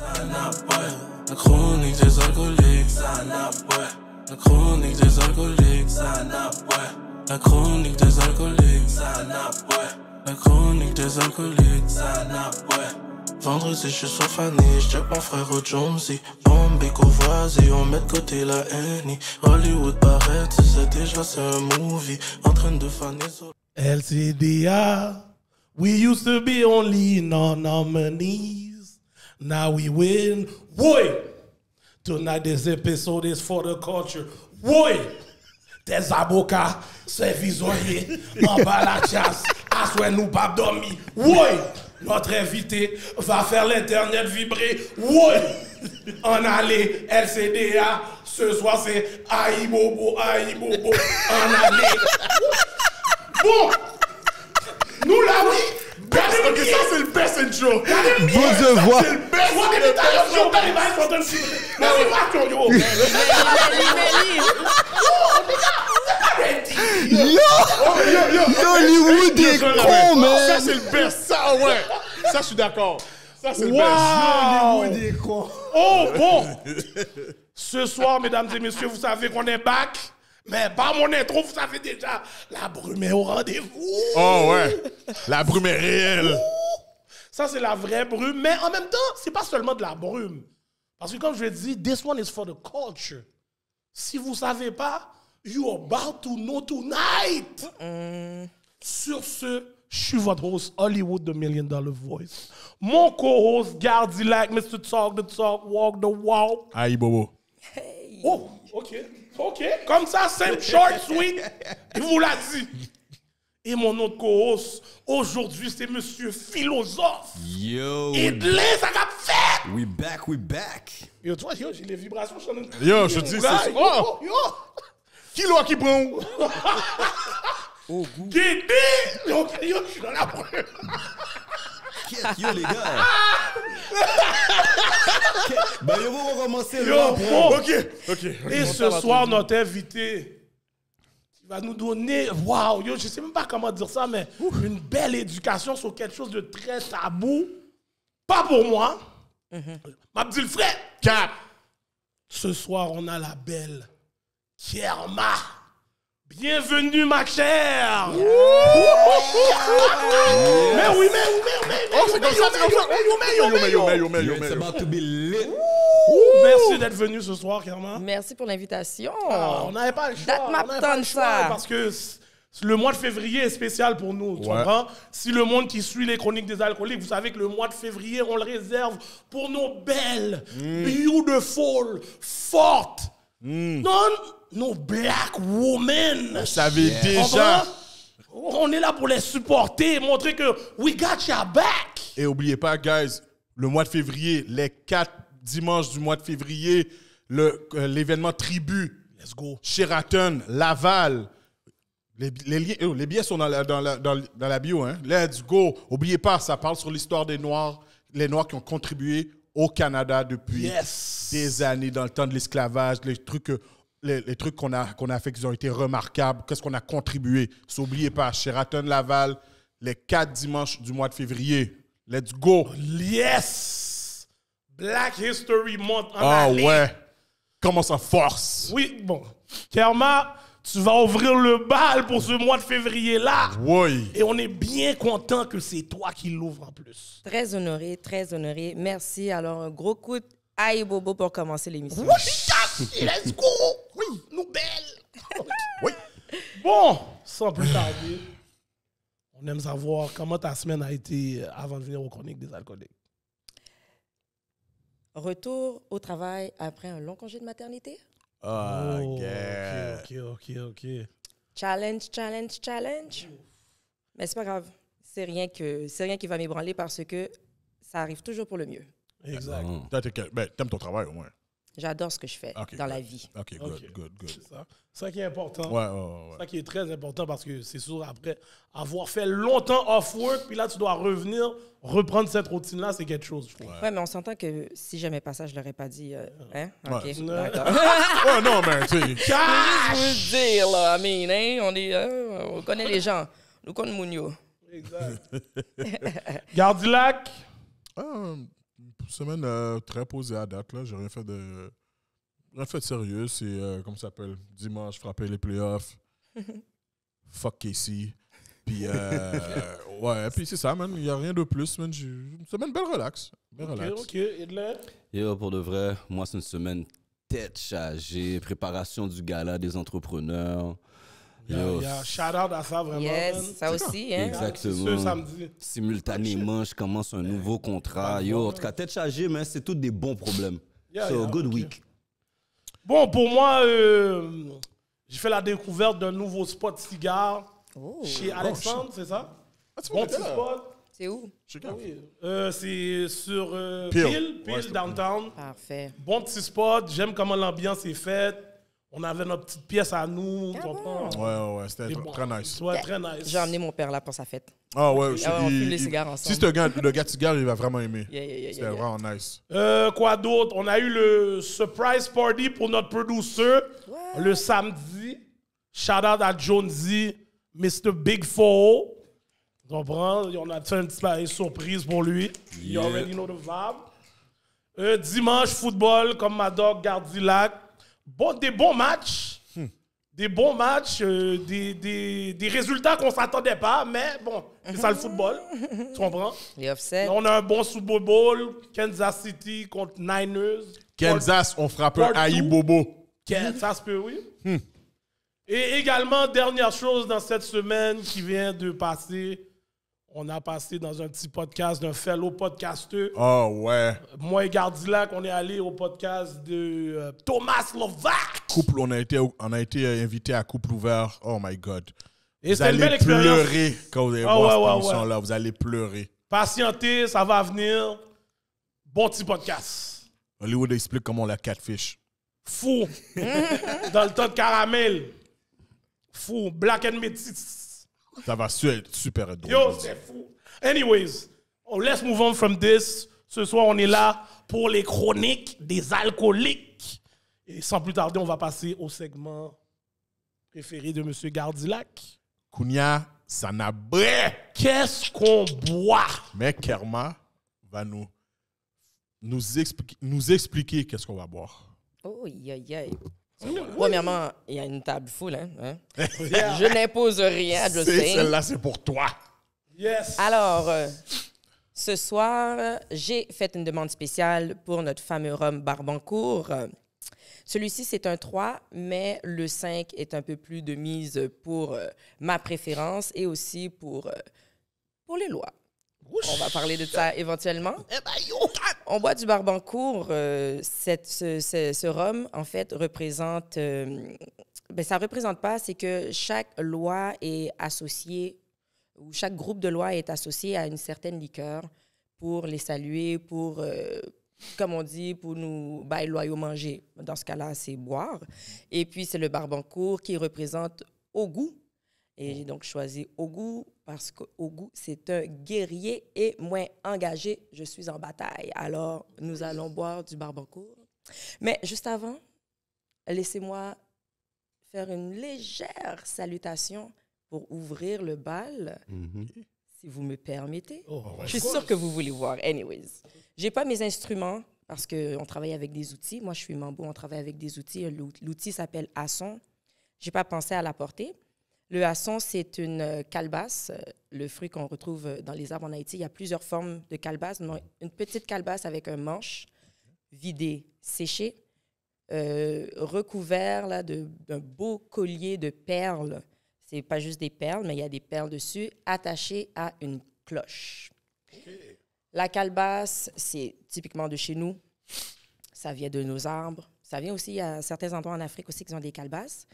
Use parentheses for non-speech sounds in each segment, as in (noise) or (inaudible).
La chronique des alcooliques, ça n'a La chronique des alcooliques, ça n'a La chronique des alcooliques, ça n'a La chronique des alcooliques, ça n'a pas. Vendredi, je suis sur Fanny, je mon frère au Jonesy. Bombay, et on met de côté la haine. Hollywood paraît, C'est déjà, c'est un movie. En train de faner sur. LCDA, we used to be only non nominee Now we win, woy! Tonight this episode is for the culture, woy! Des aboka, se vizoye, mamba la chas, aswen nou pap domi, woy! Notre invité va fer l'internet vibre, woy! An ale, LCDA, se zwa se, ayi bobo, ayi bobo, an ale! Bon, nou la wik! best. que ça c'est le best intro. Vous de voir. C'est le best. What Yo, Yo, yo, yo, Hollywood est con, man. Ça c'est le best. Ça ouais. Ça je suis d'accord. Ça c'est le best. Hollywood est con. Oh bon. Ce soir, mesdames et messieurs, vous savez qu'on est back. Mais pas mon intro, vous savez déjà, la brume est au rendez-vous. Oh ouais, la brume est réelle. Ça, c'est la vraie brume. Mais en même temps, c'est pas seulement de la brume. Parce que comme je l'ai dit, this one is for the culture. Si vous savez pas, you are about to know tonight. Sur ce, je suis votre host Hollywood The Million Dollar Voice. Mon co-host Gardi like Mr. Talk the Talk, Walk the Walk. Aïe, Bobo. Oh, OK. OK, comme ça, simple, short, sweet, il vous l'a dit. Et mon autre co-host, aujourd'hui, c'est monsieur philosophe. Yo. Idlé, ça cap fait. We back, we back. Yo, toi, yo, j'ai les vibrations, sur Yo, je te dis, c'est oh. Yo. Qui l'a qui prend Oh, (laughs) goût. Yo, yo, je suis dans la brume (laughs) yo les gars. Ah! Ben, le ok, ok. Et ce soir, notre invité va nous donner, waouh, yo, je sais même pas comment dire ça, mais une belle éducation sur quelque chose de très tabou. Pas pour moi. Mm-hmm. M'a frère. ce soir, on a la belle Kierma. Bienvenue, ma chère! Mais oui, Mais oui, mais oui, mais oui, mais oui, mais oui, mais oui, Merci d'être venu ce soir, Karma. Merci pour l'invitation. Ah, on n'avait pas le choix. On parce que le mois de février est spécial pour nous, tu Si le monde qui suit les chroniques des alcooliques, vous savez que le mois de février, on le réserve pour nos belles, mm. beautiful, fortes, Hmm. Non, nos black woman. Vous savez déjà. On est là pour les supporter, montrer que we got your back. Et oubliez pas, guys, le mois de février, les quatre dimanches du mois de février, euh, l'événement Tribu. Let's go. Sheraton, Laval. Les, les, oh, billets sont dans la, dans la, bio. Hein? Let's go. Oubliez pas, ça parle sur l'histoire des Noirs, les Noirs qui ont contribué au Canada depuis des années, dans le temps de l'esclavage, les trucs euh, les, trucs qu'on a, qu'on a fait qui ont été remarquables, qu'est-ce qu'on a contribué. S'oubliez pas, Sheraton Laval, les quatre dimanches du mois de février. Let's go! Yes! Black History Month en Ah ouais! Comment ça force! Oui, bon. Kerma, tu vas ouvrir le bal pour ce mois de février-là. Oui. Et on est bien content que c'est toi qui l'ouvre en plus. Très honoré, très honoré. Merci. Alors, un gros coup de aïe bobo pour commencer l'émission. let's go! Oui, nous Oui. Bon, sans plus tarder, on aime savoir comment ta semaine a été euh, avant de venir aux chroniques des alcooliques. Retour au travail après un long congé de maternité? Oh, OK, OK, OK, Challenge, challenge, challenge. Mais c'est pas grave. C'est rien, que, rien qui va m'ébranler parce que ça arrive toujours pour le mieux. Exact. Ah ben T'aimes ton travail au moins. J'adore ce que je fais dans la vie. OK, good, good, good. C'est ça. qui est important. Ouais, ouais, ouais. Ça qui est très important parce que c'est sûr, après avoir fait longtemps off-work, puis là, tu dois revenir, reprendre cette routine-là, c'est quelque chose, je crois. Ouais. mais on s'entend que si jamais pas ça, je l'aurais pas dit. Euh, hein? OK, d'accord. (laughs) non, mais tu sais... je veux dire, là, I mean, hein, on, est, euh, on connaît les gens. Nous connaissons Mounio. Exact. (laughs) Gardilac. Um, semaine euh, très posée à date. J'ai rien fait de. Rien fait de sérieux. C'est, euh, comme ça s'appelle Dimanche, frapper les playoffs. (laughs) Fuck Casey. Puis, euh, (laughs) puis c'est ça, man. Il n'y a rien de plus, Une semaine belle relax. ok, ok. Et pour de vrai, moi, c'est une semaine tête chargée, préparation du gala des entrepreneurs. Yo. shout out à ça vraiment. Yes, ça aussi. Hein? Exactement. samedi. Simultanément, je commence un nouveau contrat. Yo, en tout cas, tête chargée, mais c'est tous des bons problèmes. so, good week. Bon, pour moi, euh, j'ai fait la découverte d'un nouveau spot cigare oh. chez oh, Alexandre, c'est ça? Ah, bon petit spot. C'est où? Euh, c'est sur euh, Peel, Peel, downtown. Parfait. Bon petit spot, j'aime comment l'ambiance est faite on avait notre petite pièce à nous. Ah ouais, ouais, c'était très nice. Ouais, très nice. J'ai emmené mon père là pour sa fête. Ah ouais, je ah suis les cigares ensemble. Si ce le gars de cigare, il va vraiment aimer. c'était vraiment nice. Euh, quoi d'autre? On a eu le surprise party pour notre producer le samedi. Shout out à Jonesy, Mr. Big Four. Tu comprends? On a fait une petite surprise pour lui. You already know the vibe. Euh, dimanche, football, comme ma dog Gardilac bon, des bons matchs, des bons matchs, euh, des, résultats qu'on ne s'attendait pas, mais bon, c'est ça le football. tu comprends? on a un bon Super Bowl, Kansas City contre Niners. Kansas, on frappe un aïe Bobo. Kansas, peut, oui. Hmm. Et également, dernière chose dans cette semaine qui vient de passer, on a passé dans un petit podcast d'un fellow podcasteur. Oh ouais. Moi et Gardilac, on est allé au podcast de euh, Thomas Lovac. Couple, on a été, on a été euh, invité à Couple ouvert. Oh my God. Et vous allez une belle pleurer quand vous allez ah voir ouais, là Vous allez pleurer. Patientez, ça va venir. Bon petit podcast. Hollywood explique comment on la catfish. Fou. (laughs) dans le temps de caramel. Fou. Black and Métis. Ça va être super drôle. Yo, c'est fou. Anyways, oh, let's move on from this. Ce soir, on est là pour les chroniques des alcooliques. Et sans plus tarder, on va passer au segment préféré de M. Gardilac. Kounia bré Qu'est-ce qu'on boit? Mais Kerma va nous, nous, expliquer, qu'est-ce qu'on va boire. Oh, yeah, Premièrement, il y a une table foule. Hein, hein? (laughs) Je n'impose rien, je Celle-là, c'est pour toi. Yes. Alors, euh, ce soir, j'ai fait une demande spéciale pour notre fameux rhum Barbancourt. Celui-ci, c'est un 3, mais le 5 est un peu plus de mise pour euh, ma préférence et aussi pour, euh, pour les lois. On va parler de ça éventuellement. Eh ben, on boit du barbancourt. Euh, cette, ce, rhum, en fait, représente. Euh, ben, ça ne représente pas, c'est que chaque loi est associée, ou chaque groupe de loi est associé à une certaine liqueur pour les saluer, pour, euh, comme on dit, pour nous bailler loyaux manger. Dans ce cas-là, c'est boire. Et puis, c'est le barbancourt qui représente au goût et j'ai mm. donc choisi Ogu parce que qu'Ogu, c'est un guerrier et moins engagé, je suis en bataille. Alors, nous allons boire du barbancourt. Mais juste avant, laissez-moi faire une légère salutation pour ouvrir le bal, mm-hmm. si vous me permettez. Oh, je suis sûre que vous voulez voir. Anyways, j'ai pas mes instruments parce qu'on travaille avec des outils. Moi, je suis mambo, on travaille avec des outils. L'outil s'appelle Asson. J'ai pas pensé à l'apporter. Le hasson, c'est une euh, calebasse, euh, le fruit qu'on retrouve euh, dans les arbres en Haïti. Il y a plusieurs formes de calebasse. Une petite calebasse avec un manche vidé, séché, recouvert là, d'un beau collier de perles. Ce n'est pas juste des perles, mais il y a des perles dessus, attachées à une cloche. La calebasse, c'est typiquement de chez nous. Ça vient de nos arbres. Ça vient aussi à certains endroits en Afrique aussi qui ont des calebasses.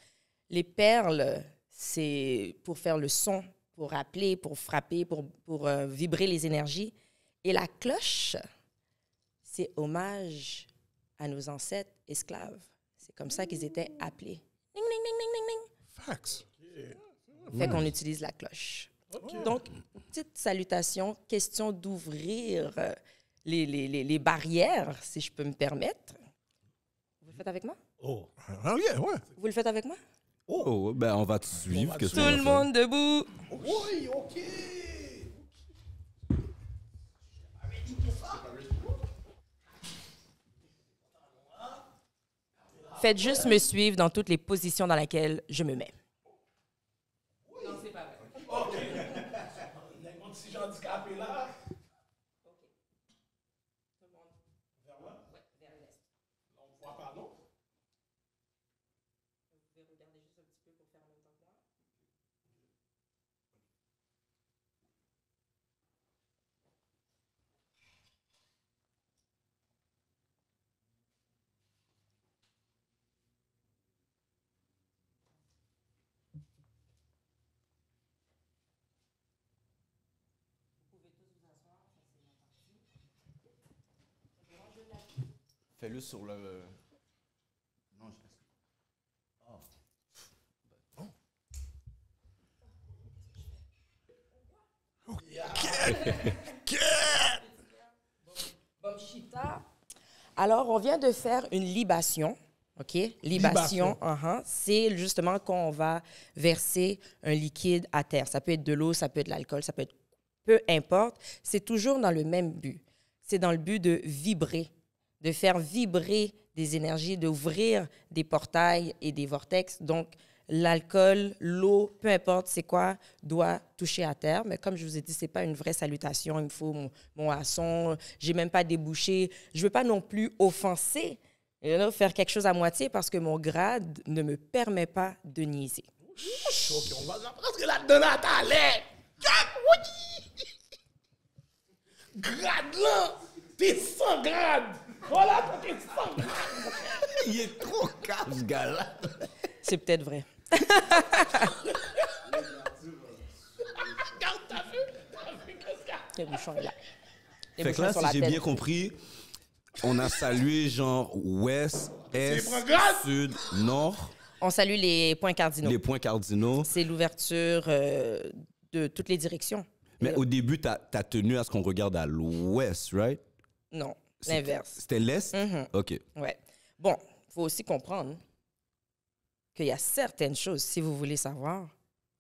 Les perles, c'est pour faire le son, pour appeler, pour frapper, pour, pour euh, vibrer les énergies. Et la cloche, c'est hommage à nos ancêtres esclaves. C'est comme ça qu'ils étaient appelés. Ding, ding, ding, Fax. Fait qu'on utilise la cloche. Donc, petite salutation, question d'ouvrir euh, les, les, les, barrières, si je peux me permettre. Vous le faites avec moi? Oh, ah, yeah, ouais. Vous le faites avec moi? Oh, oh, oh. ben on va te suivre. Bah, tout le monde debout. Oui, ok. Faites juste me suivre dans toutes les positions dans lesquelles je me mets. le sur le. Ah. Alors, on vient de faire une libation. OK? Libation, uh-huh. c'est justement quand on va verser un liquide à terre. Ça peut être de l'eau, ça peut être de l'alcool, ça peut être peu importe. C'est toujours dans le même but. C'est dans le but de vibrer de faire vibrer des énergies, d'ouvrir des portails et des vortex. Donc, l'alcool, l'eau, peu importe c'est quoi, doit toucher à terre. Mais comme je vous ai dit, c'est pas une vraie salutation. Il me faut mon, mon je J'ai même pas débouché. Je veux pas non plus offenser, et faire quelque chose à moitié parce que mon grade ne me permet pas de niaiser. Okay, on va presque là (laughs) Grade là, t'es sans grade. Voilà, toi, t'es Il est trop calme, ce gars-là. C'est peut-être vrai. Regarde, t'as vu? T'as vu qu'est-ce qu'il y a? là. Fait que là, si j'ai bien compris, on a salué genre ouest, est, sud, nord, On salue les points cardinaux. les points cardinaux. C'est l'ouverture euh, de toutes les directions. Mais au début, t'as as tenu à ce qu'on regarde à l'ouest, right? Non. L'inverse. C'était l'Est? Mm-hmm. OK. Ouais. Bon, il faut aussi comprendre qu'il y a certaines choses, si vous voulez savoir,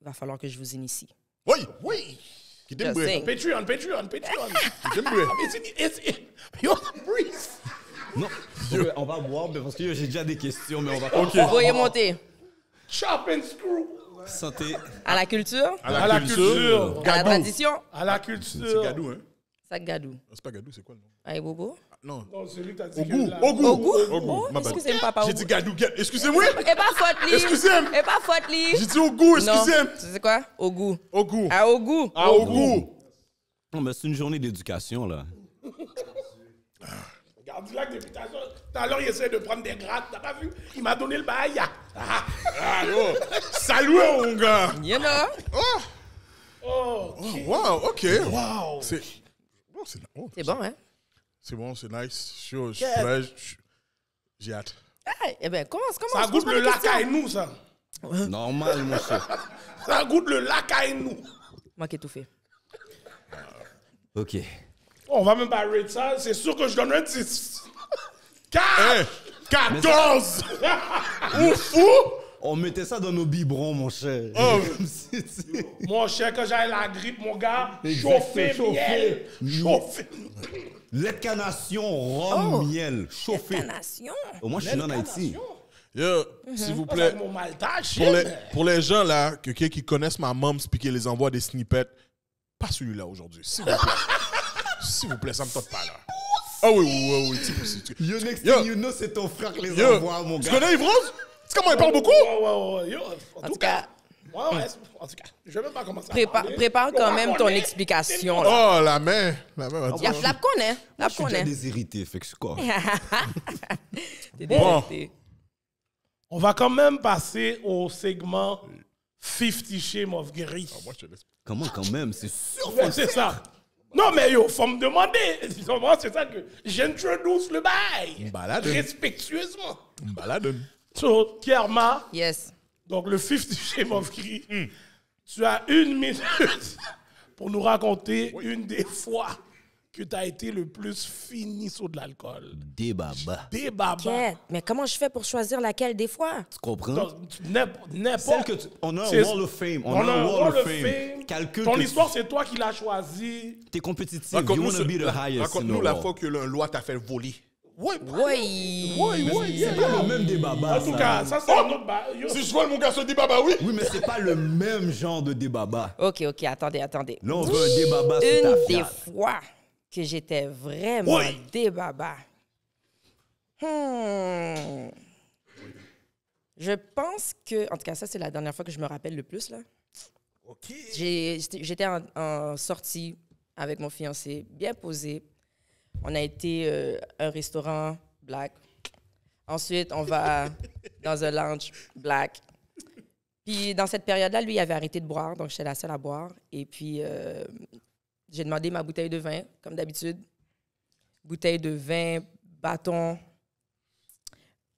il va falloir que je vous initie. Oui, oui! Patreon, Patreon, Patreon, Patreon. Yo, Breeze! Non, on va boire parce que j'ai déjà des questions, mais on va... Vous Voyez monter. Chop and screw. Santé. À la culture. À la, culture. culture. À la tradition. À la culture. C'est gadou, hein? C'est gadou. Ah, c'est pas gadou, c'est quoi le nom? Aïe, ah, bobo non. Non, celui qui a dit Au goût! Ogou. Oh, excusez-moi, papa. J'ai dit Gadou, Excusez-moi. Et pas faute lui. Excusez-moi. Et pas faute lui. J'ai dit goût. excusez-moi. Tu sais quoi Au goût. À goût. À ah, ah, goût. Non, mais c'est une journée d'éducation, là. Ah. Regarde là, ta Tout à l'heure, il essaie de prendre des grattes. T'as pas vu Il m'a donné le bail. Ah, allô. Salut, mon gars. You a Oh. Oh, oh, wow, ok. Wow. C'est bon, oh, hein c'est bon, c'est nice. Je suis, j'ai hâte. Eh, eh commence, commence. Ça goûte le lac à nous, ça. Normal, monsieur. (laughs) Ça goûte le lac à nous. Moi qui ai tout fait. Ok. On va même pas rate ça. C'est sûr que je donne un 6. 4 14 Ouf on mettait ça dans nos biberons, mon cher. Oh. (laughs) mon cher, quand j'avais la grippe, mon gars, chauffé, miel. Chauffé. L'écanation, rhum, miel, chauffé. L'écanation. Oh. Au moins, je suis en Haïti. Yo, s'il vous mhm. plaît. pour, hein. les, pour les, gens là, que, qui connaissent ma mom, puis qui les envoient des snippets, pas celui-là aujourd'hui. S'il vous plaît. (laughs) s'il vous plaît, ça me tente pas là. Ah oui, oui, oui, oui, Yo, next thing you know, c'est ton frère qui les envoie, mon gars. Tu connais Ivros? C'est comment il parle beaucoup? Ouais, ouais, ouais. Yo, en, tout, cas. cas. Ouais, ouais, en tout cas. Je vais même pas commencer à Prépare quand même ton explication. Là. Oh, la main. La main. Il y a la connaît. La Je suis déjà déshérité, fait que c'est quoi? (laughs) T'es déshérité. On va quand même passer au segment 50 Shame of Gris. Ah, comment quand même? C'est sûr. C'est ça. Non, mais yo, faut me demander. C'est ça que j'introduce le bail. Respectueusement. Balade. So, Kerma. Donc, le 50 Shame of Grey. Mm. Mm. Tu as une minute (laughs) pour nous raconter une des fois que tu as été le plus fini sous de l'alcool. Des babas. Mais comment je fais pour choisir laquelle des fois? Tu comprends? N'importe. on a un Wall of Fame. On, a un of Fame. Ton histoire, c'est toi qui l'as choisi. T'es compétitif. Raconte-nous la fois que le loi t'a fait voler. Oui, oui. Oui, oui. C'est pas le même débaba. en tout cas, ça, c'est un autre baba. Si je vois mon gars ce débat, bah oui. Oui, mais c'est pas le même genre de débaba. OK, OK, attendez, attendez. Non, on un débat c'est ta Une des fois que j'étais vraiment débaba. Hmm. Je pense que, en tout cas, ça, c'est la dernière fois que je me rappelle le plus. là. OK. J'étais en sortie avec mon fiancé, bien posé, on a été euh, un restaurant black. Ensuite, on va (laughs) dans un lounge black. Puis dans cette période-là, lui, il avait arrêté de boire, donc j'étais la seule à boire. Et puis, euh, j'ai demandé ma bouteille de vin, comme d'habitude. Bouteille de vin, bâton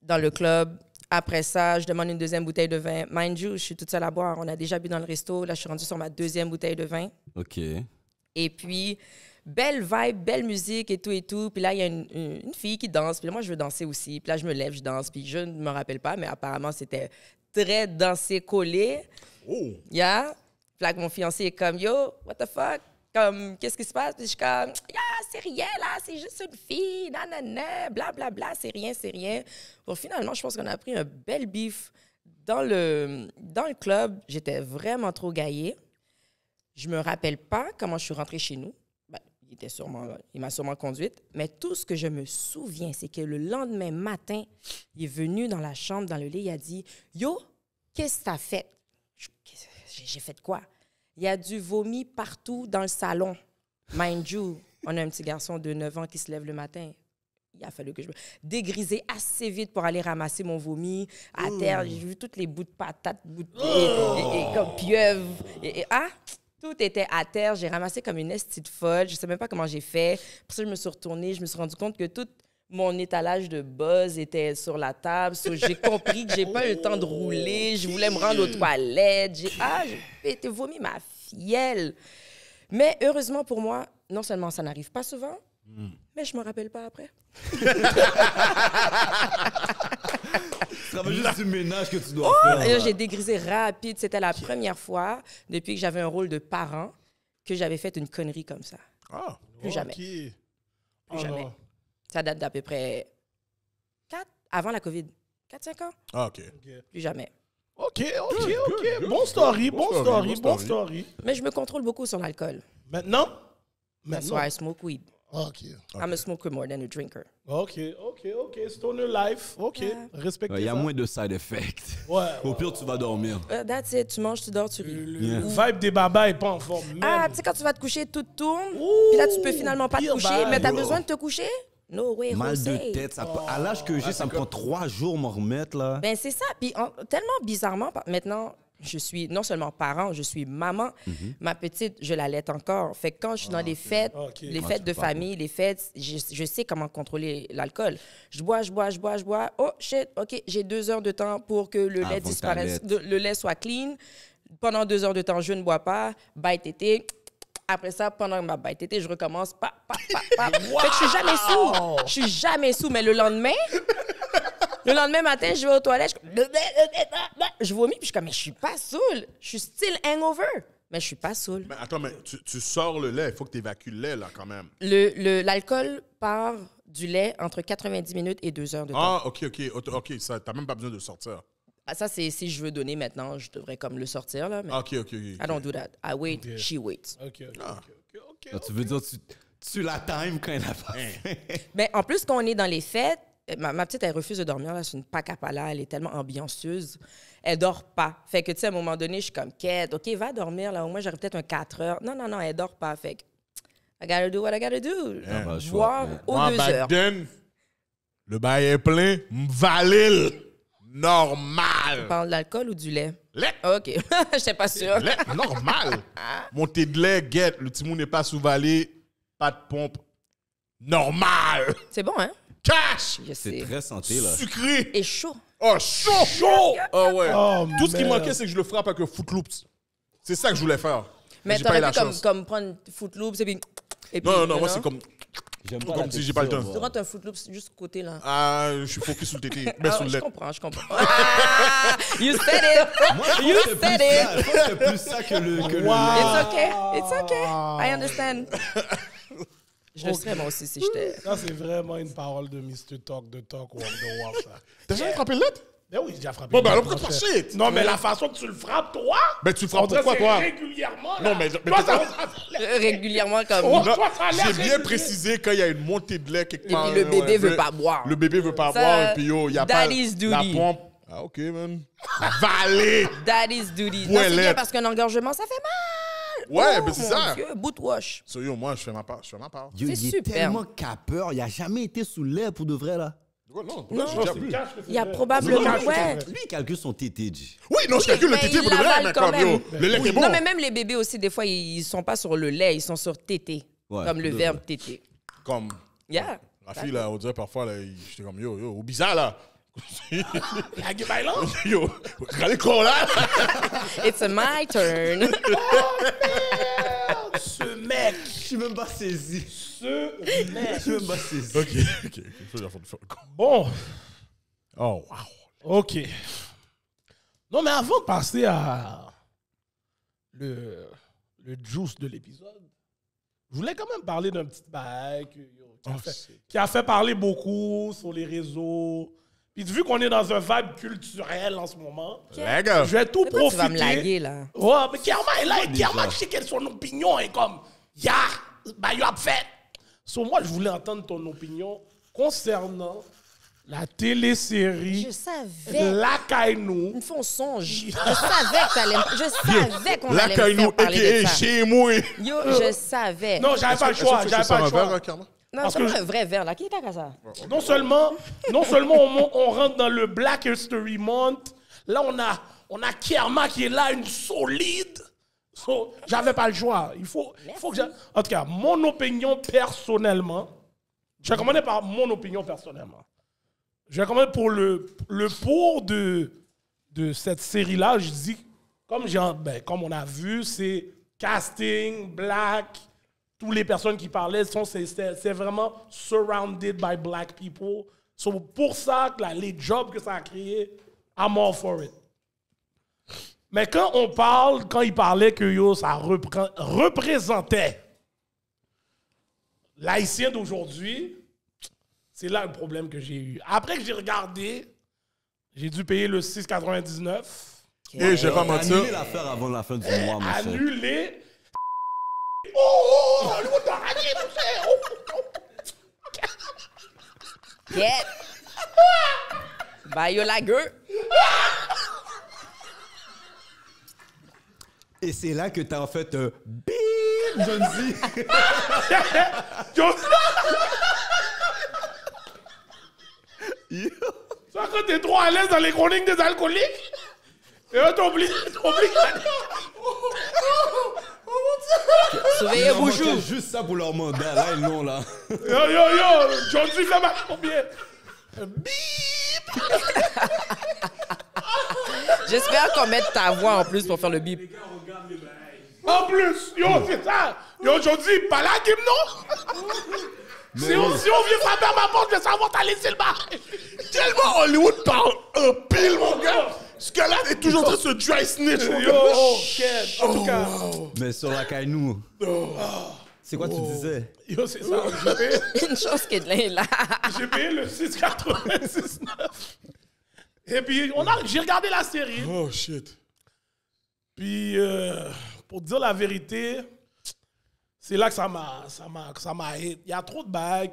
dans le club. Après ça, je demande une deuxième bouteille de vin. Mind you, je suis toute seule à boire. On a déjà bu dans le resto. Là, je suis rendue sur ma deuxième bouteille de vin. OK. Et puis, belle vibe, belle musique et tout et tout. Puis là, il y a une, fille qui danse. Puis moi, je veux danser aussi. Puis là, je me lève, je danse. Puis je ne me rappelle pas, mais apparemment, c'était très dansé, collé. Oh! Yeah. Puis là, mon fiancé est comme, yo, what the fuck? Comme, qu'est-ce qui se passe? Puis je suis comme, yeah, c'est rien, là, c'est juste une fille, nanana, blablabla, bla, bla, c'est rien, c'est rien. Bon, finalement, je pense qu'on a pris un bel bif dans le, dans le club. J'étais vraiment trop gaillée. Je me rappelle pas comment je suis rentrée chez nous il m'a sûrement conduite. Mais tout ce que je me souviens, c'est que le lendemain matin, il est venu dans la chambre, dans le lit, il a dit Yo, qu'est-ce que t'as fait J'ai fait quoi Il y a du vomi partout dans le salon. Mind you, on a un petit garçon de 9 ans qui se lève le matin. Il a fallu que je me dégrisais assez vite pour aller ramasser mon vomi à terre. J'ai vu toutes les bouts de patates, bouts de... Et, comme pieuvre. Et, et hein? Tout était à terre. J'ai ramassé comme une estite folle. Je sais même pas comment j'ai fait. Pour ça, je me suis retournée. Je me suis rendu compte que tout mon étalage de buzz était sur la table. So, j'ai compris que j'ai pas eu le temps de oh, rouler. Je voulais me rendre aux toilettes. J'ai ah, vomi ma fielle. Mais heureusement pour moi, non seulement ça n'arrive pas souvent, hmm. mais je me rappelle pas après. (laughs) Ça va juste du ménage que tu dois oh, faire. j'ai dégrisé rapide. C'était la première fois depuis que j'avais un rôle de parent que j'avais fait une connerie comme ça. Ah, plus jamais. Plus ah, jamais. Ça date d'à peu près 4 avant la COVID. 4-5 ans. Ah, OK. Plus jamais. OK, OK, OK. bon, story, bon, story, story, Mais je me contrôle beaucoup sur l'alcool. Maintenant? Maintenant. That's I smoke weed. Ok. I'm a smoker more than a drinker. OK, OK, OK. Stoner life. OK. Yeah. Il y a moins de side effects. Ouais, Au pire, tu vas dormir. Euh, that's it. Tu manges, tu dors, tu ris. Le, vibe des babas est pas en forme. Ah, tu sais, quand tu vas te coucher, tout tourne. Puis là, tu peux finalement pas te coucher. Mais t'as besoin de te coucher? No way, Mal de tête. Oh, à l'âge que j'ai, ça me prend trois jours m'en remettre. là. Ben, c'est ça. Puis tellement bizarrement, maintenant, je suis non seulement parent, je suis maman. Mhm. Ma petite, je la laite encore. Fait quand je suis dans les fêtes, les fêtes de famille, les fêtes, je, sais comment contrôler l'alcool. Je bois, je bois, je bois, je bois. Oh shit, ok, j'ai deux heures de temps pour que le ah, lait disparaisse, le lait soit clean. Pendant deux heures de temps, je ne bois pas. Bye tété. Après ça, pendant ma bye tété, je recommence. Pa, (laughs) Fait que je suis jamais sous. Je suis jamais sous, mais le lendemain. Le lendemain matin, je vais aux toilettes, je, vomis, puis je suis comme, mais je suis pas saoul. Je suis still hangover. Mais je suis pas saoul. Mais attends, mais tu, sors le lait, il faut que tu évacues le lait, là, quand même. L'alcool le, l'alcool part du lait entre 90 minutes et 2 heures de temps. Ah, OK, OK. OK, ça, t'as même pas besoin de sortir. Ah, ça, c'est si je veux donner maintenant, je devrais comme le sortir, là. Mais ah, OK, OK, OK. I don't do that. I wait, she waits. OK, OK, ah. Ah, Tu veux dire, tu, tu la quand elle a hein. Mais en plus, qu'on est dans les fêtes, euh, ma, ma, petite, elle refuse de dormir. Là, c'est une pacapala. Elle est tellement ambianceuse. Elle dort pas. Fait que, tu sais, à un moment donné, je suis comme, quête, OK, va dormir. Là, au moins, j'aurais peut-être un 4 heures. Non, non, non, elle dort pas. Fait que, I gotta do what I gotta do. Ah, ben, Voir aux deux heures. le bail est plein. M'valile. Normal. Tu parles de l'alcool ou du lait? Lait. OK. (laughs) Je sais pas sûr. Lait, normal. Ah. monter de lait, guette. Le timon n'est pas sous-valé. Pas de pompe. Normal. C'est bon, hein? cash! C'est très santé, là. Sucré! Et chaud. Oh, chaud! Chaud! Ah ouais. Oh, Tout ce qui manquait, c'est que je le frappe avec un Footloops. C'est ça que je voulais faire. Mais j'ai pas t'aurais la comme, chance. comme prendre Footloops et puis... Non, non, moi, c'est comme... J'aime pas Comme si j'ai pas le temps. Tu te rentres un Footloops juste côté, là. Ah, je suis focus sur le tété. Mais ah, sur le je comprends, je comprends. Ah, (laughs) you said it! You said it. je c'est plus ça que le. It's okay, it's okay. I understand. (laughs) Je le serais moi aussi si j'étais. Ça, c'est vraiment une parole de Mr. Talk, de Talk, Walk the Walk, T'as jamais frappé le lait Ben oui, j'ai déjà frappé. Bon, ben alors pourquoi shit? Non, mais la façon que tu le frappes, toi. Ben tu le frappes pourquoi, toi? Régulièrement. Non, mais. Euh, toi, ça, régulièrement, comme. J'ai bien précisé quand il y a une montée de lait quelque part. Et puis le bébé veut pas boire. Le bébé veut pas boire, et puis yo, oh, il y a pas. La pompe. Ah, ok, man. Valet! That is duty. Ouais, parce qu'un engorgement, ça fait mal! Ouais, oh, mais c'est ça. Boot So yo, moi, je fais ma part. Je fais ma part. Yo, il est tellement capeur. Il a jamais été sous l'air pour de vrai, là. non, non. Je Il y a probablement. Lui, il calcule son tété, Oui, non, je calcule le tété pour de vrai, mais comme le lait est bon. Non, mais même les bébés aussi, des fois, ils ne sont pas sur le lait, ils sont sur tété. comme le verbe tété. Comme Yeah. la fille, là, on dirait parfois, là, j'étais comme yo, yo, au bizarre, là. C'est (laughs) mon (laughs) Yo, regardez quoi là? It's my turn. (laughs) oh, ce mec! Je suis même pas saisi. Ce mec! Je suis même pas saisi. Ok, ok, ok. Bon. Oh, wow. Ok. Non, mais avant de passer à le, le juice de l'épisode, je voulais quand même parler d'un petit bail oh, qui, a fait parler beaucoup sur les réseaux puis vu qu'on est dans un vibe culturel en ce moment, okay. je vais tout profiter. Tu vas me laguer, là. Ouais, mais Kerma est là et Kerma, je sais quelle son opinion est comme « Ya, bah, you fait ». Sur moi, je voulais entendre ton opinion concernant la télésérie. Je savais. La Kainou. Une fois, font songe. (laughs) Je savais que t'allais. Je savais qu'on allait La faire parler de ça. Chez moi. Yo, je savais. Non, j'avais pas le choix. J'avais pas le choix. Non, c'est un vrai verre, là. Qui est à ça? Non seulement, non seulement on, rentre dans le Black History Month, là, on a, on a Kierma qui est là, une solide. J'avais pas le choix. Il faut, faut que En tout cas, mon opinion personnellement, je vais commencer par mon opinion personnellement. Je vais commencer pour le, le pour de, de cette série-là. Je dis, comme, ben, comme on a vu, c'est casting, black, toutes les personnes qui parlaient sont c'est vraiment surrounded by black people. C'est pour ça que les jobs que ça a créé, I'm all for it. Mais quand on parle, quand il parlait que yo, ça représentait l'haïtien d'aujourd'hui, c'est là le problème que j'ai eu. Après que j'ai regardé, j'ai dû payer le 6,99. Et j'ai je pas l'affaire avant la fin du mois, monsieur. Annulé oh, oh, lu oh, itu saya. Yeah. la gueule. Et c'est là que t'as en fait un euh, bim, John Z. John Yo. quand t'es trop à l'aise dans les chroniques des alcooliques, et là, t'oublies, t'oublies. oh mon dieu! Surveillez vos joues. juste ça pour leur mandat. Là, ils l'ont, là. (laughs) Yo, yo, yo. John dis ça marche combien Bip J'espère qu'on mette ta voix en plus pour faire le bip. En plus, yo, c'est ça. Yo, aujourd'hui, pas la game, non si, on, vient pas à ma porte, je vais savoir t'as laissé le bar. Tellement Hollywood parle un pile, mon gars. Ce gars-là est toujours en train de se dry snitch. oh, shit. Oh, en tout oh, cas. Mais sur la oh. C'est quoi tu disais? Yo, c'est ça. J'ai payé... (laughs) Une chose qui est là. J'ai payé le 6,99. Et puis, j'ai regardé la série. Oh, shit. Puis, euh, pour dire la vérité, c'est là que ça m'a... Ça m'a... Ça m'a... Il y a trop de bails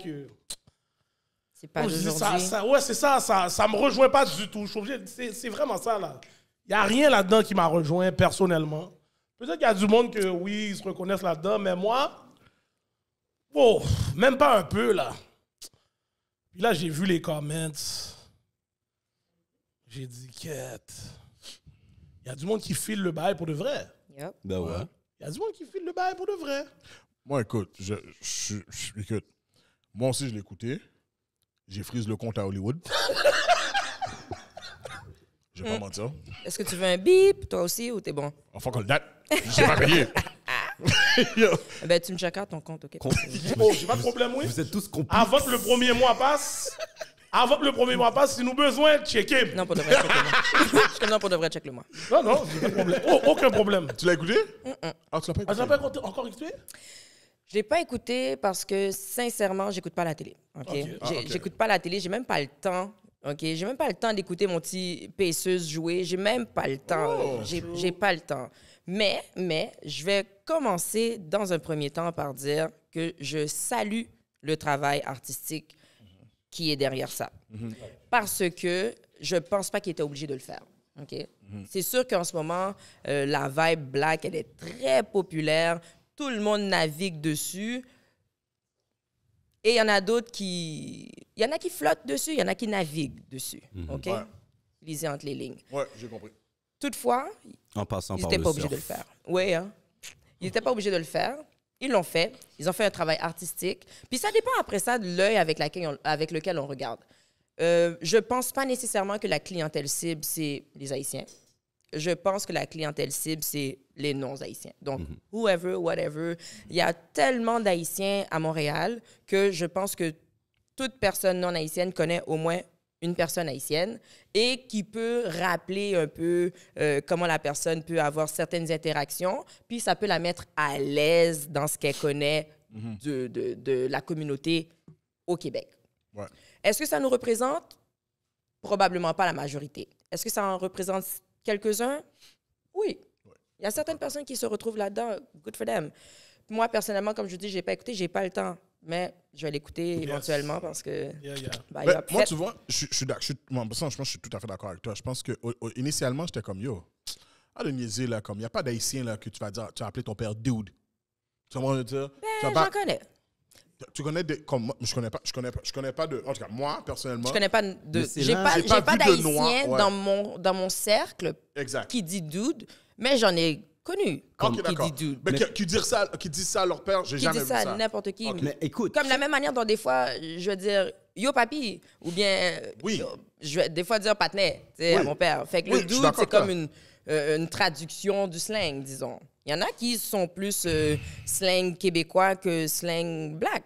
c'est pas oh, ça, ça, Ouais, c'est ça, ça. Ça me rejoint pas du tout. C'est vraiment ça, là. Il n'y a rien là-dedans qui m'a rejoint personnellement. Peut-être qu'il y a du monde que, oui, ils se reconnaissent là-dedans, mais moi, oh, même pas un peu, là. Puis là, j'ai vu les comments. J'ai dit, quête. Il y a du monde qui file le bail pour de vrai. Ben ouais. Il y a du monde qui file le bail pour de vrai. Moi, écoute, je, je, écoute. moi aussi, je l'ai écouté. J'ai frise le compte à Hollywood. (laughs) Je vais pas hein? mentir. Est-ce que tu veux un bip, toi aussi, ou t'es bon? Enfin, qu'on le date. J'ai pas payé. (laughs) Eh ben, tu me chacas ton compte, OK? (laughs) Oh, j'ai pas de problème, oui. Vous êtes tous complices. Avant que le premier mois passe, avant que le premier mois passe, si nous besoin, checker. Non, pour de vrai, check le mois. non, pas de vrai, check le mois. Non, non, j'ai pas de problème. Oh, aucun problème. Tu l'as écouté? Ah, tu l'as pas Ah, tu j'ai pas encore écouté je l'ai pas écouté parce que sincèrement, j'écoute pas la télé. Ok. Ah, okay. J'écoute pas la télé, j'ai même pas le temps. Ok. J'ai même pas le temps d'écouter mon petit paisseuse jouer. J'ai même pas le temps. Oh, j'ai pas le temps. Mais mais je vais commencer dans un premier temps par dire que je salue le travail artistique qui est derrière ça, mhm. parce que je pense pas qu'il était obligé de le faire. Ok. Mhm. C'est sûr qu'en ce moment, euh, la vibe black, elle est très populaire tout le monde navigue dessus. Et il y en a d'autres qui. y en a qui flottent dessus, il y en a qui naviguent dessus. Mhm. OK? Lisez entre les lignes. Oui, j'ai compris. Toutefois, en passant ils n'étaient pas obligés de le faire. Oui, hein? Ils n'étaient pas obligés de le faire. Ils l'ont fait. Ils ont fait un travail artistique. Puis ça dépend après ça de l'œil avec, avec lequel on regarde. Je euh, je pense pas nécessairement que la clientèle cible, c'est les Haïtiens je pense que la clientèle cible, c'est les non-haïtiens. Donc, mhm. whoever, whatever. Il y a tellement d'haïtiens à Montréal que je pense que toute personne non-haïtienne connaît au moins une personne haïtienne et qui peut rappeler un peu euh, comment la personne peut avoir certaines interactions, puis ça peut la mettre à l'aise dans ce qu'elle connaît mhm. de, de, la communauté au Québec. Est-ce que ça nous représente? Probablement pas la majorité. Est-ce que ça en représente Quelques-uns, oui. Il y a certaines personnes qui se retrouvent là-dedans. Good for them. Moi, personnellement, comme je dis, j'ai pas écouté, j'ai pas le temps. Mais je vais l'écouter éventuellement parce que. (laughs) Bah, ben, moi, tu vois, je, je suis d'accord. je je suis tout à fait d'accord avec toi. Je pense que initialement, j'étais comme yo. Ah, le niaiser, comme il n'y a pas d'haïtien là que tu vas dire, tu as appeler ton père dude. Tu vas me dire? Ben, j'en connais. Tu connais des. Comme, je connais pas, je connais pas, je connais pas de. En tout cas, moi, personnellement. Je connais pas de. J'ai pas, pas, pas dans, mon, dans mon cercle qui dit dude, mais j'en ai connu comme okay, qui dit dude. Mais, qui, ça, qui dit ça à leur père, j'ai jamais vu ça. ça à n'importe qui. Comme la même manière dont des fois, je veux dire, yo papi, ou bien. Oui. je vais des fois dire patnet, tu sais, mon père. Fait que le dude, c'est comme une, euh, une traduction du slang, disons. Il y en a qui sont plus euh, slang québécois que slang black.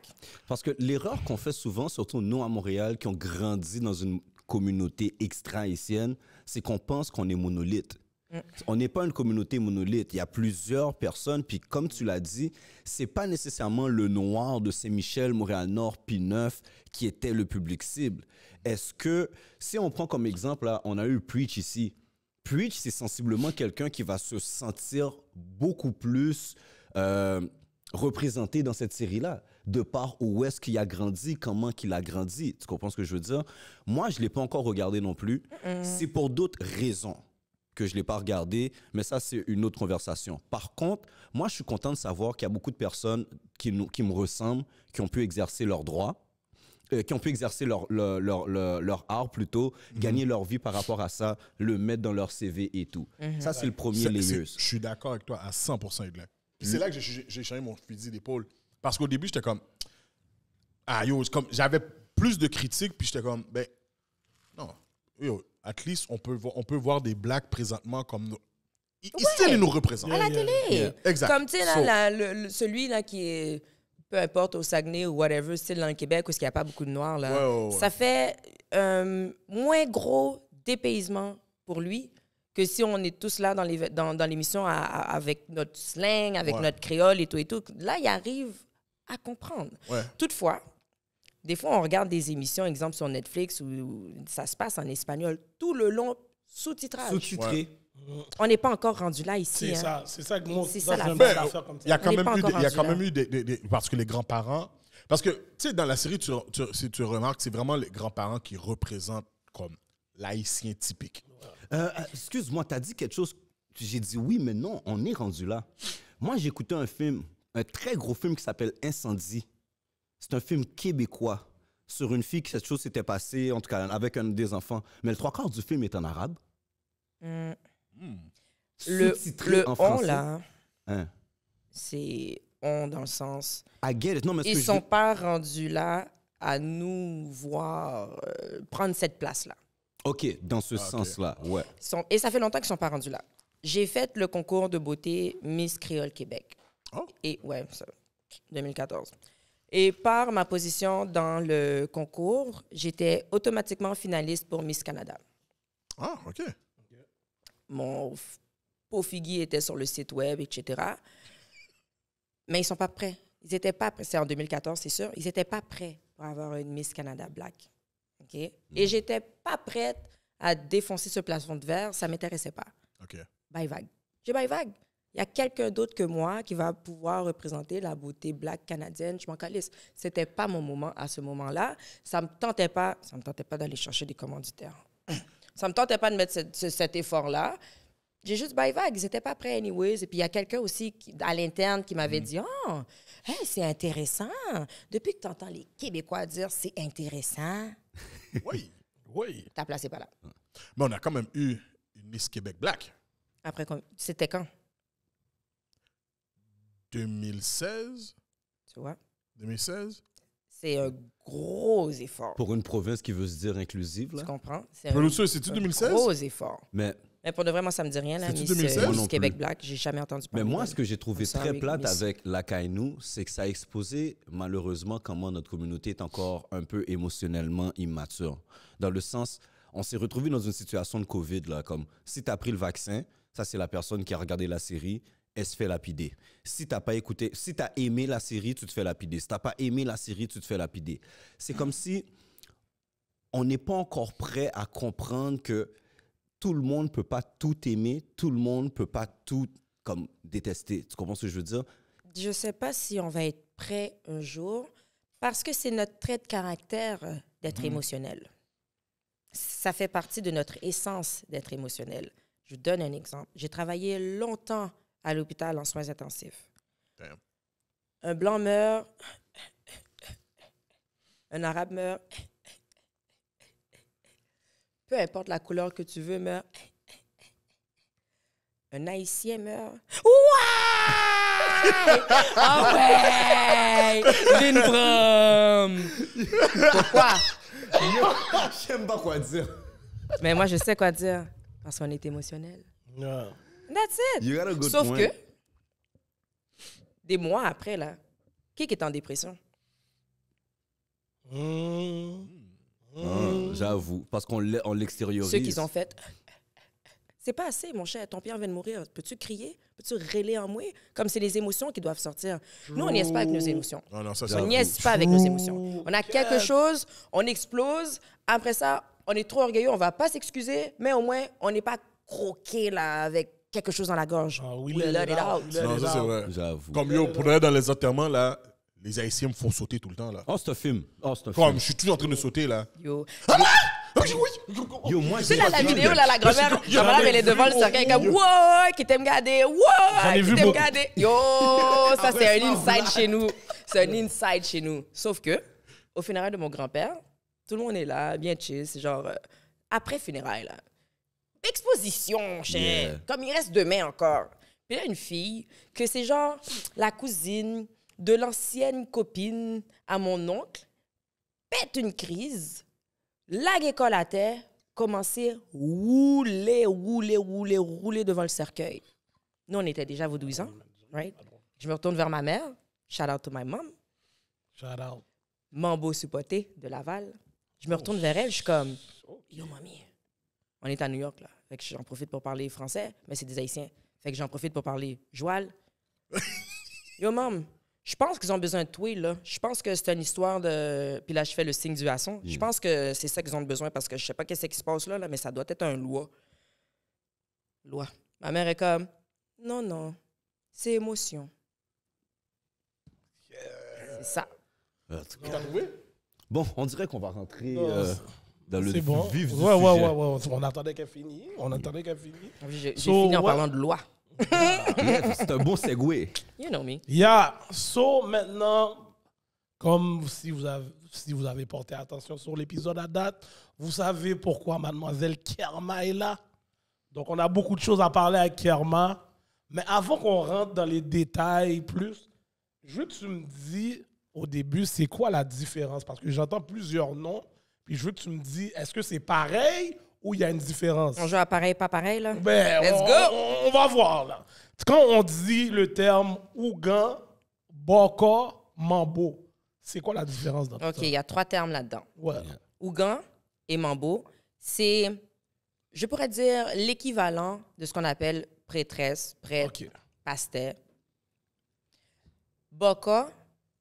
Parce que l'erreur qu'on fait souvent, surtout nous à Montréal, qui ont grandi dans une communauté extra-haïtienne, c'est qu'on pense qu'on est monolithe. Mm. On n'est pas une communauté monolithe. Il y a plusieurs personnes. Puis comme tu l'as dit, c'est pas nécessairement le noir de Saint-Michel, Montréal-Nord, puis Neuf qui était le public cible. Est-ce que, si on prend comme exemple, là, on a eu Preach ici, puis c'est sensiblement quelqu'un qui va se sentir beaucoup plus euh, représenté dans cette série-là, de par où est-ce qu'il a grandi, comment qu'il a grandi. Tu comprends ce que je veux dire? Moi, je ne l'ai pas encore regardé non plus. C'est pour d'autres raisons que je ne l'ai pas regardé, mais ça, c'est une autre conversation. Par contre, moi, je suis content de savoir qu'il y a beaucoup de personnes qui, nous, qui me ressemblent, qui ont pu exercer leurs droits euh, qui ont pu exercer leur, leur, leur, leur, art plutôt, mhm. gagner leur vie par rapport à ça, le mettre dans leur CV et tout. Mhm. Ça, c'est le premier layer. Je suis d'accord avec toi à 100%, Glenn. Puis c'est mm. là que j'ai changé mon fusil d'épaule. Parce qu'au début, j'étais comme, ah yo, comme, j'avais plus de critiques, puis j'étais comme, ben, non, yo, at least, on peut, on peut voir des blacks présentement comme nous ils, nous représentent. À la télé. Exactement. Comme, tu celui là qui est peu importe au Saguenay ou whatever, style dans le Québec où il n'y a pas beaucoup de noirs, là, ça fait euh, moins gros dépaysement pour lui que si on est tous là dans l'émission dans, avec notre slang, avec notre créole et tout et tout. Là, il arrive à comprendre. Toutefois, des fois, on regarde des émissions, exemple sur Netflix, où, ça se passe en espagnol tout le long, sous-titrage. Sous-titré. On n'est pas encore rendu là ici. C'est hein. ça, c'est ça que moi, c'est ça, ben, Il y a quand, même, eu, des, parce que les grands-parents, parce que tu sais dans la série, si tu remarques, c'est vraiment les grands-parents qui représentent comme l'haïtien typique. Euh, euh, excuse-moi, tu as dit quelque chose. J'ai dit oui, mais non, on est rendu là. Moi, j'écoutais un film, un très gros film qui s'appelle Incendie. C'est un film québécois sur une fille qui, cette chose s'était passée, en tout cas avec un des enfants. Mais le trois quarts du film est en arabe. Mm. Le, on, là, hein, hein. c'est on dans le sens. ils ne sont pas rendus là à nous voir euh, prendre cette place-là. OK, dans ce ah, sens-là, ouais. et ça fait longtemps qu'ils ne sont pas rendus là. J'ai fait le concours de beauté Miss Créole Québec. Oh. Et ouais, ça, 2014. Et par ma position dans le concours, j'étais automatiquement finaliste pour Miss Canada. Ah, OK mon Pofigui était sur le site web, etc. Mais ils sont pas prêts. Ils n'étaient pas prêts. C'est en 2014, c'est sûr. Ils n'étaient pas prêts pour avoir une Miss Canada Black. OK? Et mm-hmm. j'étais pas prête à défoncer ce plafond de verre. Ça ne m'intéressait pas. Bye vague. J'ai bye vague. Il y a quelqu'un d'autre que moi qui va pouvoir représenter la beauté black canadienne. Je m'en calisse. C'était pas mon moment à ce moment-là. Ça me tentait pas. Ça me tentait pas d'aller chercher des commanditaires. Ça me tentait pas de mettre cet effort-là. J'ai juste bye vague, ils n'étaient pas prêts anyways. Et puis il y a quelqu'un aussi à l'interne qui m'avait mm. dit Oh, c'est intéressant. Depuis que tu entends les Québécois dire c'est intéressant. (laughs) oui, oui. Ta place n'est pas là. Mm. Mais on a quand même eu une Miss Québec Black. Après, c'était quand 2016. Tu vois 2016 c'est un gros effort. Pour une province qui veut se dire inclusive, là. Tu comprends? C'est un, cest 2016? gros effort. Mais... Mais pour de vrai, moi, ça me dit rien, là. c'est 2016? Euh, Québec Black, j'ai jamais entendu parler. Mais moi, ce que j'ai trouvé très plate avec la Kainou, c'est que ça a exposé, malheureusement, comment notre communauté est encore un peu émotionnellement immature. Dans le sens, on s'est retrouvé dans une situation de COVID, là, comme si tu as pris le vaccin, ça, c'est la personne qui a regardé la série, elle se fait lapider. Si t'as pas écouté, si as aimé la série, tu te fais lapider. Si t'as pas aimé la série, tu te fais lapider. C'est comme si on n'est pas encore prêt à comprendre que tout le monde peut pas tout aimer, tout le monde peut pas tout comme détester. Tu comprends ce que je veux dire? Je sais pas si on va être prêt un jour parce que c'est notre trait de caractère euh, d'être mhm. émotionnel. Ça fait partie de notre essence d'être émotionnel. Je vous donne un exemple. J'ai travaillé longtemps à l'hôpital en soins intensifs. Un blanc meurt, un arabe meurt, peu importe la couleur que tu veux meurt, un haïtien meurt. Ah ouais! Oh, ouais! Pourquoi? (laughs) J'aime pas quoi dire. Mais moi, je sais quoi dire. Parce qu'on est émotionnel. Non. Ah. That's it. You got a good Sauf que, des mois après, là, qui est en dépression? Hein, hein, j'avoue, parce qu'on l'extériorise. Ceux qu'ils ont fait. (laughs) C'est pas assez, mon cher. Ton père vient de mourir. Peux-tu crier? Peux-tu râler en moi? Comme c'est les émotions qui doivent sortir. Nous, on est pas avec nos émotions. non, ça, on niaise pas avec nos émotions. On a quelque chose, on explose. Après ça, on est trop orgueilleux, on va pas s'excuser, mais au moins, on n'est pas croqué là avec quelque chose dans la gorge. Ah, we, it out. c'est vrai. J'avoue. Comme yo, pour aller dans les enterrements, là, les Haïtiens me font sauter tout le temps, là. Oh, c'est un film. Oh, c'est un film. Comme je suis toujours en train de sauter, là. Yo. Ah, ah! ah Yo, moi, C'est la, la vidéo, là, la grand-mère, la grand-mère, elle est devant le cercueil, comme, wow, qui t'aime garder, wow, qui t'aime garder. Yo, ça, c'est un inside chez nous. C'est un inside chez nous. Sauf que, au funérail de mon grand-père, tout le monde est là, bien chill. C'est genre, euh, après funérail, là, exposition, cher. Comme il reste demain encore. Puis il a une fille que c'est genre la cousine de l'ancienne copine à mon oncle, pète une crise, lague école à terre, commencer à rouler, rouler, rouler, rouler devant le cercueil. Nous, on était déjà 12 right? Je me retourne vers ma mère. Shout out to my mom. Shout out. Mambo supporté de Laval. Je me retourne vers elle, je suis comme, on est à New York, là. Fait que j'en profite pour parler français, mais c'est des Haïtiens. Fait que j'en profite pour parler joual. (laughs) Yo, mom, je pense qu'ils ont besoin de toi, là. Je pense que c'est une histoire de. Puis là, je fais le signe du hasson. Je mm. pense que c'est ça qu'ils ont besoin parce que je sais pas qu'est-ce qui se passe là, là, mais ça doit être un loi. Loi. Ma mère est comme. Non, non. C'est émotion. C'est ça. Bon, on dirait qu'on va rentrer. Euh, dans le bon. vif On attendait qu'elle finisse. On attendait qu'elle finisse. Ah, j'ai fini en parlant de loi. Ah, c'est un beau segway. You know me. Yeah. So, maintenant, comme si vous avez, si vous avez porté attention sur l'épisode à date, vous savez pourquoi mademoiselle Kerma est là. Donc, on a beaucoup de choses à parler avec Kerma. Mais avant qu'on rentre dans les détails plus, je tu me dis au début, c'est quoi la différence? Parce que j'entends plusieurs noms puis je veux que tu me dises, est-ce que c'est pareil ou il y a une différence? On joue à pareil, pas pareil, là? Ben, on, va voir, là. Quand on dit le terme Ougan, boka, Mambo, c'est quoi la différence dans OK, il y a trois termes là-dedans. Ouais. Ougan et Mambo, c'est, je pourrais dire, l'équivalent de ce qu'on appelle prêtresse, prêtre, pasteur. Boko,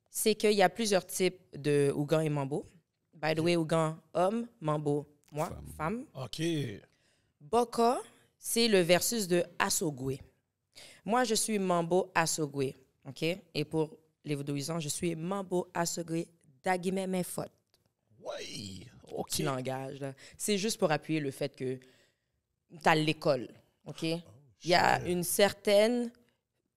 c'est qu'il y a plusieurs types de Ougan et Mambo. By the way, Ougan, homme, mambo, moi, femme. OK. Boko, c'est le versus de Asogwe. Moi, je suis mambo Asogwe. OK? Et pour les Vodouisans, je suis mambo Asogwe Dagime Mefot. Oui. OK. C'est juste pour appuyer le fait que tu as l'école. OK? Oh, Il y a une certaine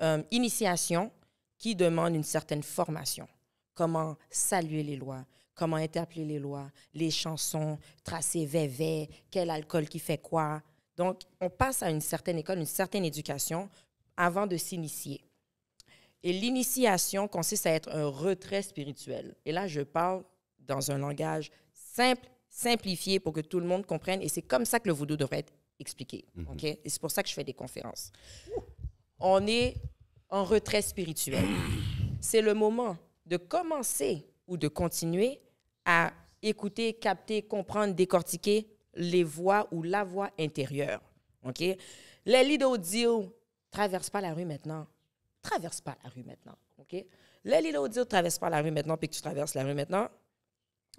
euh, initiation qui demande une certaine formation. Comment saluer les lois, comment interpeller les lois, les chansons, tracer vévé, quel alcool qui fait quoi. Donc, on passe à une certaine école, une certaine éducation avant de s'initier. Et l'initiation consiste à être un retrait spirituel. Et là, je parle dans un langage simple, simplifié pour que tout le monde comprenne. Et c'est comme ça que le voodoo devrait être expliqué. Mhm. Et c'est pour ça que je fais des conférences. On est en retrait spirituel. C'est le moment de commencer ou de continuer à écouter, capter, comprendre, décortiquer les voix ou la voix intérieure. OK? Les leaders traverse pas la rue maintenant. Traverse pas la rue maintenant. OK? Les leaders traverse pas la rue maintenant, puis que tu traverses la rue maintenant.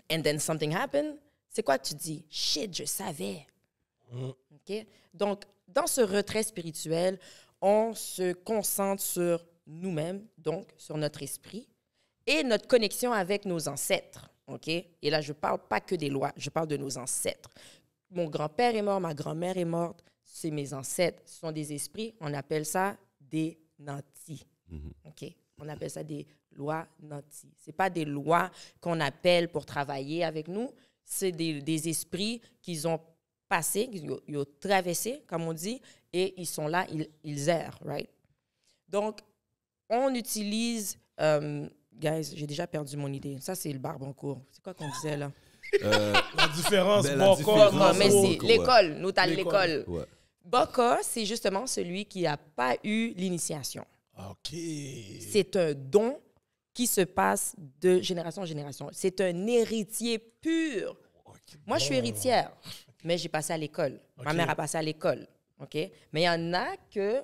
And then something happened. C'est quoi que tu dis? Shit, je savais. OK? Donc, dans ce retrait spirituel, on se concentre sur nous-mêmes, donc sur notre esprit, et notre connexion avec nos ancêtres. OK? Et là, je ne parle pas que des lois, je parle de nos ancêtres. Mon grand-père est mort, ma grand-mère est morte, c'est mes ancêtres, ce sont des esprits, on appelle ça des nantis. Mm-hmm. OK? On appelle ça des lois nantis. Ce pas des lois qu'on appelle pour travailler avec nous, c'est des, des, esprits qu'ils ont passés, qu'ils ont, comme on dit, et ils sont là, ils, ils errent, right? Donc, on utilise euh, Guys, j'ai déjà perdu mon idée. Ça, c'est le cours. C'est quoi qu'on disait là euh, La différence, ben, non, mais c'est l'école. Nous, t'as l'école. Ouais. c'est justement celui qui n'a pas eu l'initiation. OK. C'est un don qui se passe de génération en génération. C'est un héritier pur. Oh, Moi, je suis héritière, mais j'ai passé à l'école. Ma mère a passé à l'école. OK? Mais il y en a que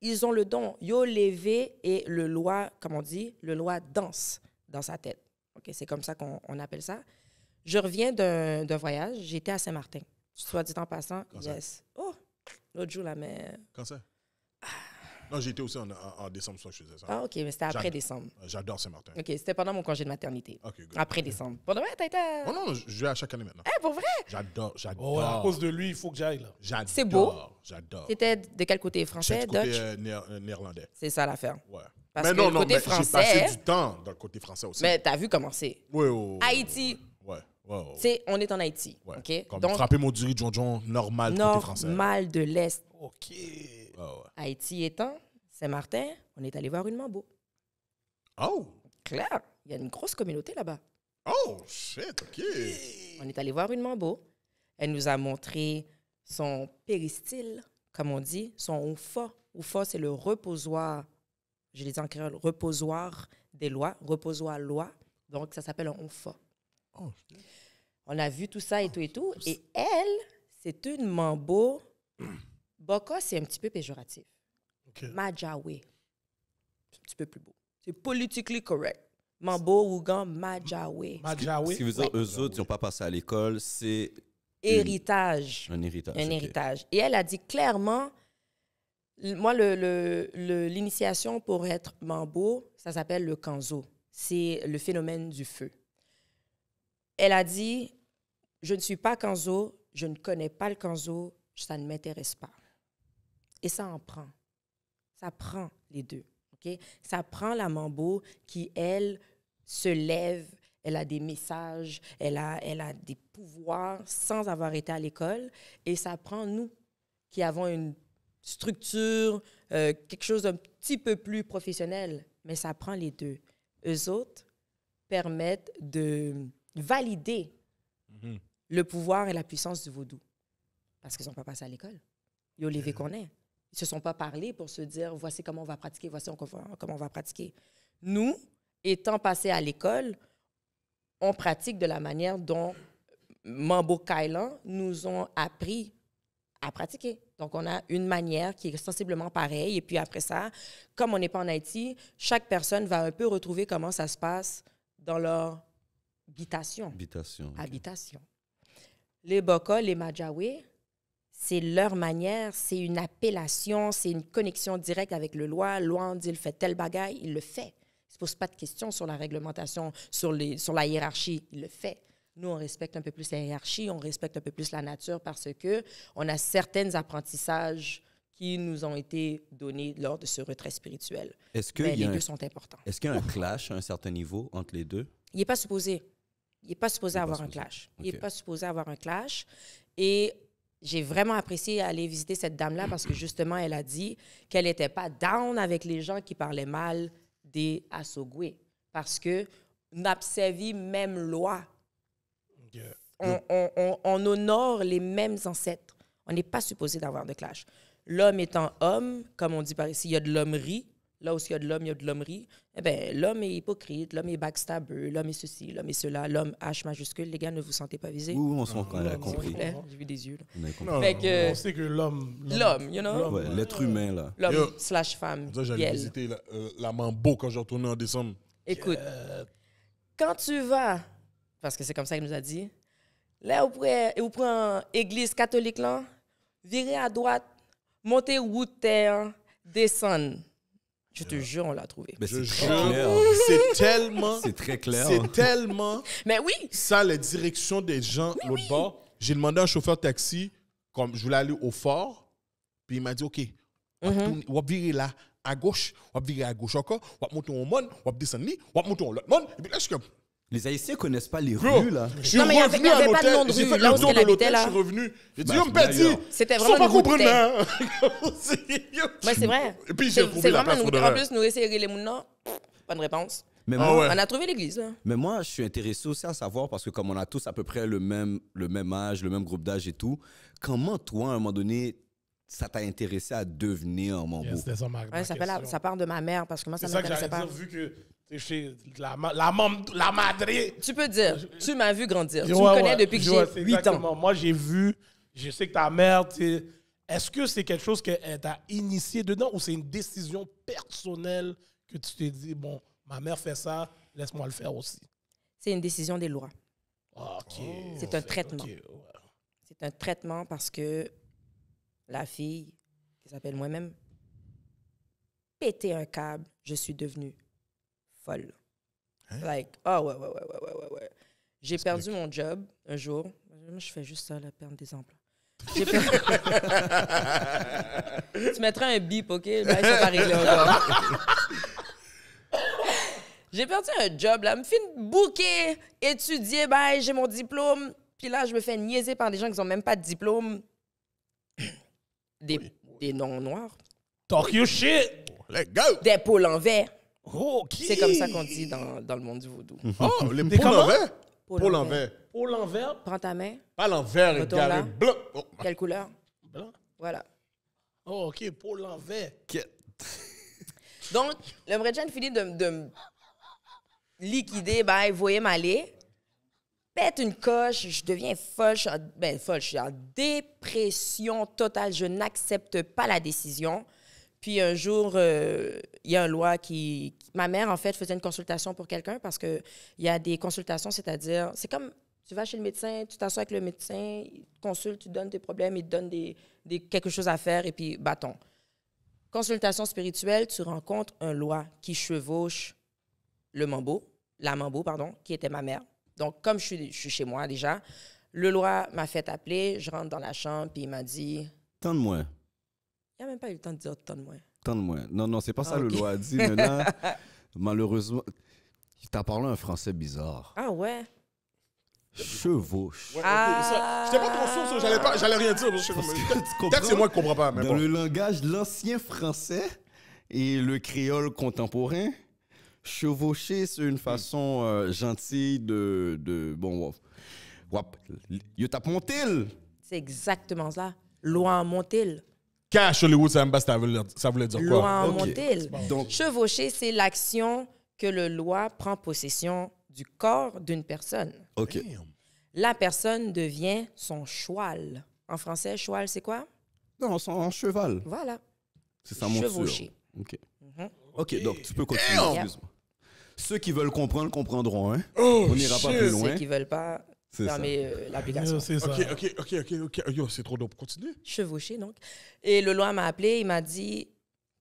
ils ont le don. Yo levé et le loi, comme on dit, le loi danse dans sa tête. c'est comme ça qu'on appelle ça. Je reviens d'un voyage. J'étais à Saint-Martin. Soit dit en passant, yes. Oh, l'autre jour, là, mais. Quand ça? Non, j'étais aussi en, en, en décembre, je faisais ça. Ah, OK, mais c'était après décembre. Ah, j'adore Saint-Martin. OK, c'était pendant mon congé de maternité. OK, good. Après décembre. Pour de vrai, t'as été. Oh non, je vais à chaque année maintenant. Eh, pour vrai? J'adore, j'adore. Oh, à cause de lui, il faut que j'aille là. J'adore. C'est beau. J'adore. C'était de quel côté français, Dutch? Côté, euh, euh, néerlandais. C'est ça l'affaire. Ouais. Parce mais que non, côté non, j'ai passé du temps dans le côté français aussi. Mais t'as vu comment c'est. Ouais Oh, Haïti. Ouais. Wow. on est en Haïti. Ouais. Comme Donc, frapper Moduri, John John, normal, normal côté français. Normal de l'Est. OK. Ah, Haïti étant Saint-Martin, on est allé voir une mambo. Oh! Claire, il y a une grosse communauté là-bas. Oh, shit, OK. On est allé voir une mambo. Elle nous a montré son péristyle, comme on dit, son oufa. Oufa, c'est le reposoir. Je l'ai dit en créole, reposoir des lois, reposoir loi. Donc, ça s'appelle un oufa. Oh, on a vu tout ça et tout et tout. Et elle, c'est une mambo Boko, c'est un petit peu péjoratif. Okay. Majawe, c'est un petit peu plus beau. C'est politically correct. Mambo, Ougan, Majawe. Majawe. Ce qui eux autres, ils n'ont pas passé à l'école, c'est. Héritage. Un héritage. Un héritage. Et elle a dit clairement, moi, l'initiation le, le, pour être Mambo, ça s'appelle le Kanzo. C'est le phénomène du feu. Elle a dit, je ne suis pas Kanzo, je ne connais pas le Kanzo, ça ne m'intéresse pas. Et ça en prend. Ça prend les deux. ok Ça prend la mambo qui, elle, se lève, elle a des messages, elle a, elle a des pouvoirs sans avoir été à l'école. Et ça prend nous qui avons une structure, euh, quelque chose d'un petit peu plus professionnel. Mais ça prend les deux. Eux autres permettent de valider mm-hmm. le pouvoir et la puissance du vaudou. Parce qu'ils n'ont pas passé à l'école. Ils ont levé qu'on est ils se sont pas parlé pour se dire voici comment on va pratiquer, voici comment on va pratiquer. Nous, étant passés à l'école, on pratique de la manière dont Mambo Kailan nous ont appris à pratiquer. Donc, on a une manière qui est sensiblement pareille. Et puis après ça, comme on n'est pas en Haïti, chaque personne va un peu retrouver comment ça se passe dans leur habitation. Habitation. Habitation. Les Boko les Majawé c'est leur manière, c'est une appellation, c'est une connexion directe avec le loi. Loi, il fait tel bagaille, il le fait. Il ne se pose pas de questions sur la réglementation, sur, les, sur la hiérarchie, il le fait. Nous, on respecte un peu plus la hiérarchie, on respecte un peu plus la nature parce que on a certains apprentissages qui nous ont été donnés lors de ce retrait spirituel. Est-ce Mais les deux sont importants. Est-ce qu'il y a un clash à un certain niveau entre les deux? Il n'est pas supposé. Il n'est pas supposé avoir un clash. Il n'est pas supposé avoir un clash. Et j'ai vraiment apprécié aller visiter cette dame-là parce que justement, elle a dit qu'elle n'était pas down avec les gens qui parlaient mal des Asogwe parce que n'abservi même loi. On, on, honore les mêmes ancêtres. On n'est pas supposé d'avoir de clash. L'homme étant homme, comme on dit par ici, il y a de l'hommerie, là où il y a de l'homme, il y a de l'hommerie, eh ben, l'homme est hypocrite, l'homme est backstabbeux, l'homme est ceci, l'homme est cela, l'homme H majuscule. Les gars, ne vous sentez pas visés. Oui, on, s'en on a ah, compris. J'ai vu des yeux. On, sait que l'homme. L'homme, you know? l'être humain, là. L'homme slash femme. J'allais visiter la, euh, la, Mambo quand je retournais en décembre. Écoute, quand tu vas, parce que c'est comme ça qu'il nous a dit, là, on prend église catholique, là, virer à droite, monter route terre, descendre. Je te jure, on l'a trouvé. Mais Je c'est jure. (laughs) C'est tellement. C'est très clair. C'est tellement Mais oui, ça, les directions des gens, l'autre bord. J'ai demandé à un chauffeur taxi, comme je voulais aller au fort, puis il m'a dit OK, mhm. on va virer là, à gauche, on va virer à gauche encore, on va monter au monde, on va descendre, on va monter au l'autre monde. Et puis là, je suis les Haïtiens connaissent pas les rues, là. Je suis Non, revenu à l'hôtel. J'ai rue, de l'hôtel, je suis revenu. J'ai dit, Bah, yo, oh, me petit. C'était vraiment pas comprendre, hein. (laughs) Mais c'est vrai. Et puis, j'ai C'est- trouvé la vraiment une de plus, nous essayons les mounas. Pas de réponse. Mais ah ouais. On a trouvé l'église. Mais moi, je suis intéressé aussi à savoir, parce que comme on a tous à peu près le même, le même âge, le même groupe d'âge et tout, comment toi, à un moment donné, ça t'a intéressé à devenir un mambo? ça, ma- Ouais, ça, ça part de ma mère parce que moi, ça C'est ça que m'intéressait j'allais pas. dire, vu que chez la, la, la Tu peux dire, tu m'as vu grandir. tu me connais depuis que j'ai 8 ans. Moi, j'ai vu, je sais que ta mère, est-ce que c'est quelque chose qu'elle euh, t'a initié dedans ou c'est une décision personnelle que tu t'es dit, bon, ma mère fait ça, laisse-moi le faire aussi? C'est une décision des lois. Oh. C'est un traitement. C'est un traitement parce que la fille, qui s'appelle moi-même, Pété un câble, je suis devenue folle. Hein? Like, oh ouais, ouais, ouais, ouais, ouais, ouais. J'ai perdu mon job un jour. Moi, je fais juste ça, la perte des emplois. (laughs) tu mettrais un bip, OK? J'ai perdu un job, là. Me fin bouquet, étudier, ben, j'ai mon diplôme. Puis là, je me fais niaiser par des gens qui n'ont même pas de diplôme. Des, des noms noirs. Talk your shit! Let's go! Des pôles en verre. C'est comme ça qu'on dit dans, dans, le monde du vaudou. Oh, les pôles envers? Pour l'envers. Pour l'envers, Prends ta main. Pas l'envers, égal. Blanc. Oh. Quelle couleur? Blanc. Voilà. Oh, OK, pour l'envers. (laughs) Donc, le jeune finit de, de me liquider, ben, vous voyez m'aller. Pète une coche, je deviens folle, je ben, folle, je suis en dépression totale, je n'accepte pas la décision. Puis un jour, euh, il y a un loi qui, Ma mère, en fait, faisait une consultation pour quelqu'un parce qu'il y a des consultations, c'est-à-dire. C'est comme tu vas chez le médecin, tu t'assois avec le médecin, il te consulte, tu donnes tes problèmes, il te donne des, des, quelque chose à faire et puis bâton. Consultation spirituelle, tu rencontres un loi qui chevauche le mambo, la mambo, pardon, qui était ma mère. Donc, comme je suis, je suis chez moi déjà, le loi m'a fait appeler, je rentre dans la chambre, puis il m'a dit... moi il n'y a même pas eu le temps de dire tant de moins. Tant de moins. Non, non, c'est pas ça ah, le loi a dit. Maintenant, (laughs) malheureusement, il t'a parlé un français bizarre. Ah ouais? Chevauche. Je ah. pas trop sûr, j'allais, pas, j'allais rien dire. Peut-être que c'est moi qui ne comprends pas. dans le langage, l'ancien français et le créole contemporain, chevaucher, c'est une hmm. façon euh, gentille de, de. Bon, wap. Yo t'a monté C'est exactement ça. Loin en Cash Hollywood, ça, voulait, dire quoi? Chevaucher, c'est l'action que le loi prend possession du corps d'une personne. OK. La personne devient son choual. En français, choual, c'est quoi? Non, son cheval. Voilà. C'est sa Chevaucher. OK. Mhm. OK, donc tu peux continuer. Ceux qui veulent comprendre comprendront. Hein. Oh, On n'ira pas plus loin. Ceux qui veulent pas. Non, mais euh, l'application. Ok, ok, ok, oh, c'est trop pour Continue. Chevaucher, donc. Et le loi m'a appelé, il m'a dit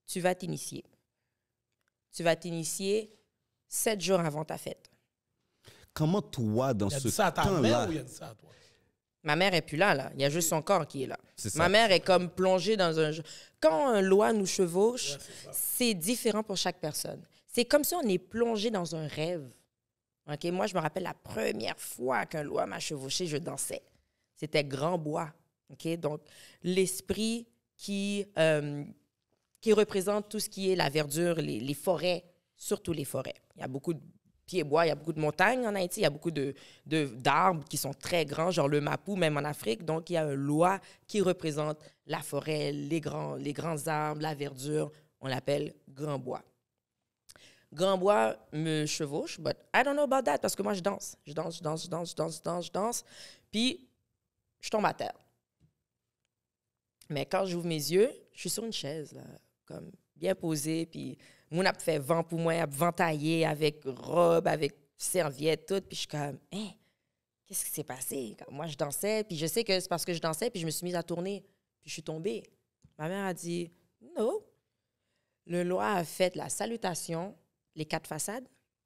Tu vas t'initier. Tu vas t'initier sept jours avant ta fête. Comment toi, dans ce temps-là. Ma mère est plus là, là. Il y a juste son corps qui est là. Ma mère est comme plongée dans un Quand un loi nous chevauche, c'est différent pour chaque personne. C'est comme si on est plongé dans un rêve. Moi, je me rappelle la première fois qu'un loi m'a chevauché, je dansais. C'était Grand Bois. Donc, l'esprit qui, euh, qui représente tout ce qui est la verdure, les, forêts, surtout les forêts. Il y a beaucoup de pieds bois, il y a beaucoup de montagnes en Haïti, il y a beaucoup d'arbres qui sont très grands, genre le Mapou, même en Afrique. Donc, il y a un loi qui représente la forêt, les grands, les grands arbres, la verdure. On l'appelle Grand Bois. Grandbois me chevauche, but I don't know about that parce que moi, je danse. Je danse, je danse, je danse, je danse, je danse, danse. Puis, je tombe à terre. Mais quand j'ouvre mes yeux, je suis sur une chaise, là, comme bien posée. Puis, mon app fait vent pour moi, ventaillé avec robe, avec serviette, tout. Puis, je suis comme, hey, hein, qu'est-ce qui s'est passé? moi, je dansais. Puis, je sais que c'est parce que je dansais. Puis, je me suis mise à tourner. Puis, je suis tombée. Ma mère a dit, non. Le loi a fait la salutation les quatre façades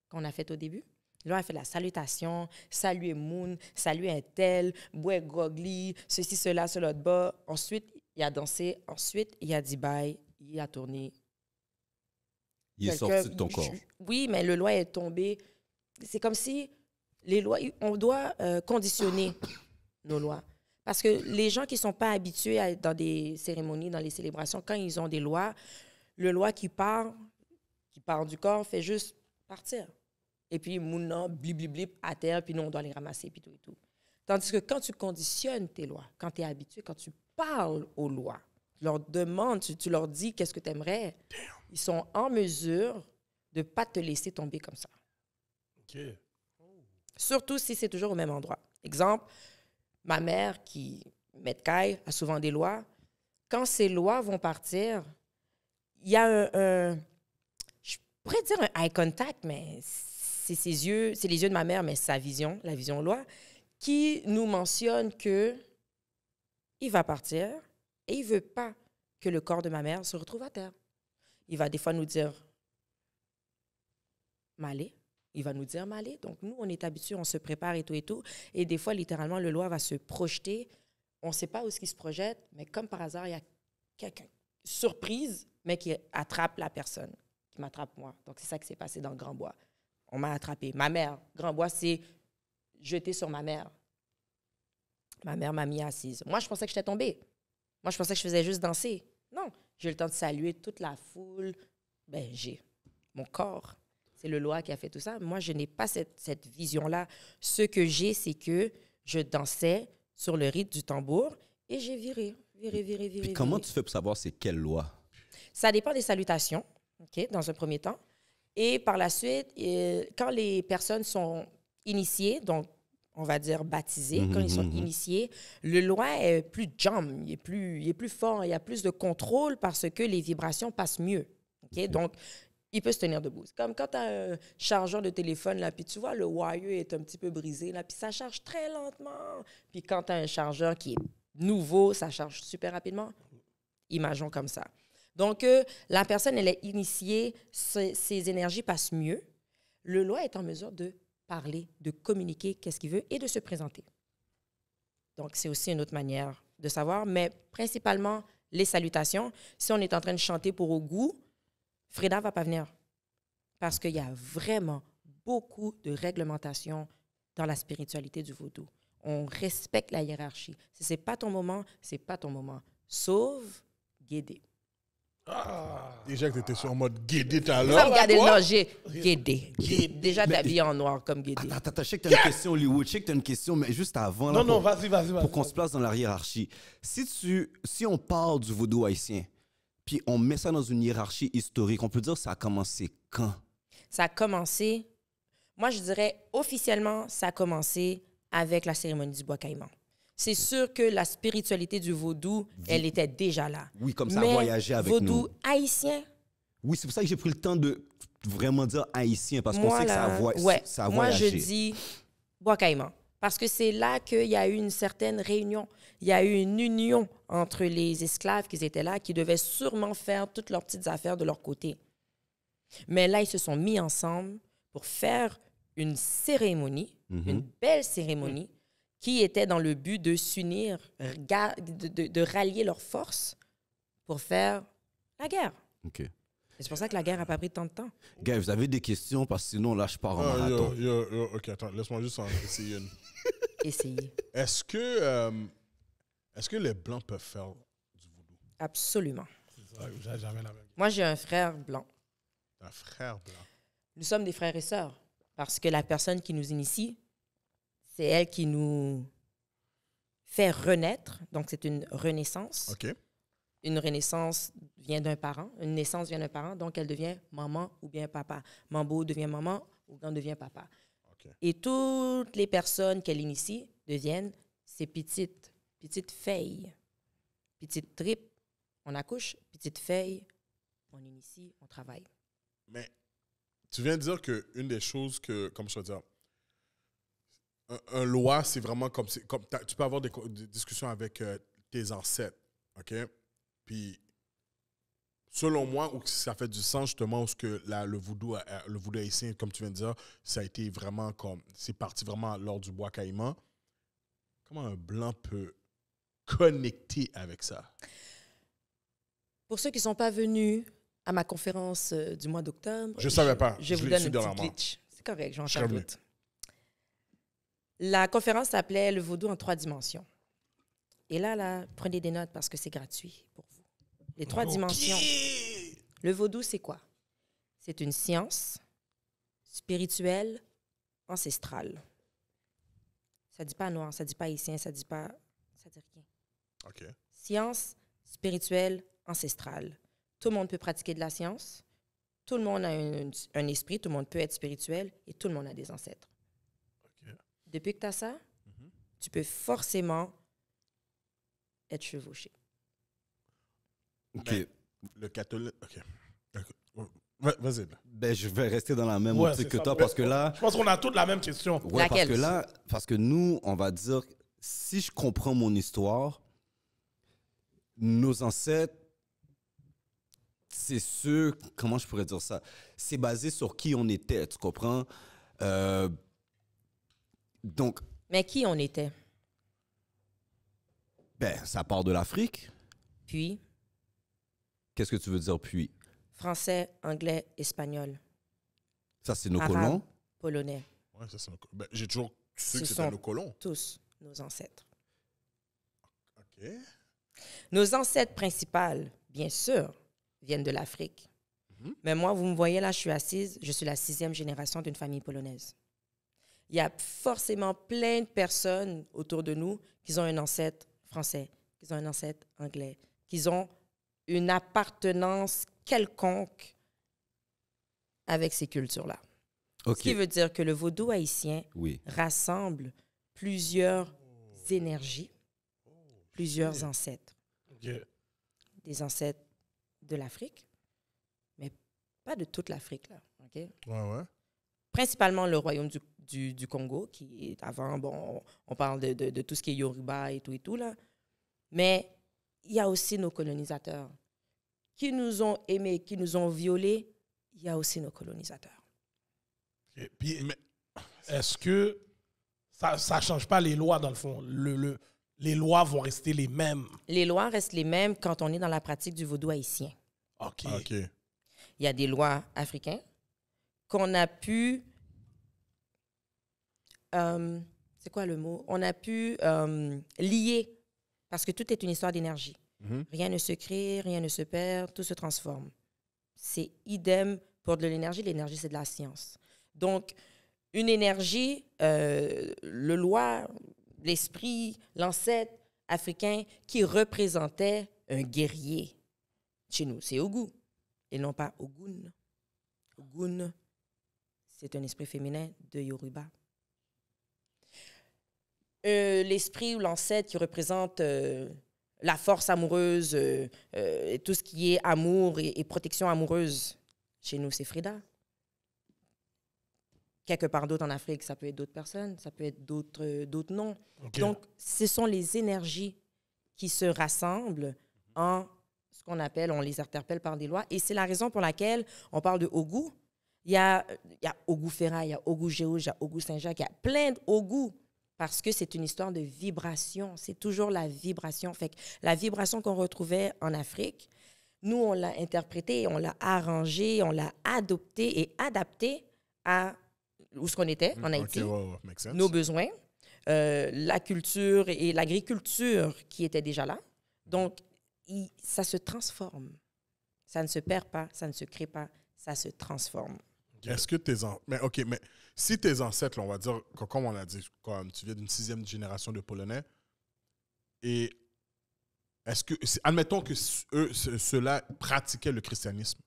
qu'on a faites au début. Là, on a fait la salutation, saluer Moon, saluer un tel, bois gogli, ceci, cela, cela de bas. Ensuite, il a dansé. Ensuite, il a dit bye. Il a tourné. Il est sorti de ton corps. Oui, mais le loi est tombé. C'est comme si les lois, on doit euh, conditionner nos lois. Parce que les gens qui ne sont pas habitués à dans des cérémonies, dans les célébrations, quand ils ont des lois, le loi qui part, qui part du corps fait juste partir. Et puis, mouna, blip, blip, à terre, puis nous, on doit les ramasser, puis tout et tout. Tandis que quand tu conditionnes tes lois, quand tu es habitué, quand tu parles aux lois, tu leur demandes, tu, leur dis qu'est-ce que tu aimerais, ils sont en mesure de ne pas te laisser tomber comme ça. OK. Surtout si c'est toujours au même endroit. Exemple, ma mère qui, caille, a souvent des lois. Quand ces lois vont partir, il y a un pourrais dire un eye contact, mais c'est ses yeux, c'est les yeux de ma mère, mais sa vision, la vision loi, qui nous mentionne que il va partir et il veut pas que le corps de ma mère se retrouve à terre. Il va des fois nous dire m'aller, il va nous dire m'aller. Donc nous, on est habitués, on se prépare et tout et tout. Et des fois, littéralement, le loi va se projeter. On ne sait pas où ce qui se projette, mais comme par hasard, il y a quelqu'un surprise, mais qui attrape la personne m'attrape moi. Donc, c'est ça qui s'est passé dans le Grand Bois. On m'a attrapé. Ma mère, Grand Bois, c'est jeté sur ma mère. Ma mère m'a mis assise. Moi, je pensais que j'étais tombée. Moi, je pensais que je faisais juste danser. Non, j'ai le temps de saluer toute la foule. Ben, j'ai mon corps. C'est le loi qui a fait tout ça. Moi, je n'ai pas cette, cette vision-là. Ce que j'ai, c'est que je dansais sur le rythme du tambour et j'ai viré, viré, viré, viré. comment tu fais pour savoir c'est quelle loi? Ça dépend des salutations. OK, dans un premier temps. Et par la suite, quand les personnes sont initiées, donc on va dire baptisées, mmh, quand ils mmh, sont mmh, initiés, le loin est plus jump, il est plus, il est plus fort, il y a plus de contrôle parce que les vibrations passent mieux. OK, Donc, il peut se tenir debout. comme quand tu as un chargeur de téléphone, là, puis tu vois, le wire est un petit peu brisé, là, puis ça charge très lentement. Puis quand tu as un chargeur qui est nouveau, ça charge super rapidement. Imaginons comme ça. Donc, euh, la personne, elle est initiée, ses, énergies passent mieux. Le loi est en mesure de parler, de communiquer qu'est-ce qu'il veut et de se présenter. Donc, c'est aussi une autre manière de savoir, mais principalement les salutations. Si on est en train de chanter pour au goût, Freda va pas venir parce qu'il y a vraiment beaucoup de réglementations dans la spiritualité du vaudou. On respecte la hiérarchie. Si n'est pas ton moment, n'est pas ton moment. Sauve, guider. Ah, déjà que tu étais sur en mode guédé tout à l'heure. Ça me Guédé. Déjà vie en noir comme guédé. Attends, attends, je sais que t'as une question, Hollywood. Je sais que t'as une question, mais juste avant. Là, non, non, vas-y, vas-y. pour qu'on se place dans la hiérarchie. Si, tu, si on parle du vaudou haïtien, puis on met ça dans une hiérarchie historique, on peut dire ça a commencé quand? Ça a commencé. Moi, je dirais officiellement, ça a commencé avec la cérémonie du bois caïman c'est sûr que la spiritualité du vaudou, elle était déjà là. Oui, comme ça, a voyagé avec vaudou nous. Vaudou haïtien. Oui, c'est pour ça que j'ai pris le temps de vraiment dire haïtien, parce qu'on sait que ça a, Moi, je dis Bois-Caïman. Parce que c'est là qu'il y a eu une certaine réunion. Il y a eu une union entre les esclaves qui étaient là, qui devaient sûrement faire toutes leurs petites affaires de leur côté. Mais là, ils se sont mis ensemble pour faire une cérémonie, mhm. une belle cérémonie, qui étaient dans le but de s'unir, de, de, rallier leurs forces pour faire la guerre. OK. C'est pour ça que la guerre n'a pas pris tant de temps. Gars, vous avez des questions parce que sinon, là, je pars en ah, marathon. OK, attends, laisse-moi juste en essayer une. (laughs) essayer. Est-ce que, euh, est-ce que les Blancs peuvent faire du voodoo? Absolument. Moi, j'ai un frère blanc. Un frère blanc? Nous sommes des frères et sœurs parce que la personne qui nous initie c'est elle qui nous fait renaître. Donc, c'est une renaissance. Une renaissance vient d'un parent. Une naissance vient d'un parent. Donc, elle devient maman ou bien papa. Mambo devient maman ou grand devient papa. Et toutes les personnes qu'elle initie deviennent ces petites, petites feuilles, petites tripes. On accouche, petites feuilles, on initie, on travaille. Mais tu viens de dire qu'une des choses que, comme je veux dire, un, loi, c'est vraiment comme. comme tu peux avoir des, discussions avec euh, tes ancêtres. OK? Puis, selon moi, où ça fait du sens, justement, où ce que le voodoo, le haïtien, comme tu viens de dire, ça a été vraiment comme. C'est parti vraiment lors du bois caïman. Comment un blanc peut connecter avec ça? Pour ceux qui ne sont pas venus à ma conférence euh, du mois d'octobre, je ne savais pas. Je, je vous donne un petit C'est correct, jean doute. La conférence s'appelait Le vaudou en trois dimensions. Et là, là, prenez des notes parce que c'est gratuit pour vous. Les trois dimensions. Le vaudou, c'est quoi? C'est une science spirituelle ancestrale. Ça dit pas noir, ça dit pas haïtien, ça dit pas... Ça dit rien. OK. Science spirituelle ancestrale. Tout le monde peut pratiquer de la science. Tout le monde a un esprit, tout le monde peut être spirituel et tout le monde a des ancêtres depuis que tu as ça, mhm. tu peux forcément être chevauché. OK. Ben, le catholique. OK. Vas-y. Ben, je vais rester dans la même optique que toi parce que là. Je pense qu'on a toutes la même question. Laquelle? parce que là, parce que nous, on va dire, si je comprends mon histoire, nos ancêtres, c'est sûr, comment je pourrais dire ça? C'est basé sur qui on était, tu comprends? Euh, donc. Mais qui on était? Ben, ça part de l'Afrique. Puis. Qu'est-ce que tu veux dire puis? Français, anglais, espagnol. Ça, c'est nos colons? Polonais. nos ben, J'ai toujours su que c'était nos colons. Tous nos ancêtres. Nos ancêtres principales, bien sûr, viennent de l'Afrique. Mhm. Mais moi, vous me voyez là, je suis assise. Je suis la sixième génération d'une famille polonaise il y a forcément plein de personnes autour de nous qui ont un ancêtre français, qui ont un ancêtre anglais, qui ont une appartenance quelconque avec ces cultures-là. Ce qui veut dire que le vaudou haïtien rassemble plusieurs énergies, plusieurs ancêtres. Des ancêtres de l'Afrique, mais pas de toute l'Afrique, là. Ouais, ouais. Principalement le royaume du du, Congo, qui est avant, bon, on parle de, de, tout ce qui est Yoruba et tout et tout, là. Mais il y a aussi nos colonisateurs qui nous ont aimés, qui nous ont violés. Il y a aussi nos colonisateurs. est-ce que ça ne change pas les lois, dans le fond? Le, les lois vont rester les mêmes? Les lois restent les mêmes quand on est dans la pratique du vaudou haïtien. OK. Il y a des lois africaines qu'on a pu euh, c'est quoi le mot? On a pu euh, lier, parce que tout est une histoire d'énergie. Mm-hmm. Rien ne se crée, rien ne se perd, tout se transforme. C'est idem pour de l'énergie. L'énergie, c'est de la science. Donc, une énergie, euh, le loi, l'esprit, l'ancêtre africain qui représentait un guerrier chez nous, c'est Ogu et non pas Ogun. Ogun, c'est un esprit féminin de Yoruba. Euh, l'esprit ou l'ancêtre qui représente euh, la force amoureuse, euh, et tout ce qui est amour et, protection amoureuse. Chez nous, c'est Frida. Quelque part d'autre en Afrique, ça peut être d'autres personnes, ça peut être d'autres d'autres noms. Donc, ce sont les énergies qui se rassemblent en ce qu'on appelle, on les interpelle par des lois. Et c'est la raison pour laquelle on parle de Ogou. Il y a, il y a Ferra, il y a Ogou Géouge, il y a Ogou Saint-Jacques, il y a plein d'Ogu parce que c'est une histoire de vibration. C'est toujours la vibration. Fait que la vibration qu'on retrouvait en Afrique, nous, on l'a interprétée, on l'a arrangée, on l'a adoptée et adaptée à où ce qu'on était en mm, Haïti, nos besoins, euh, la culture et l'agriculture qui étaient déjà là. Donc, ça se transforme. Ça ne se perd pas, ça ne se crée pas, ça se transforme. Est-ce que tes ancêtres. Mais OK, mais si tes ancêtres, on va dire, comme on a dit, comme tu viens d'une sixième génération de Polonais, et est-ce que. Admettons que eux, ceux-là pratiquaient le christianisme,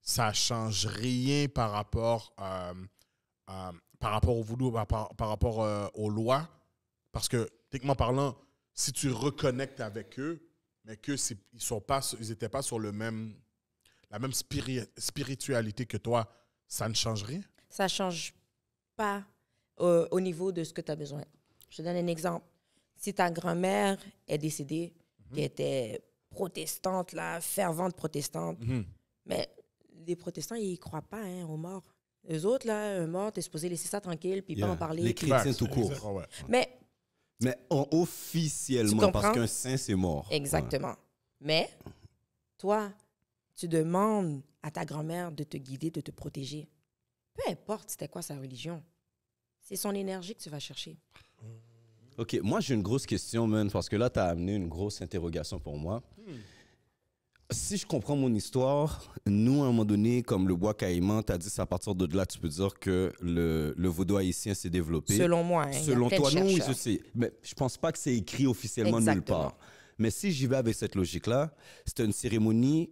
ça change rien par rapport, euh, euh, par rapport au voodoo, par, rapport euh, aux lois, parce que, techniquement parlant, si tu reconnectes avec eux, mais qu'ils n'étaient pas, ils pas sur le même, la même spiritualité que toi, ça ne change rien? Ça ne change pas euh, au niveau de ce que tu as besoin. Je donne un exemple. Si ta grand-mère est décédée, mhm. qui était protestante, là, fervente protestante, mhm. mais les protestants, ils ne croient pas hein, aux morts. Les autres, là, un mort, es supposé laisser ça tranquille, puis pas en parler. Les chrétiens tout court. Mais... Mais officiellement, parce qu'un saint, c'est mort. Exactement. Mais, toi, tu demandes à ta grand-mère de te guider, de te protéger. Peu importe c'était quoi sa religion. C'est son énergie que tu vas chercher. OK, moi j'ai une grosse question, man, parce que là, tu as amené une grosse interrogation pour moi. Si je comprends mon histoire, nous, à un moment donné, comme le bois caïman, tu as dit à partir de là, tu peux dire que le, le vaudou haïtien s'est développé. Selon moi. Hein, Selon toi, non, oui, je sais. Mais je pense pas que c'est écrit officiellement nulle part. Mais si j'y vais avec cette logique-là, c'est une cérémonie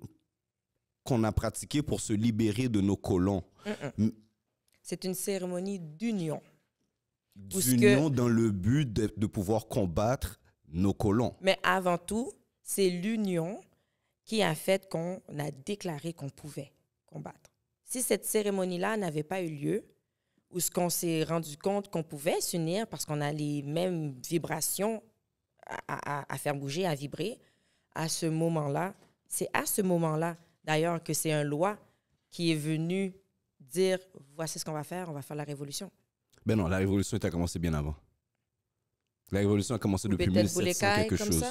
qu'on a pratiqué pour se libérer de nos colons. C'est une cérémonie d'union. D'union dans le but de, pouvoir combattre nos colons. Mais avant tout, c'est l'union qui a fait qu'on a déclaré qu'on pouvait combattre. Si cette cérémonie-là n'avait pas eu lieu, ou ce qu'on s'est rendu compte qu'on pouvait s'unir parce qu'on a les mêmes vibrations à, à, faire bouger, à vibrer, à ce moment-là, c'est à ce moment-là D'ailleurs, que c'est une loi qui est venue dire voici ce qu'on va faire, on va faire la révolution. Ben non, la révolution a commencé bien avant. La révolution a commencé le depuis 1700 quelque comme chose.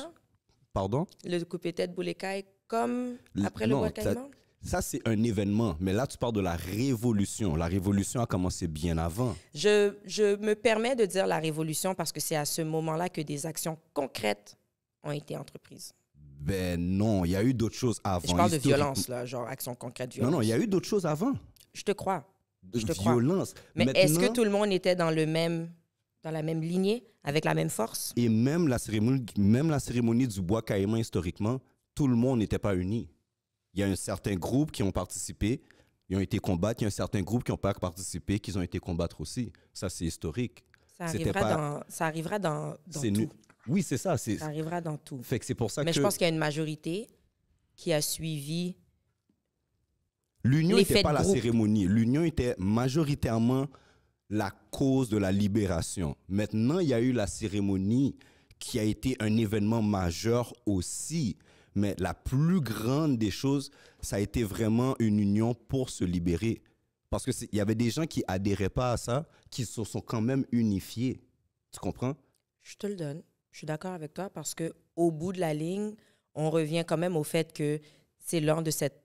Pardon Le coupé tête boulecaille comme après le, le ça, c'est un événement, mais là tu parles de la révolution. La révolution a commencé bien avant. je me permets de dire la révolution parce que c'est à ce moment-là que des actions concrètes ont été entreprises. Ben non, il y a eu d'autres choses avant. Je parle de violence, là, genre action concrète violence. Non, non, il y a eu d'autres choses avant. Je te crois. Je te violence. Crois. Mais est-ce que tout le monde était dans le même dans la même lignée, avec la même force. Et même la cérémonie, même la cérémonie du bois caïman, historiquement, tout le monde n'était pas uni. Il y a un certain groupe qui ont participé, ils ont été combattre, il y a un certain groupe qui n'ont pas participé, qui ont été combattre aussi. Ça, c'est historique. Ça arrivera, dans, ça arrivera oui, c'est ça. Ça arrivera dans tout. Mais je pense qu'il y a une majorité qui a suivi. L'union n'était pas la cérémonie. L'union était majoritairement la cause de la libération. Maintenant, il y a eu la cérémonie qui a été un événement majeur aussi. Mais la plus grande des choses, ça a été vraiment une union pour se libérer. Parce qu'il y avait des gens qui adhéraient pas à ça, qui se sont quand même unifiés. Tu comprends? Je te le donne. Je suis d'accord avec toi parce que au bout de la ligne, on revient quand même au fait que c'est lors de cette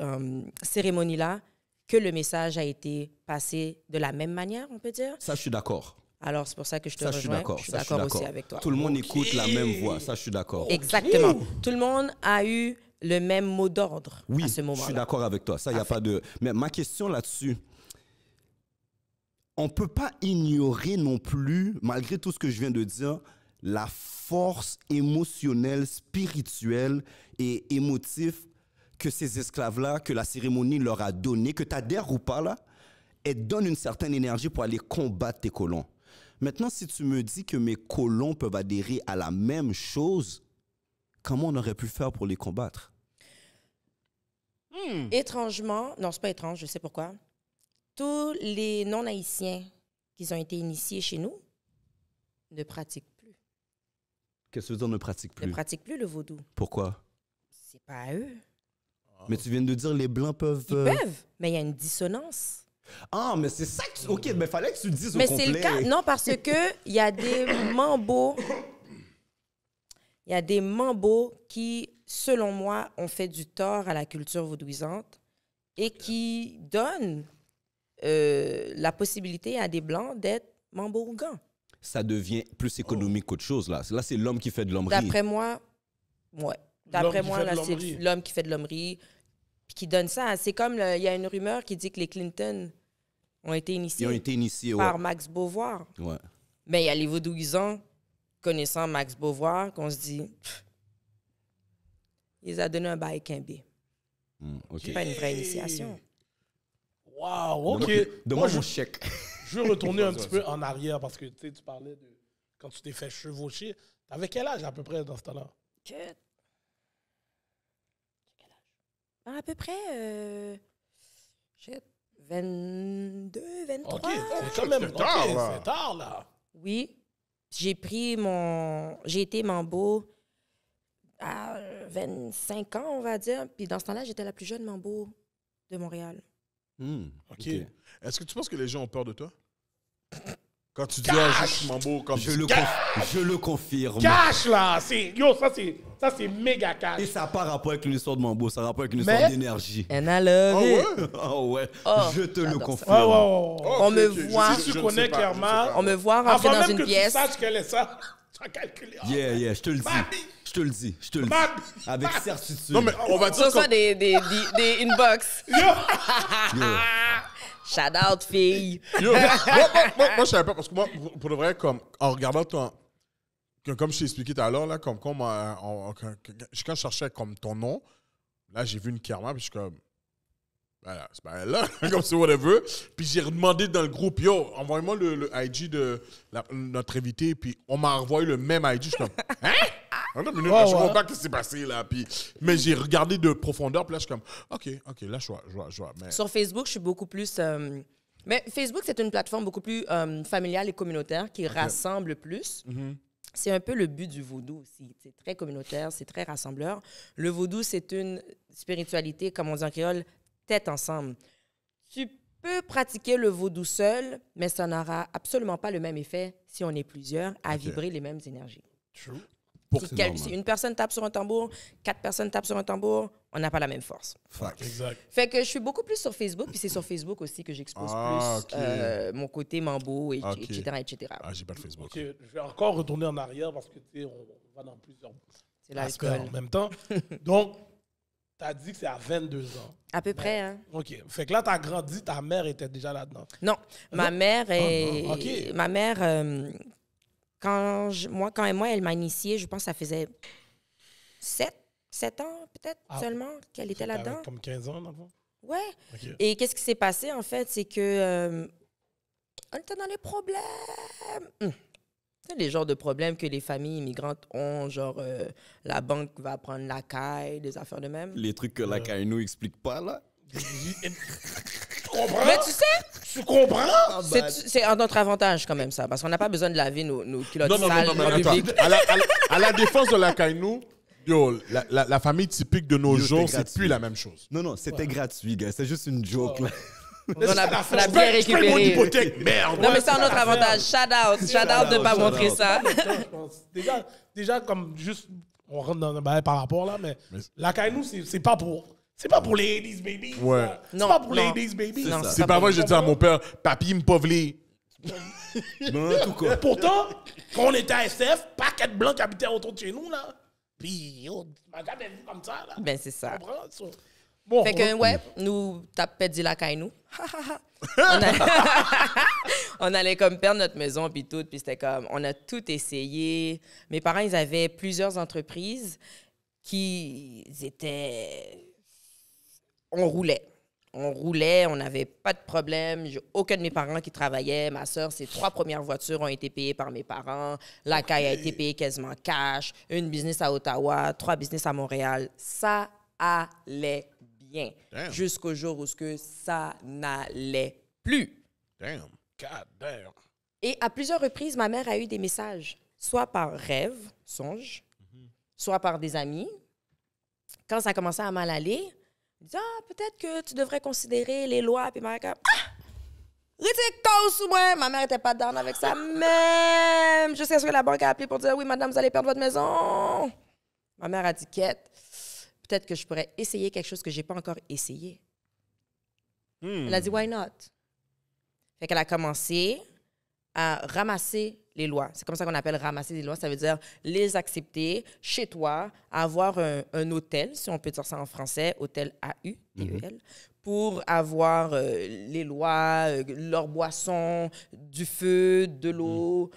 euh, cérémonie-là que le message a été passé de la même manière, on peut dire. Ça, je suis d'accord. Alors, c'est pour ça que je te ça, rejoins. Je suis d'accord. aussi avec toi. Tout le monde écoute la même voix. Ça, je suis d'accord. Exactement. Tout le monde a eu le même mot d'ordre à ce moment-là. Je suis d'accord avec toi. Ça, il a pas de. Mais ma question là-dessus, on ne peut pas ignorer non plus, malgré tout ce que je viens de dire, la force émotionnelle, spirituelle et émotive que ces esclaves-là, que la cérémonie leur a donné, que tu adhères ou pas, là, elle donne une certaine énergie pour aller combattre tes colons. Maintenant, si tu me dis que mes colons peuvent adhérer à la même chose, comment on aurait pu faire pour les combattre? Hmm. Étrangement, non, c'est pas étrange, je sais pourquoi. Tous les non-haïtiens qui ont été initiés chez nous ne pratiquent Qu'est-ce que veux dire ne pratique plus? Ne pratique plus le vaudou. Pourquoi? C'est pas à eux. Ah. Mais tu viens de dire les blancs peuvent. Ils euh, peuvent, mais il y a une dissonance. Ah, mais c'est ça que tu. Ok, mais fallait que tu le dises mais au complet. Mais c'est le cas. Non, parce que il y a des (coughs) mambos. Il y a des mambos qui, selon moi, ont fait du tort à la culture vaudouisante et qui donnent euh, la possibilité à des blancs d'être mambos ou ça devient plus économique qu'autre chose. Là, là c'est l'homme qui fait de l'hommerie. D'après moi, ouais. D'après moi, c'est l'homme qui fait de l'hommerie, qui donne ça. C'est comme, il y a une rumeur qui dit que les Clinton ont été initiés, par Max Beauvoir. Ouais. Mais il y a les vaudouisants, connaissant Max Beauvoir, qu'on se dit, il a donné un bail quimbé. Mm, okay. C'est pas une vraie initiation. Wow, OK. Donne-moi mon chèque. Je veux retourner un petit peu en arrière parce que tu parlais de quand tu t'es fait chevaucher. T'avais quel âge à peu près dans ce temps-là? Quel âge? Ben, à peu près, euh... 22, 23. OK, c'est ah, quand même tard, tard, là. Oui. J'ai pris mon... J'ai été mambo à 25 ans, on va dire. Puis dans ce temps-là, j'étais la plus jeune mambo de Montréal. Hmm, OK. Est-ce que tu penses que les gens ont peur de toi? Quand tu dis, ah, je suis beau comme je le, je le confirme. Cash là, c'est yo ça c'est ça c'est méga cash. Et ça pas rapport avec une histoire de Mambo, ça rapport avec une histoire d'énergie. Un I love Oh ouais. Oh je te le confirme. Oh, oh, oh. on me okay. voit. Si tu connais pas, clairement, on me voit rentrer Avant dans même une que pièce. Tu saches qu'elle est ça. Tu as calculé. Yeah yeah, je te le dis. Je te le dis, je te le dis. Avec certitude. Non mais on va dire ça, ça des des des, des inbox. Yo. (laughs) yo. « J'adore out, fille. (laughs) Yo, moi, moi, moi, je savais pas, parce que moi, pour de vrai, comme, en regardant ton. Comme je t'ai expliqué tout à l'heure, là, comme, comme euh, quand, je cherchais comme ton nom, là, j'ai vu une karma, puis je suis comme. Voilà, c'est pas là, (laughs) comme c'est whatever. Puis j'ai demandé dans le groupe, yo, envoie moi le, ID de notre invité, puis on m'a envoyé le même ID. Je suis comme, hein? non mais non je comprends ce qui s'est passé là. Puis, mais j'ai regardé de profondeur, puis là, je suis comme, OK, OK, là, je vois, je vois, je vois. Mais... Sur Facebook, je suis beaucoup plus. Euh, mais Facebook, c'est une plateforme beaucoup plus euh, familiale et communautaire qui rassemble plus. Mhm. C'est un peu le but du vaudou aussi. C'est très communautaire, c'est très rassembleur. Le vaudou, c'est une spiritualité, comme on dit en créole, tête ensemble. Tu peux pratiquer le vaudou seul, mais ça n'aura absolument pas le même effet si on est plusieurs à vibrer les mêmes énergies. Si, une personne tape sur un tambour, quatre personnes tapent sur un tambour, on n'a pas la même force. Fait que je suis beaucoup plus sur Facebook, puis c'est sur Facebook aussi que j'expose ah, plus euh, mon côté mambo, et, etc., etc. Ah, j'ai pas le Facebook. Je vais encore retourner en arrière parce que, on va dans plusieurs bouts. en même temps. (laughs) Donc, tu as dit que c'est à 22 ans. À peu près, hein. OK. Fait que là, tu as grandi, ta mère était déjà là-dedans. Non, ma mère ah, est... Ma mère... Euh, quand moi, quand moi, elle m'a initiée, je pense que ça faisait 7, ans peut-être ah. seulement qu'elle était là-dedans. Comme 15 ans, dans le fond? Ouais. Et qu'est-ce qui s'est passé, en fait? C'est que on euh, était dans les problèmes. C'est hum. les genres de problèmes que les familles immigrantes ont, genre euh, la banque va prendre la caille, des affaires de même. Les trucs que la caille nous explique pas, là. (laughs) Mais tu sais, tu comprends? Ah, ben, c'est- C'est autre notre avantage quand même ça, parce qu'on n'a pas besoin de laver nos, nos culottes Non, non, non, non, À la, défense de la Kainou, yo, la, la- famille typique de nos jours, c'est plus la même chose. Non, non, c'était gratuit, gars. C'est juste une joke, On a, on a bien je hypothèque, merde! Non mais c'est un autre avantage. Shout out, shout out de pas montrer ça. Déjà, déjà, comme juste, on rentre dans le ben, balai par rapport là, mais, la Kainou, c'est c'est pas pour. C'est pas pour les 80s, baby. Ouais. C'est pas pour les 80s, baby. C'est pas moi je dis à mon père, papy, me (laughs) cas Pourtant, quand on était à SF, pas quatre blancs qui habitaient autour de chez nous, là. Puis, yo, ma gamme est comme ça, là. Ben, c'est ça. Bon, fait que, ouais, nous, t'as du la caille, nous. (laughs) (laughs) on, allait comme perdre notre maison, puis tout. Puis c'était comme, on a tout essayé. Mes parents, ils avaient plusieurs entreprises qui étaient on roulait. On roulait, on n'avait pas de problème. Aucun de mes parents qui travaillait. Ma soeur, ses trois premières voitures ont été payées par mes parents. La caille a été payée quasiment cash. Une business à Ottawa, trois business à Montréal. Ça allait bien. Jusqu'au jour où ce que ça n'allait plus. Damn. Et à plusieurs reprises, ma mère a eu des messages, soit par rêve, songe, mm-hmm. soit par des amis. Quand ça commençait à mal aller, il dit Ah, peut-être que tu devrais considérer les lois. Puis ma mère, comme Ah! moi! Ma mère était pas down avec ça, même jusqu'à ce que la banque a appelé pour dire Oui, madame, vous allez perdre votre maison. Ma mère a dit Quête, peut-être que je pourrais essayer quelque chose que j'ai pas encore essayé. Hmm. Elle a dit Why not? Fait qu'elle a commencé à ramasser les lois. C'est comme ça qu'on appelle ramasser les lois. Ça veut dire les accepter chez toi, avoir un, hôtel, si on peut dire ça en français, hôtel AU, e L, mhm. pour avoir euh, les lois, leur leurs boissons, du feu, de l'eau. Mhm.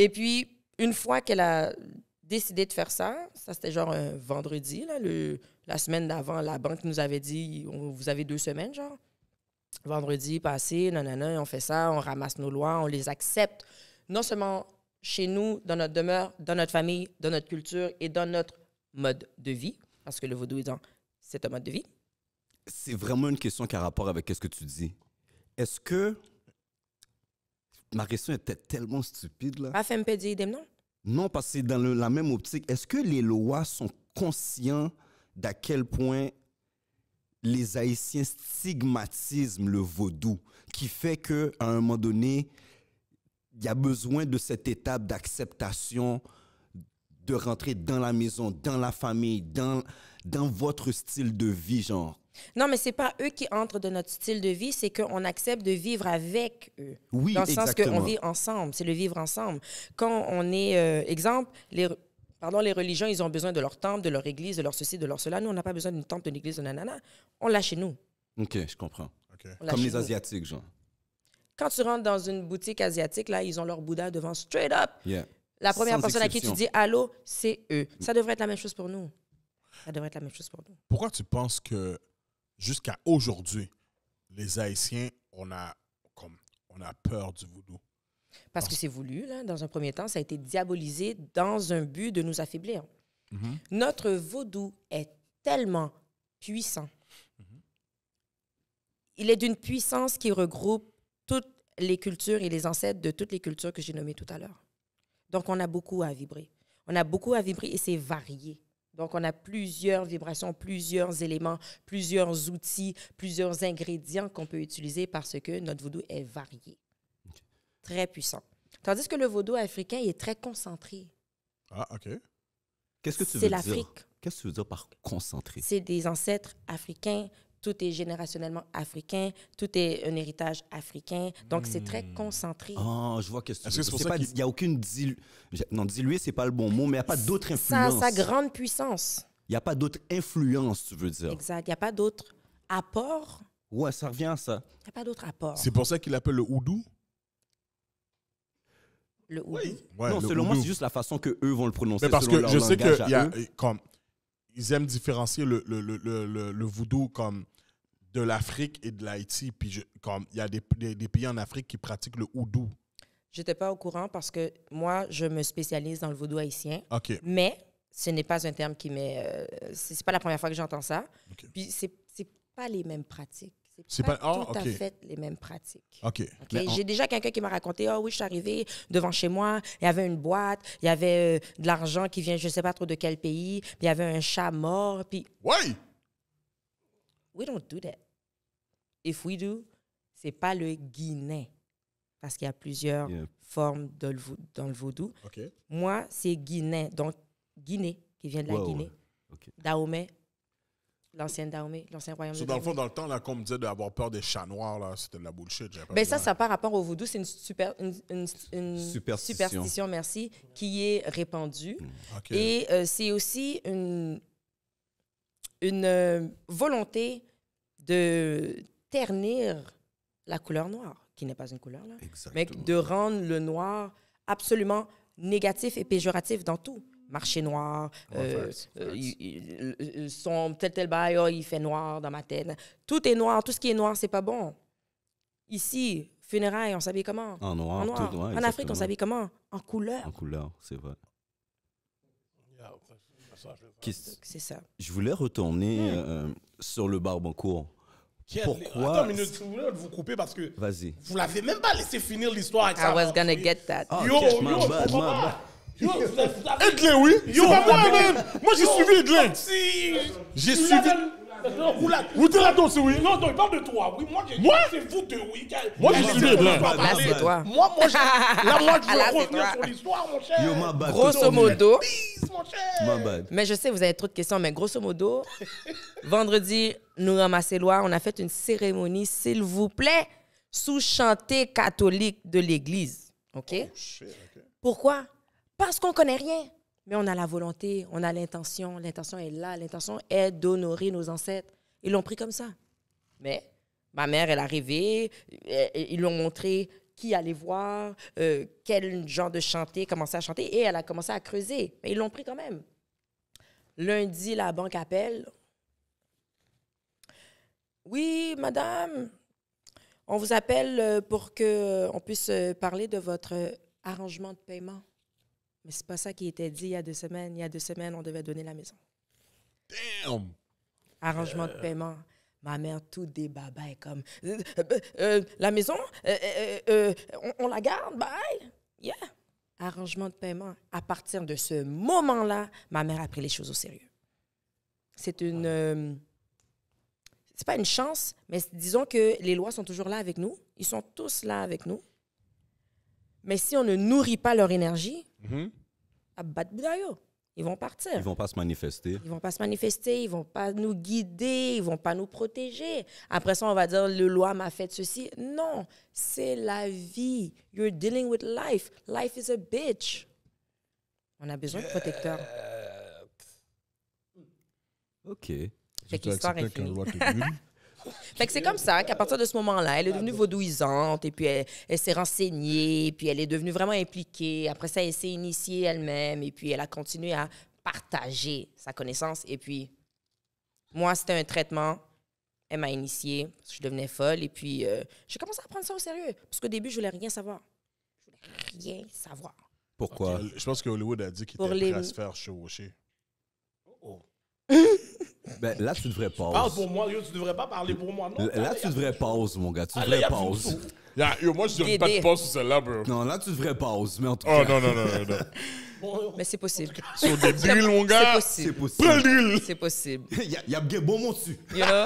Et puis, une fois qu'elle a décidé de faire ça, ça c'était genre un vendredi, là, la semaine d'avant, la banque nous avait dit, vous avez deux semaines, genre vendredi passé, nanana, on fait ça, on ramasse nos lois, on les accepte, non seulement chez nous, dans notre demeure, dans notre famille, dans notre culture et dans notre mode de vie, parce que le vaudou, c'est un mode de vie. C'est vraiment une question qui a rapport avec ce que tu dis. Est-ce que... Ma question était tellement stupide, là. Pas fait me non? Non, parce que c'est dans la même optique. Est-ce que les lois sont conscients d'à quel point les Haïtiens stigmatisent le vaudou, qui fait que à un moment donné, il y a besoin de cette étape d'acceptation de rentrer dans la maison, dans la famille, dans, dans votre style de vie, genre. Non, mais c'est pas eux qui entrent dans notre style de vie, c'est qu'on accepte de vivre avec eux. Oui, Dans le sens qu'on vit ensemble, c'est le vivre ensemble. Quand on est, euh, exemple, les Pardon, les religions, ils ont besoin de leur temple, de leur église, de leur ceci, de leur cela. Nous, on n'a pas besoin d'une temple, d'une église, de nanana. On l'a chez nous. OK, je comprends. Comme les Asiatiques, genre. Quand tu rentres dans une boutique asiatique, là, ils ont leur Bouddha devant, straight up. Yeah. La première personne à qui tu dis allô, c'est eux. Mm. Ça devrait être la même chose pour nous. Ça devrait être la même chose pour nous. Pourquoi tu penses que jusqu'à aujourd'hui, les Haïtiens, on a, comme, on a peur du voodoo? Parce que c'est voulu, dans un premier temps, ça a été diabolisé dans un but de nous affaiblir. Mm-hmm. Notre vaudou est tellement puissant. Mm-hmm. Il est d'une puissance qui regroupe toutes les cultures et les ancêtres de toutes les cultures que j'ai nommées tout à l'heure. Donc, on a beaucoup à vibrer. On a beaucoup à vibrer et c'est varié. Donc, on a plusieurs vibrations, plusieurs éléments, plusieurs outils, plusieurs ingrédients qu'on peut utiliser parce que notre voodoo est varié très puissant. Tandis que le vaudou africain, il est très concentré. Ah, OK. Qu'est-ce que tu veux dire? C'est l'Afrique. Qu'est-ce que tu veux dire par concentré? C'est des ancêtres africains. Tout est générationnellement africain. Tout est un héritage africain. Donc, c'est très hmm. concentré. Ah, je vois que -ce que il n'y a aucune dilu... Non, diluer, c'est pas le bon mot, mais il n'y a pas d'autre influence. Ça sa grande puissance. Il n'y a pas d'autre influence, tu veux dire. Exact. Il n'y a pas d'autre apport. Ouais, ça revient à ça. Il n'y a pas d'autre apport. C'est pour ça qu'il appelle le houdou? Oui. non, selon moi, c'est juste la façon que eux vont le prononcer. Mais parce que je sais que y a, comme, ils aiment différencier le, le, le, le voodoo comme de l'Afrique et de l'Haïti. Puis comme il y a des, des, pays en Afrique qui pratiquent le Je J'étais pas au courant parce que moi, je me spécialise dans le voodoo haïtien. Ok. Mais ce n'est pas un terme qui m'est. Euh, c'est pas la première fois que j'entends ça. Okay. Puis c'est pas les mêmes pratiques. C'est pas, ah, tout à fait les mêmes pratiques. OK. J'ai déjà quelqu'un qui m'a raconté oh, oui, je suis arrivé devant chez moi, il y avait une boîte, il y avait euh, de l'argent qui vient, je sais pas trop de quel pays, il y avait un chat mort, puis. Ouais! We don't do that. If we do, c'est pas le Guinée, Parce qu'il y a plusieurs formes de dans le vaudou. Ok. Moi, c'est Guinée, donc Guinée, qui vient de la Guinée. Dahomey, L'ancienne Dahomey, l'ancien royaume so, Dans le fond, dans le temps, là, comme on disait d'avoir peur des chats noirs, là, c'était de la bullshit. Ben ça, ça par rapport au voodoo, c'est une, super, une, superstition. merci, qui est répandue. Hmm, et euh, c'est aussi une, euh, volonté de ternir la couleur noire, qui n'est pas une couleur, mais de rendre le noir absolument négatif et péjoratif dans tout marché noir, euh, euh, son sont tel tel bail, oh, il fait noir dans ma tête. Tout est noir, tout ce qui est noir, c'est pas bon. Ici, funérailles, on savait comment En noir, en Afrique, on savait comment En couleur. En couleur, c'est vrai. C'est ça. Je voulais retourner hmm. euh, sur le barbancourt. Pourquoi Attends, mais je voulais vous couper parce que. Vas-y. Vous l'avez même pas laissé finir l'histoire I ça. was hein. gonna get that. Ah, yo, yo, Edlin, oui. C'est pas moi, même. Moi, j'ai suivi Edlin. J'ai suivi. Vous t'es là c'est oui. Non, non, il parle de toi, oui. Moi, moi c'est vous deux, oui. Moi, j'ai suivi Edlin. Là, c'est toi. Moi, moi, ah, ah, ah, là, moi, je veux revenir sur l'histoire, mon cher. Grosso modo. Mais je sais, vous avez trop de questions, mais grosso modo, (laughs) vendredi, nous ramassons loi. On a fait une cérémonie, s'il vous plaît, sous chanté catholique de l'Église. OK? Oh, Pourquoi? parce qu'on connaît rien. Mais on a la volonté, on a l'intention. L'intention est là. L'intention est d'honorer nos ancêtres. Ils l'ont pris comme ça. Mais ma mère, elle est arrivée. Euh, ils lui ont montré qui allait voir, euh, quel genre de chanter, commencer à chanter. Et elle a commencé à creuser. Mais ils l'ont pris quand même. Lundi, la banque appelle. Oui, madame, on vous appelle euh, pour qu'on puisse parler de votre arrangement de paiement. Mais c'est pas ça qui était dit il y a deux semaines. Il y a deux semaines, on devait donner la maison. Damn! Arrangement de euh. paiement. Ma mère, tout débabaille comme euh, euh, la maison, on, la garde, bye! Yeah! Arrangement de paiement. À partir de ce moment-là, ma mère a pris les choses au sérieux. C'est une c'est pas une chance, mais disons que les lois sont toujours là avec nous. Ils sont tous là avec nous. Mais si on ne nourrit pas leur énergie, mm-hmm à battre Ils vont partir. Ils vont pas se manifester. Ils vont pas se manifester, ils vont pas nous guider, ils vont pas nous protéger. Après ça, on va dire le loi m'a fait ceci. Non, c'est la vie. You're dealing with life. Life is a bitch. On a besoin de protecteurs. Euh, OK. est finie. (laughs) Fait que c'est comme ça qu'à partir de ce moment-là, elle est devenue vaudouisante et puis elle, s'est renseignée, puis elle est devenue vraiment impliquée. Après ça, elle s'est initiée elle-même et puis elle a continué à partager sa connaissance. Et puis, moi, c'était un traitement. Elle m'a initiée, je devenais folle. Et puis, euh, j'ai commencé à prendre ça au sérieux. Parce qu'au début, je voulais rien savoir. Je voulais rien savoir. Pourquoi? Je pense que Hollywood a dit qu'il était à se faire chaucher. Ben, là, tu devrais pause. Parle pour moi, tu devrais pas parler pour moi, non? Là, tu devrais pause, mon gars. Tu devrais pause. yo, moi, je devrais pas de pause sur celle-là, bro. Non, là, tu devrais pause, mais en tout oh, cas. Oh, non, non, non, non. (laughs) mais c'est possible. (laughs) Sur des drills, mon gars. C'est possible. Prends le C'est possible. Il (laughs) y a bien bon mon dessus. You know?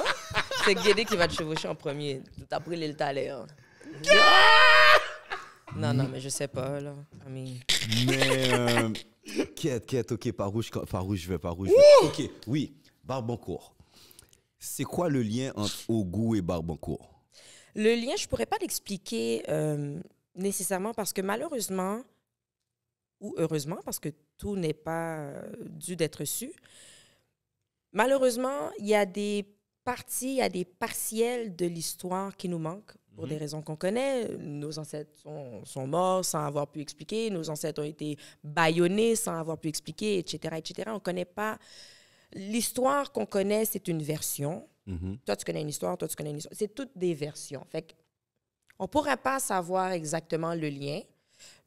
C'est Guédé qui va te chevaucher en premier. as pris le talent. Non, non, mm. mais je sais pas, là. Mais. (laughs) Euh, quête, ok, par où, je, par où je vais, par où je vais. Ok, oui, Barbancourt. C'est quoi le lien entre Ogou et barboncourt Le lien, je pourrais pas l'expliquer euh, nécessairement parce que malheureusement, ou heureusement, parce que tout n'est pas euh, dû d'être su, malheureusement, il y a des parties, il y a des partiels de l'histoire qui nous manquent pour des mhm. raisons qu'on connaît. Nos ancêtres sont, morts sans avoir pu expliquer, nos ancêtres ont été baïonnés sans avoir pu expliquer, etc. etc. On ne connaît pas. L'histoire qu'on connaît, c'est une version. Mhm. Toi, tu connais une histoire, toi, tu connais une histoire. C'est toutes des versions. Fait on ne pourrait pas savoir exactement le lien,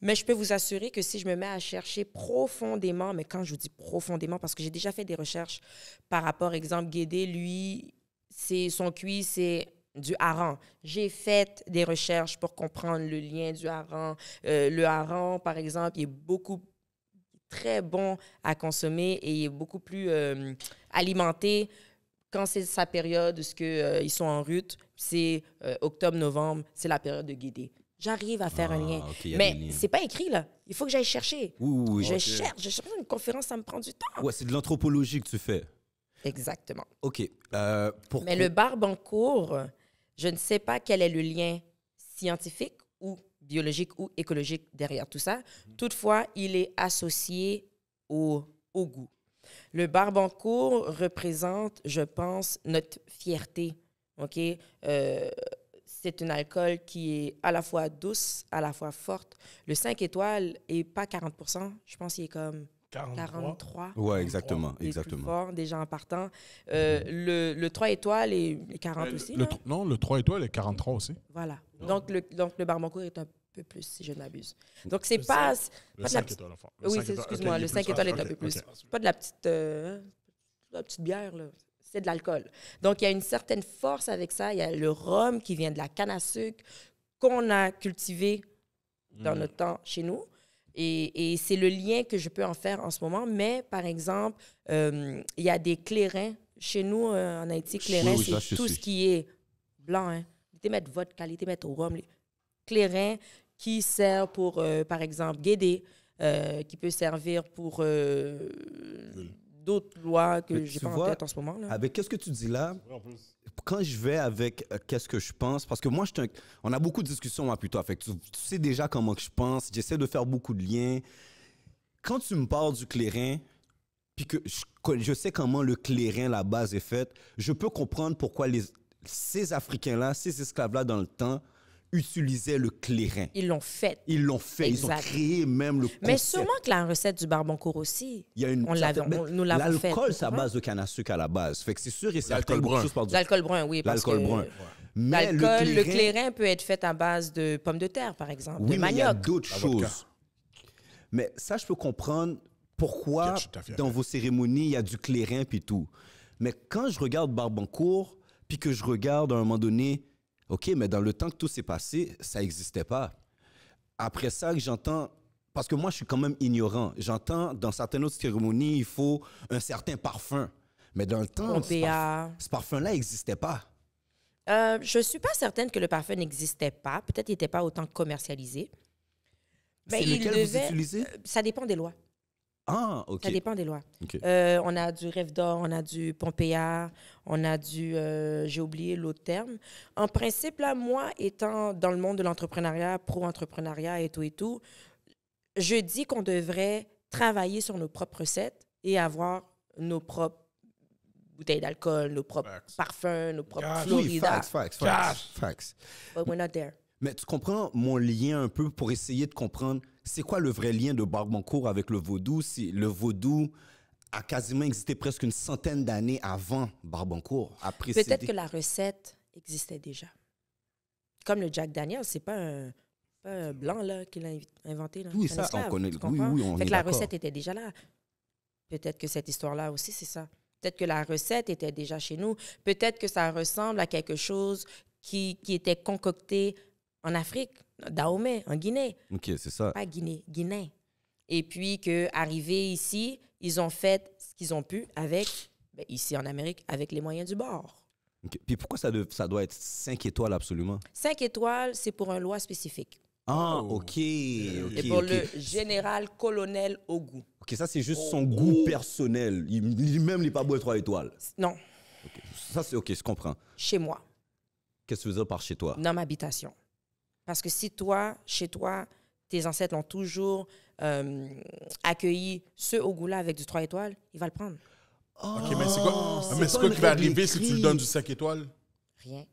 mais je peux vous assurer que si je me mets à chercher profondément, mais quand je vous dis profondément, parce que j'ai déjà fait des recherches par rapport, exemple, Guédé, lui, c'est son cuisse, c'est du hareng. J'ai fait des recherches pour comprendre le lien du hareng. Euh, le hareng, par exemple, il est beaucoup très bon à consommer et est beaucoup plus euh, alimenté quand c'est sa période, ce que euh, ils sont en route. c'est octobre-novembre, c'est la période de guider. J'arrive à faire un ah, lien. mais c'est pas écrit, là. Il faut que j'aille chercher. je cherche. Je cherche une conférence, ça me prend du temps. Ouais, c'est de l'anthropologie que tu fais. Exactement. OK. Euh, pour... Mais le cours je ne sais pas quel est le lien scientifique ou biologique ou écologique derrière tout ça. Toutefois, il est associé au, goût. Le barbancourt représente, je pense, notre fierté. OK? Euh, c'est un alcool qui est à la fois douce, à la fois forte. Le 5 étoiles est pas 40 je pense qu'il est comme 43. Oui, exactement. Les exactement. forts, déjà en partant. le, 3 étoiles est 40 euh, aussi. Le, non, le 3 étoiles est 43 aussi. Voilà. Donc, le, donc le est un peu plus, si je n'abuse. Donc, c'est pas. pas le 5 étoiles, enfin. Oui, excuse-moi, le 5 étoiles est un peu plus. Pas de la petite, euh, hein, petite bière, là c'est de l'alcool. Donc, il y a une certaine force avec ça. Il y a le rhum qui vient de la canne à sucre qu'on a cultivé dans mm. notre temps chez nous. Et, c'est le lien que je peux en faire en ce moment. Mais par exemple, euh, il y a des clairins. Chez nous, euh, en Haïti, clairin, c'est tout ce qui est blanc. Hein. mettre votre qualité, mettre au rhum. Clairin qui sert pour, euh, par exemple, guider, qui peut servir pour d'autres lois que j'ai pas vois, en tête en ce moment. Là. Avec qu'est-ce que tu dis là Quand je vais avec euh, qu'est-ce que je pense, parce que moi, je on a beaucoup de discussions moi plutôt. Fait tu, sais déjà comment que je pense. J'essaie de faire beaucoup de liens. Quand tu me parles du clairin, puis que je, sais comment le clairin la base est faite, je peux comprendre pourquoi les, ces Africains là, ces esclaves là dans le temps utilisaient le clairin. Ils l'ont fait. Ils l'ont fait. Ils ont créé même le concept. Mais sûrement que la recette du barbancourt aussi, il y a une, on l'avait, nous l'avons fait. L'alcool, c'est à base de canne à sucre à la base. Fait que c'est sûr et c'est l'alcool brun. L'alcool brun, oui. L'alcool brun. l'alcool, le, clairin peut être fait à base de pommes de terre, par exemple, oui, de manioc. il y a d'autres choses. Mais ça, je peux comprendre pourquoi dans vos cérémonies, il y a du clairin puis tout. Mais quand je regarde Barbancourt, puis que je regarde à un moment donné OK, mais dans le temps que tout s'est passé, ça n'existait pas. Après ça, j'entends parce que moi, je suis quand même ignorant. J'entends dans certaines autres cérémonies, il faut un certain parfum. Mais dans le temps, ce, parfum, là n'existait pas. Euh, je ne suis pas certaine que le parfum n'existait pas. Peut-être qu'il n'était pas autant commercialisé. Mais C'est lequel vous utilisez Ça dépend des lois. Ah, OK. Ça dépend des lois. Euh, on a du Rêve d'or, on a du Pompéa, on a du. Euh, j'ai oublié l'autre terme. En principe, là, moi, étant dans le monde de l'entrepreneuriat, pro-entrepreneuriat et tout et tout, je dis qu'on devrait travailler sur nos propres recettes et avoir nos propres bouteilles d'alcool, nos propres parfums, nos propres ah, Florida. Facts, facts, facts, facts. But we're not there. Mais tu comprends mon lien un peu pour essayer de comprendre c'est quoi le vrai lien de Barbancourt avec le vaudou? Si le vaudou a quasiment existé presque une centaine d'années avant Barbancourt. après Peut-être que la recette existait déjà. Comme le Jack Daniel, c'est pas un, pas un blanc là, qui l'a inventé. Là. Oui, ça, on connaît. le oui, on est que la recette était déjà là. Peut-être que cette histoire-là aussi, c'est ça. Peut-être que la recette était déjà chez nous. Peut-être que ça ressemble à quelque chose qui, qui était concocté en Afrique, Dahomey, en Guinée. OK, c'est ça. Pas Guinée, Guinée. Et puis que ici, ils ont fait ce qu'ils ont pu avec ben, ici en Amérique avec les moyens du bord. Puis pourquoi ça, ça doit être 5 étoiles absolument 5 étoiles, c'est pour une loi spécifique. Ah, oh. OK. Et euh, pour le général colonel au goût. OK, ça, c'est juste son oh. goût personnel. Il, même, n'est pas beau 3 étoiles. Non. Ça, c'est OK, je comprends. Chez moi. Qu'est-ce que tu veux par chez toi Dans ma habitation. Parce que si toi, chez toi, tes ancêtres l'ont toujours euh, accueilli, ce au goût avec du 3 étoiles, il va le prendre. OK, mais c'est quoi, oh, mais c'est quoi qui va arriver si tu lui donnes du 5 étoiles? Rien.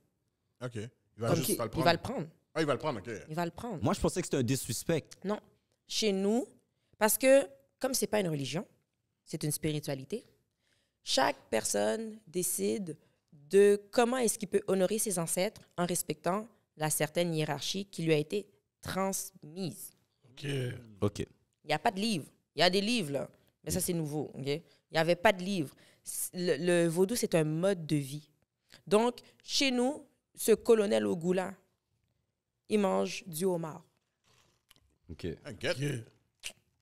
OK. Il va juste le prendre. Il va le prendre. Ah, il va le prendre, OK. Il va le prendre. Moi, je pensais que c'était un disrespect. Non. Chez nous, parce que comme ce n'est pas une religion, c'est une spiritualité, chaque personne décide de comment est-ce qu'il peut honorer ses ancêtres en respectant la certaine hiérarchie qui lui a été transmise. OK. OK. Il n'y a pas de livre. Il y a des livres, là. Mais ça, mm. c'est nouveau. OK? Il n'y avait pas de livre. Le, vaudou, c'est un mode de vie. Donc, chez nous, ce colonel au goulat, il mange du homard. OK.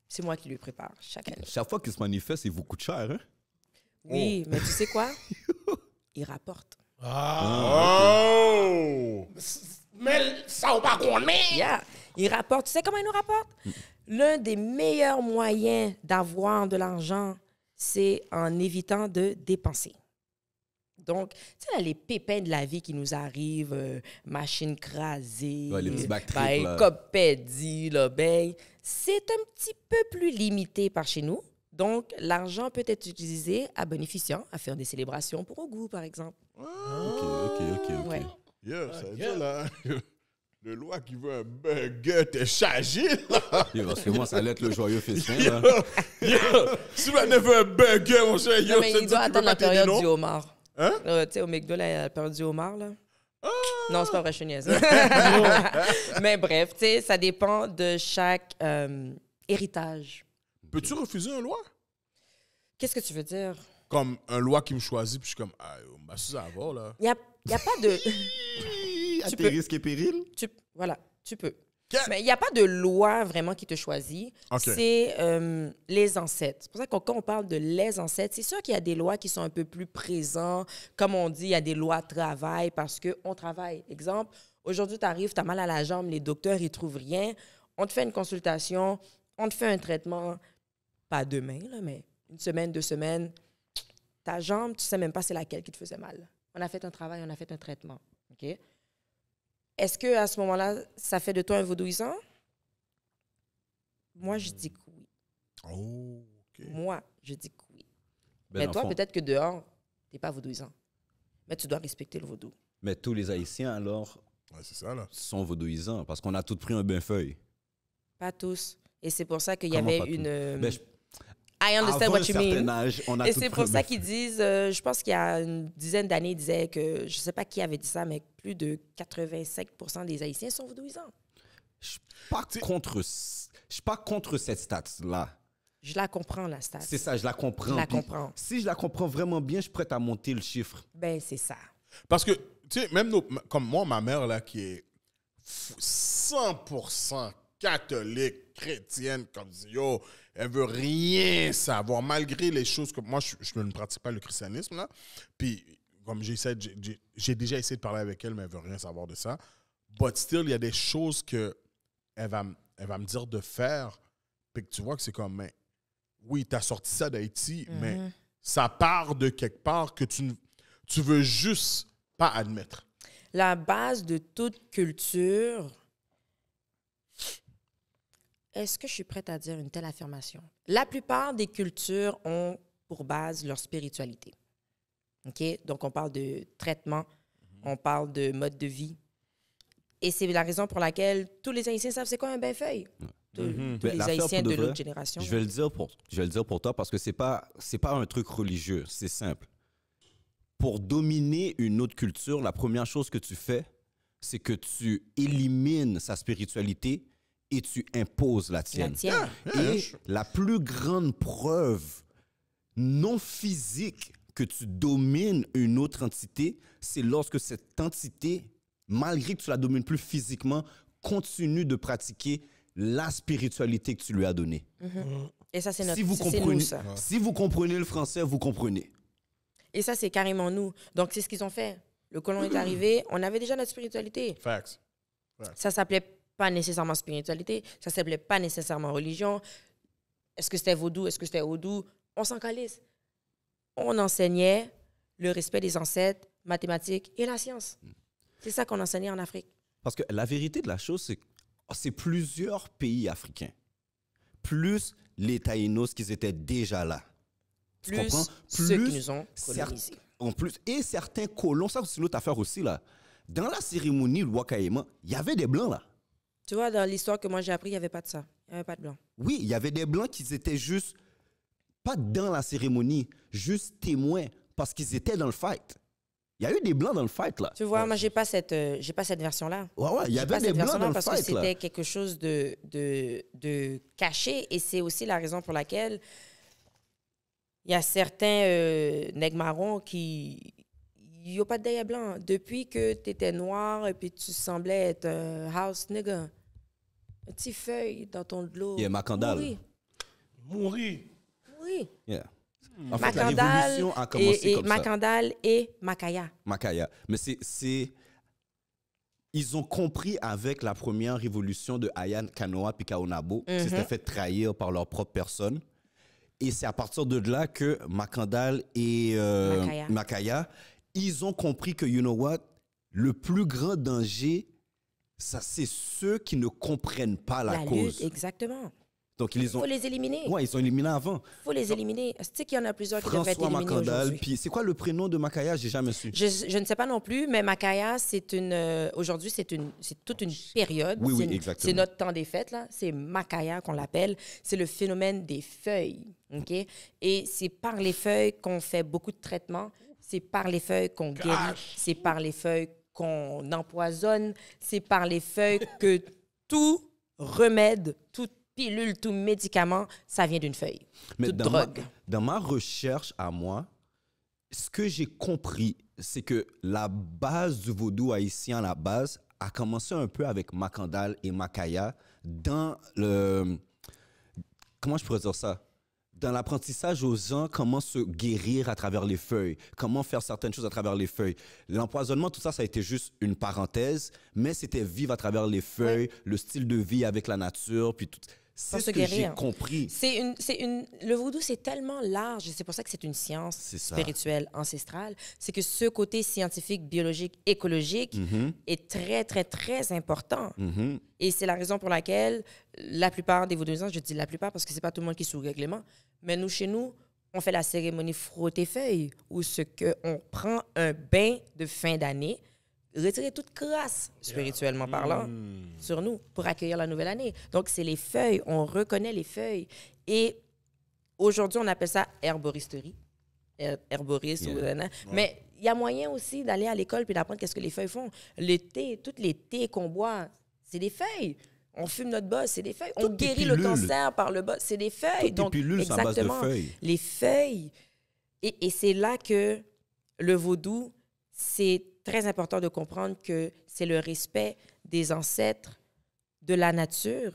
C'est moi qui lui prépare chaque Chaque fois qu'il se manifeste, il vous coûte cher, hein? Oui, oh. mais tu sais quoi? (laughs) il rapporte. Ah! ah oh! mais ça ou pas qu'on Il rapporte. Tu sais comment il nous rapporte? L'un des meilleurs moyens d'avoir de l'argent, c'est en évitant de dépenser. Donc, tu sais, les pépins de la vie qui nous arrivent, euh, machine crasée, ouais, ben, ben, c'est un petit peu plus limité par chez nous. Donc, l'argent peut être utilisé à bénéficiant, à faire des célébrations pour au goût, par exemple. ok, ok, ok, Yeah, ça veut dire là. (laughs) Le loi qui veut un burger, t'es chargé, là! (laughs) parce que moi, ça allait être le joyeux festin, là. si ma veut un burger, mon cher, yo, il doit attendre la période du homard. Hein? tu sais, au McDo, la période du homard, là. Ah! Non, c'est pas vrai, je (laughs) mais bref, tu sais, ça dépend de chaque euh, héritage. Peux-tu refuser un loi? Qu'est-ce que tu veux dire? Comme un loi qui me choisit, puis je suis comme, ah, bah, ça va, là. Yep il n'y a pas de. (laughs) tu risques et périls? Tu, voilà, tu peux. Mais il n'y a pas de loi vraiment qui te choisit. C'est euh, les ancêtres. C'est pour ça qu'on quand on parle de les ancêtres, c'est sûr qu'il y a des lois qui sont un peu plus présents Comme on dit, il y a des lois travail parce qu'on travaille. Exemple, aujourd'hui, tu arrives, tu as mal à la jambe, les docteurs, ils trouvent rien. On te fait une consultation, on te fait un traitement, pas demain, là, mais une semaine, deux semaines. Ta jambe, tu sais même pas c'est laquelle qui te faisait mal on a fait un travail, on a fait un traitement. OK? Est-ce que à ce moment-là, ça fait de toi un vaudouisant? Moi, je dis que oui. Oh, Moi, je dis que oui. Ben, mais toi, peut-être que dehors, tu n'es pas vaudouisant. Mais tu dois respecter le vaudou. Mais tous les Haïtiens, alors, ça, là. sont vaudouisants parce qu'on a tous pris un bain-feuille. Pas tous. Et c'est pour ça qu'il y avait une. Euh, ben, avant et c'est pour ça qu'ils disent, euh, je pense qu'il y a une dizaine d'années, ils disaient que, je sais pas qui avait dit ça, mais plus de 85 des Haïtiens sont vaudouisants. Je ne contre, je suis pas contre cette stat-là. Je la comprends, la stat. C'est ça, je la comprends. Je la comprends. Si je la comprends vraiment bien, je suis prête à monter le chiffre. Ben, c'est ça. Parce que, tu sais, même comme moi, ma mère, là, qui est 100% catholique, chrétienne comme yo, elle veut rien savoir, malgré les choses que moi, je, ne pratique pas le christianisme, là. Puis, comme j'essaie, j'ai déjà essayé de parler avec elle, mais elle veut rien savoir de ça. But still, il y a des choses que elle va, elle va me dire de faire, puis que tu vois que c'est comme, mais, oui, t'as sorti ça d'Haïti, mm-hmm. mais ça part de quelque part que tu, tu veux juste pas admettre. La base de toute culture, est-ce que je suis prête à dire une telle affirmation? La plupart des cultures ont pour base leur spiritualité. OK? Donc, on parle de traitement, mhm. on parle de mode de vie. Et c'est la raison pour laquelle tous les Haïtiens savent c'est quoi un bain-feuille. Mhm. les Haïtiens de, l'autre génération. Je vais, le dire pour, je vais le dire pour toi parce que c'est pas, pas un truc religieux, c'est simple. Pour dominer une autre culture, la première chose que tu fais, c'est que tu élimines sa spiritualité et tu imposes la tienne. Ah, et la plus grande preuve non physique que tu domines une autre entité, c'est lorsque cette entité, malgré que tu la domines plus physiquement, continue de pratiquer la spiritualité que tu lui as donnée. Mm-hmm. Et ça, c'est notre si vous comprenez, Si vous comprenez le français, vous comprenez. Et ça, c'est carrément nous. Donc, c'est ce qu'ils ont fait. Le colon est arrivé, on avait déjà notre spiritualité. Facts. Ça s'appelait pas nécessairement spiritualité, ça s'appelait pas nécessairement religion. Est-ce que c'était vaudou, est-ce que c'était odou? On s'en calisse. On enseignait le respect des ancêtres, mathématiques et la science. C'est ça qu'on enseignait en Afrique. Parce que la vérité de la chose, c'est que oh, c'est plusieurs pays africains, plus les Taïnos qui étaient déjà là. plus ceux qui nous ont colonisés. En plus, et certains colons, ça c'est une autre affaire aussi là. Dans la cérémonie Wakaïma, il y avait des blancs là. Tu vois, dans l'histoire que moi j'ai appris, il n'y avait pas de ça. Il n'y avait pas de blancs. Oui, il y avait des blancs qui étaient juste, pas dans la cérémonie, juste témoins parce qu'ils étaient dans le fight. Il y a eu des blancs dans le fight là. Tu vois, moi j'ai pas cette euh, j'ai pas cette version là. Ouais ouais, il y avait des blancs dans le fight parce que c'était quelque chose de, de, de caché et c'est aussi la raison pour laquelle il y a certains euh, nègres marrons qui n'y a pas de derrière blanc. Depuis que tu étais noir et puis tu semblais être un house nigger, un petit feuille dans ton lot. Yeah, Macandal. Mourir. Mourir. Oui. Yeah. Hmm. En fait, la révolution a commencé et, et comme Macandal et Macaya. Macaya. Mais c'est... Ils ont compris avec la première révolution de Ayan Kanoa puis Kaonabo, mm fait trahir par leur propre personne. Et c'est à partir de là que Macandal et euh, Macaya ils ont compris que, you know what, le plus grand danger, ça, c'est ceux qui ne comprennent pas la, cause. Lutte, exactement. Donc, ils ont. Faut les éliminer. Oui, ils ont éliminés avant. Faut les éliminer. Tu sais qu'il y en a plusieurs qui ont devraient être éliminés aujourd'hui. Puis, c'est quoi le prénom de Macaya J'ai jamais su. Je, ne sais pas non plus, mais Macaya, c'est une. Euh, aujourd'hui, c'est une, c'est toute une période. Oui, oui, exactement. C'est notre temps des fêtes là. C'est Macaya qu'on l'appelle. C'est le phénomène des feuilles. OK? Et c'est par les feuilles qu'on fait beaucoup de traitements c'est par les feuilles qu'on guérit, c'est par les feuilles qu'on empoisonne, c'est par les feuilles que (laughs) tout remède, toute pilule, tout médicament, ça vient d'une feuille. Mais dans Ma, recherche à moi, ce que j'ai compris, c'est que la base du vaudou haïtien, la base, a commencé un peu avec Macandal et Macaya dans le. Comment je pourrais dire ça? dans l'apprentissage aux gens comment se guérir à travers les feuilles, comment faire certaines choses à travers les feuilles. L'empoisonnement, tout ça, ça a été juste une parenthèse, mais c'était vivre à travers les feuilles, le style de vie avec la nature, puis tout. C'est ce que j'ai compris. C'est une, c'est une, le vaudou, c'est tellement large, et c'est pour ça que c'est une science spirituelle, ancestrale. C'est que ce côté scientifique, biologique, écologique mm-hmm. est très, très, très important. Mm-hmm. Et c'est la raison pour laquelle la plupart des ans je dis la plupart parce que c'est pas tout le monde qui est sous règlement, mais nous, chez nous, on fait la cérémonie frotter feuilles où ce que on prend un bain de fin d'année, retirer toute crasse, spirituellement mm. parlant, sur nous pour accueillir la nouvelle année. Donc, c'est les feuilles, on reconnaît les feuilles. Et aujourd'hui, on appelle ça herboristerie, herboriste Mais il y a moyen aussi d'aller à l'école puis d'apprendre qu'est-ce que les feuilles font. Le thé, toutes les thés qu'on boit, c'est des feuilles. On fume notre bosse, c'est des feuilles. on guérit le cancer par le boss, c'est des feuilles. Toutes Donc, pilules exactement, feuilles. les feuilles. Et, c'est là que le vaudou, c'est très important de comprendre que c'est le respect des ancêtres, de la nature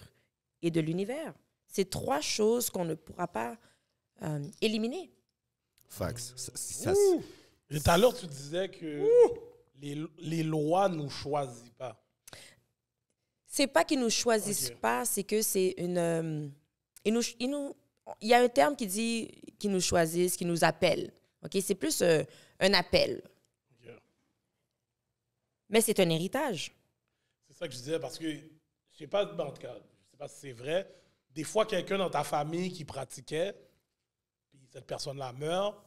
et de l'univers. C'est trois choses qu'on ne pourra pas euh, éliminer. Fax. Tout à l'heure, tu disais que les, les, lois ne nous choisissent pas. C'est pas qu'ils nous choisissent pas, c'est que c'est une. Euh, il nous, nous, il y a un terme qui dit qu'ils nous choisissent, qu'ils nous appellent. OK? C'est plus euh, un appel. Mais c'est un héritage. C'est ça que je disais, parce que je sais pas, je sais pas si c'est vrai. Des fois, quelqu'un dans ta famille qui pratiquait, puis cette personne-là meurt,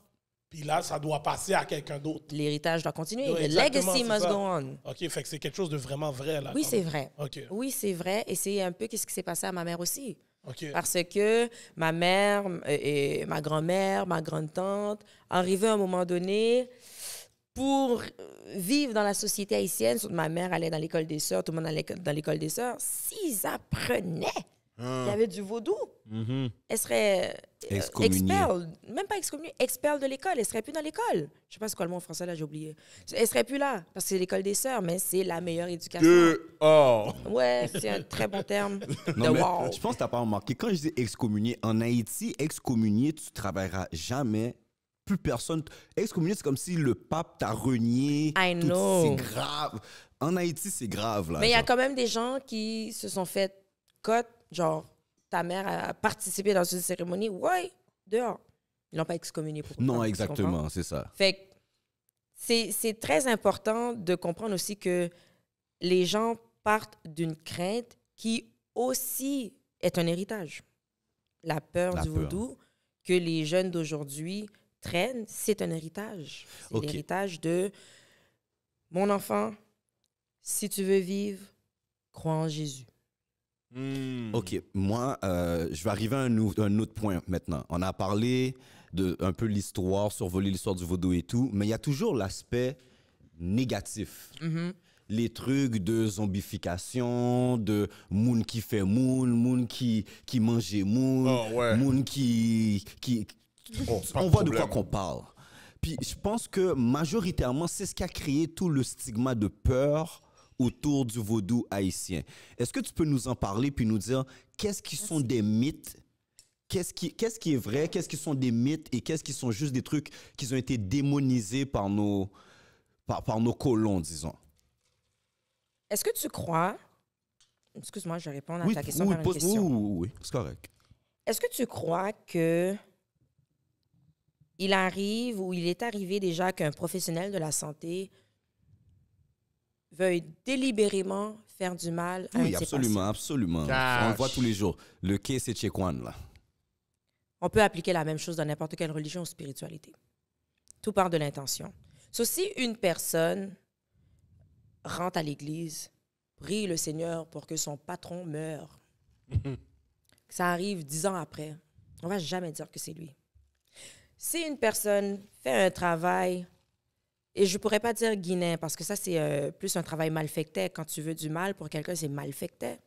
puis là, ça doit passer à quelqu'un d'autre. L'héritage doit continuer. The legacy must go on. OK, fait que c'est quelque chose de vraiment vrai, là. Oui, c'est vrai. Ok. Oui, c'est vrai. Et c'est un peu ce qui s'est passé à ma mère aussi. Ok. Parce que ma mère, et euh, euh, ma grand-mère, ma grande-tante arrivaient à un moment donné pour euh, vivre dans la société haïtienne. Ma mère allait dans l'école des sœurs, tout le monde allait dans l'école des sœurs. S'ils apprenaient ah. il y avait du vaudou. Mm-hmm. Elle serait euh, même pas excommuniée, perle de l'école. Elle serait plus dans l'école. Je sais pas ce quoi le mot français là, j'ai oublié. Elle serait plus là parce que c'est l'école des sœurs, mais c'est la meilleure éducation. or. Oh. Ouais, c'est un très bon terme. (laughs) Je pense que n'as pas remarqué. Quand je dis excommunié, en Haïti, excommunié, tu travailleras jamais. Plus personne. Excommunié, c'est comme si le pape t'a renié. I know. C'est grave. En Haïti, c'est grave là. Mais il y a quand même des gens qui se sont fait cote Genre, ta mère a participé dans une cérémonie, ouais, dehors. Ils l'ont pas excommunié pour Non, exactement, c'est ça. Fait c'est très important de comprendre aussi que les gens partent d'une crainte qui aussi est un héritage. La peur du vaudou que les jeunes d'aujourd'hui traînent, c'est un héritage. C'est l'héritage de mon enfant, si tu veux vivre, crois en Jésus. Hmm. OK, moi, euh, je vais arriver à un, autre point maintenant. On a parlé de un peu l'histoire, survoler l'histoire du vaudou et tout, mais il y a toujours l'aspect négatif. Mm-hmm. Les trucs de zombification, de moon qui fait moon, moon qui, qui mangeait moon, ah, qui... qui oh, on voit de quoi qu'on parle. Puis je pense que majoritairement, c'est ce qui a créé tout le stigma de peur autour du vaudou haïtien. Est-ce que tu peux nous en parler puis nous dire qu'est-ce qui sont des mythes Qu'est-ce qui, qu'est-ce qui, est vrai, qu'est-ce qui sont des mythes et qu'est-ce qui sont juste des trucs qui ont été démonisés par nos, par, nos colons, disons. Est-ce que tu crois, excuse-moi, je réponds à ta question. Oui, question. oui, oui, oui c'est correct. Est-ce que tu crois que il arrive ou il est arrivé déjà qu'un professionnel de la santé veuille délibérément faire du mal à oui, absolument, absolument. On le voit tous les jours. Le quai, c'est Chekwan, là. On peut appliquer la même chose dans n'importe quelle religion ou spiritualité. Tout part de l'intention. So, si une personne rentre à l'église, prie le Seigneur pour que son patron meure, (laughs) ça arrive dix ans après, on va jamais dire que c'est lui. Si une personne fait un travail et je pourrais pas dire guinéen, parce que ça, c'est euh, plus un travail malfecté. Quand tu veux du mal pour quelqu'un, c'est malfecté.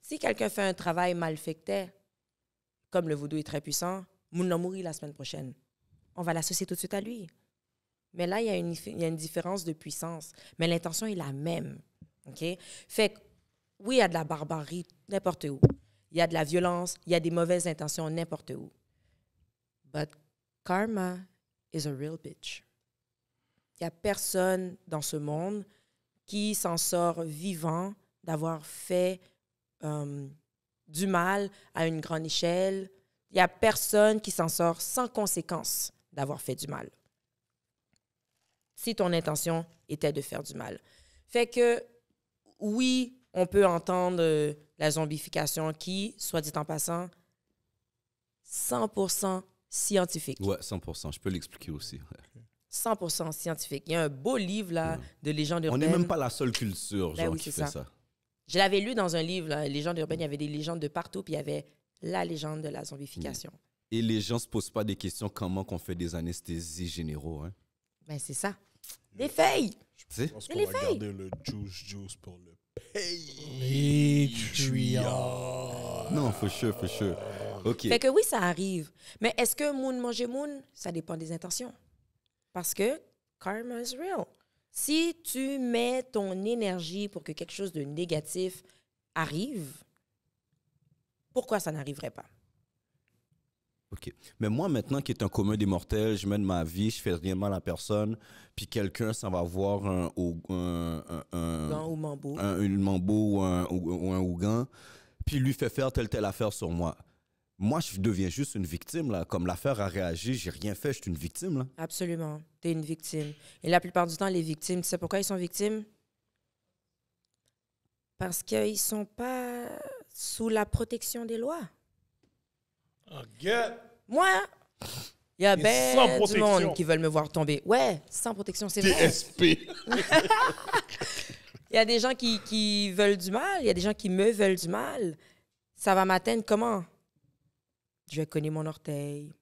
Si quelqu'un fait un travail malfecté, comme le voodoo est très puissant, Mouna mourir la semaine prochaine. On va l'associer tout de suite à lui. Mais là, il y, a une, y a une différence de puissance. Mais l'intention est la même. OK? Fait que, oui, il y a de la barbarie n'importe où. Il y a de la violence, il y a des mauvaises intentions n'importe où. But karma is a real bitch. Il n'y a personne dans ce monde qui s'en sort vivant d'avoir fait euh, du mal à une grande échelle. Il n'y a personne qui s'en sort sans conséquence d'avoir fait du mal. Si ton intention était de faire du mal. Fait que, oui, on peut entendre euh, la zombification qui, soit dit en passant, 100% scientifique. Oui, 100%. Je peux l'expliquer aussi. 100% scientifique. Il y a un beau livre là, de légendes urbaines. On n'est même pas la seule culture ben qui fait ça. Je l'avais lu dans un livre, là, légende urbaine, il y avait des légendes de partout, puis il y avait la légende de la zombification. Et les gens ne se posent pas des questions comment qu'on fait des anesthésies généraux. Hein? Ben c'est ça. Les feuilles. Je pense qu'on va garder le juice juice pour le pays. Non, for sure, for sure. OK. Fait que oui, ça arrive. Mais est-ce que moon manger moon, ça dépend des intentions. Parce que karma is real. Si tu mets ton énergie pour que quelque chose de négatif arrive, pourquoi ça n'arriverait pas? OK. Mais moi, maintenant, qui est un commun des mortels, je mène ma vie, je fais rien mal à personne, puis quelqu'un s'en va voir un, un, un, un ou mambo. Un, mambo ou un, ou, ou un puis lui fait faire telle telle affaire sur moi moi, je deviens juste une victime, là. Comme l'affaire a réagi, j'ai rien fait, je suis une victime, là. Absolument. Tu es une victime. Et la plupart du temps, les victimes, tu sais pourquoi ils sont victimes? Parce qu'ils ne sont pas sous la protection des lois. Ah, gueule! Moi, il y a ben du monde qui veulent me voir tomber. Ouais, sans protection, c'est vrai. (laughs) Il y a des gens qui, qui veulent du mal, il y a des gens qui me veulent du mal. Ça va m'atteindre comment? je vais cogner mon orteil,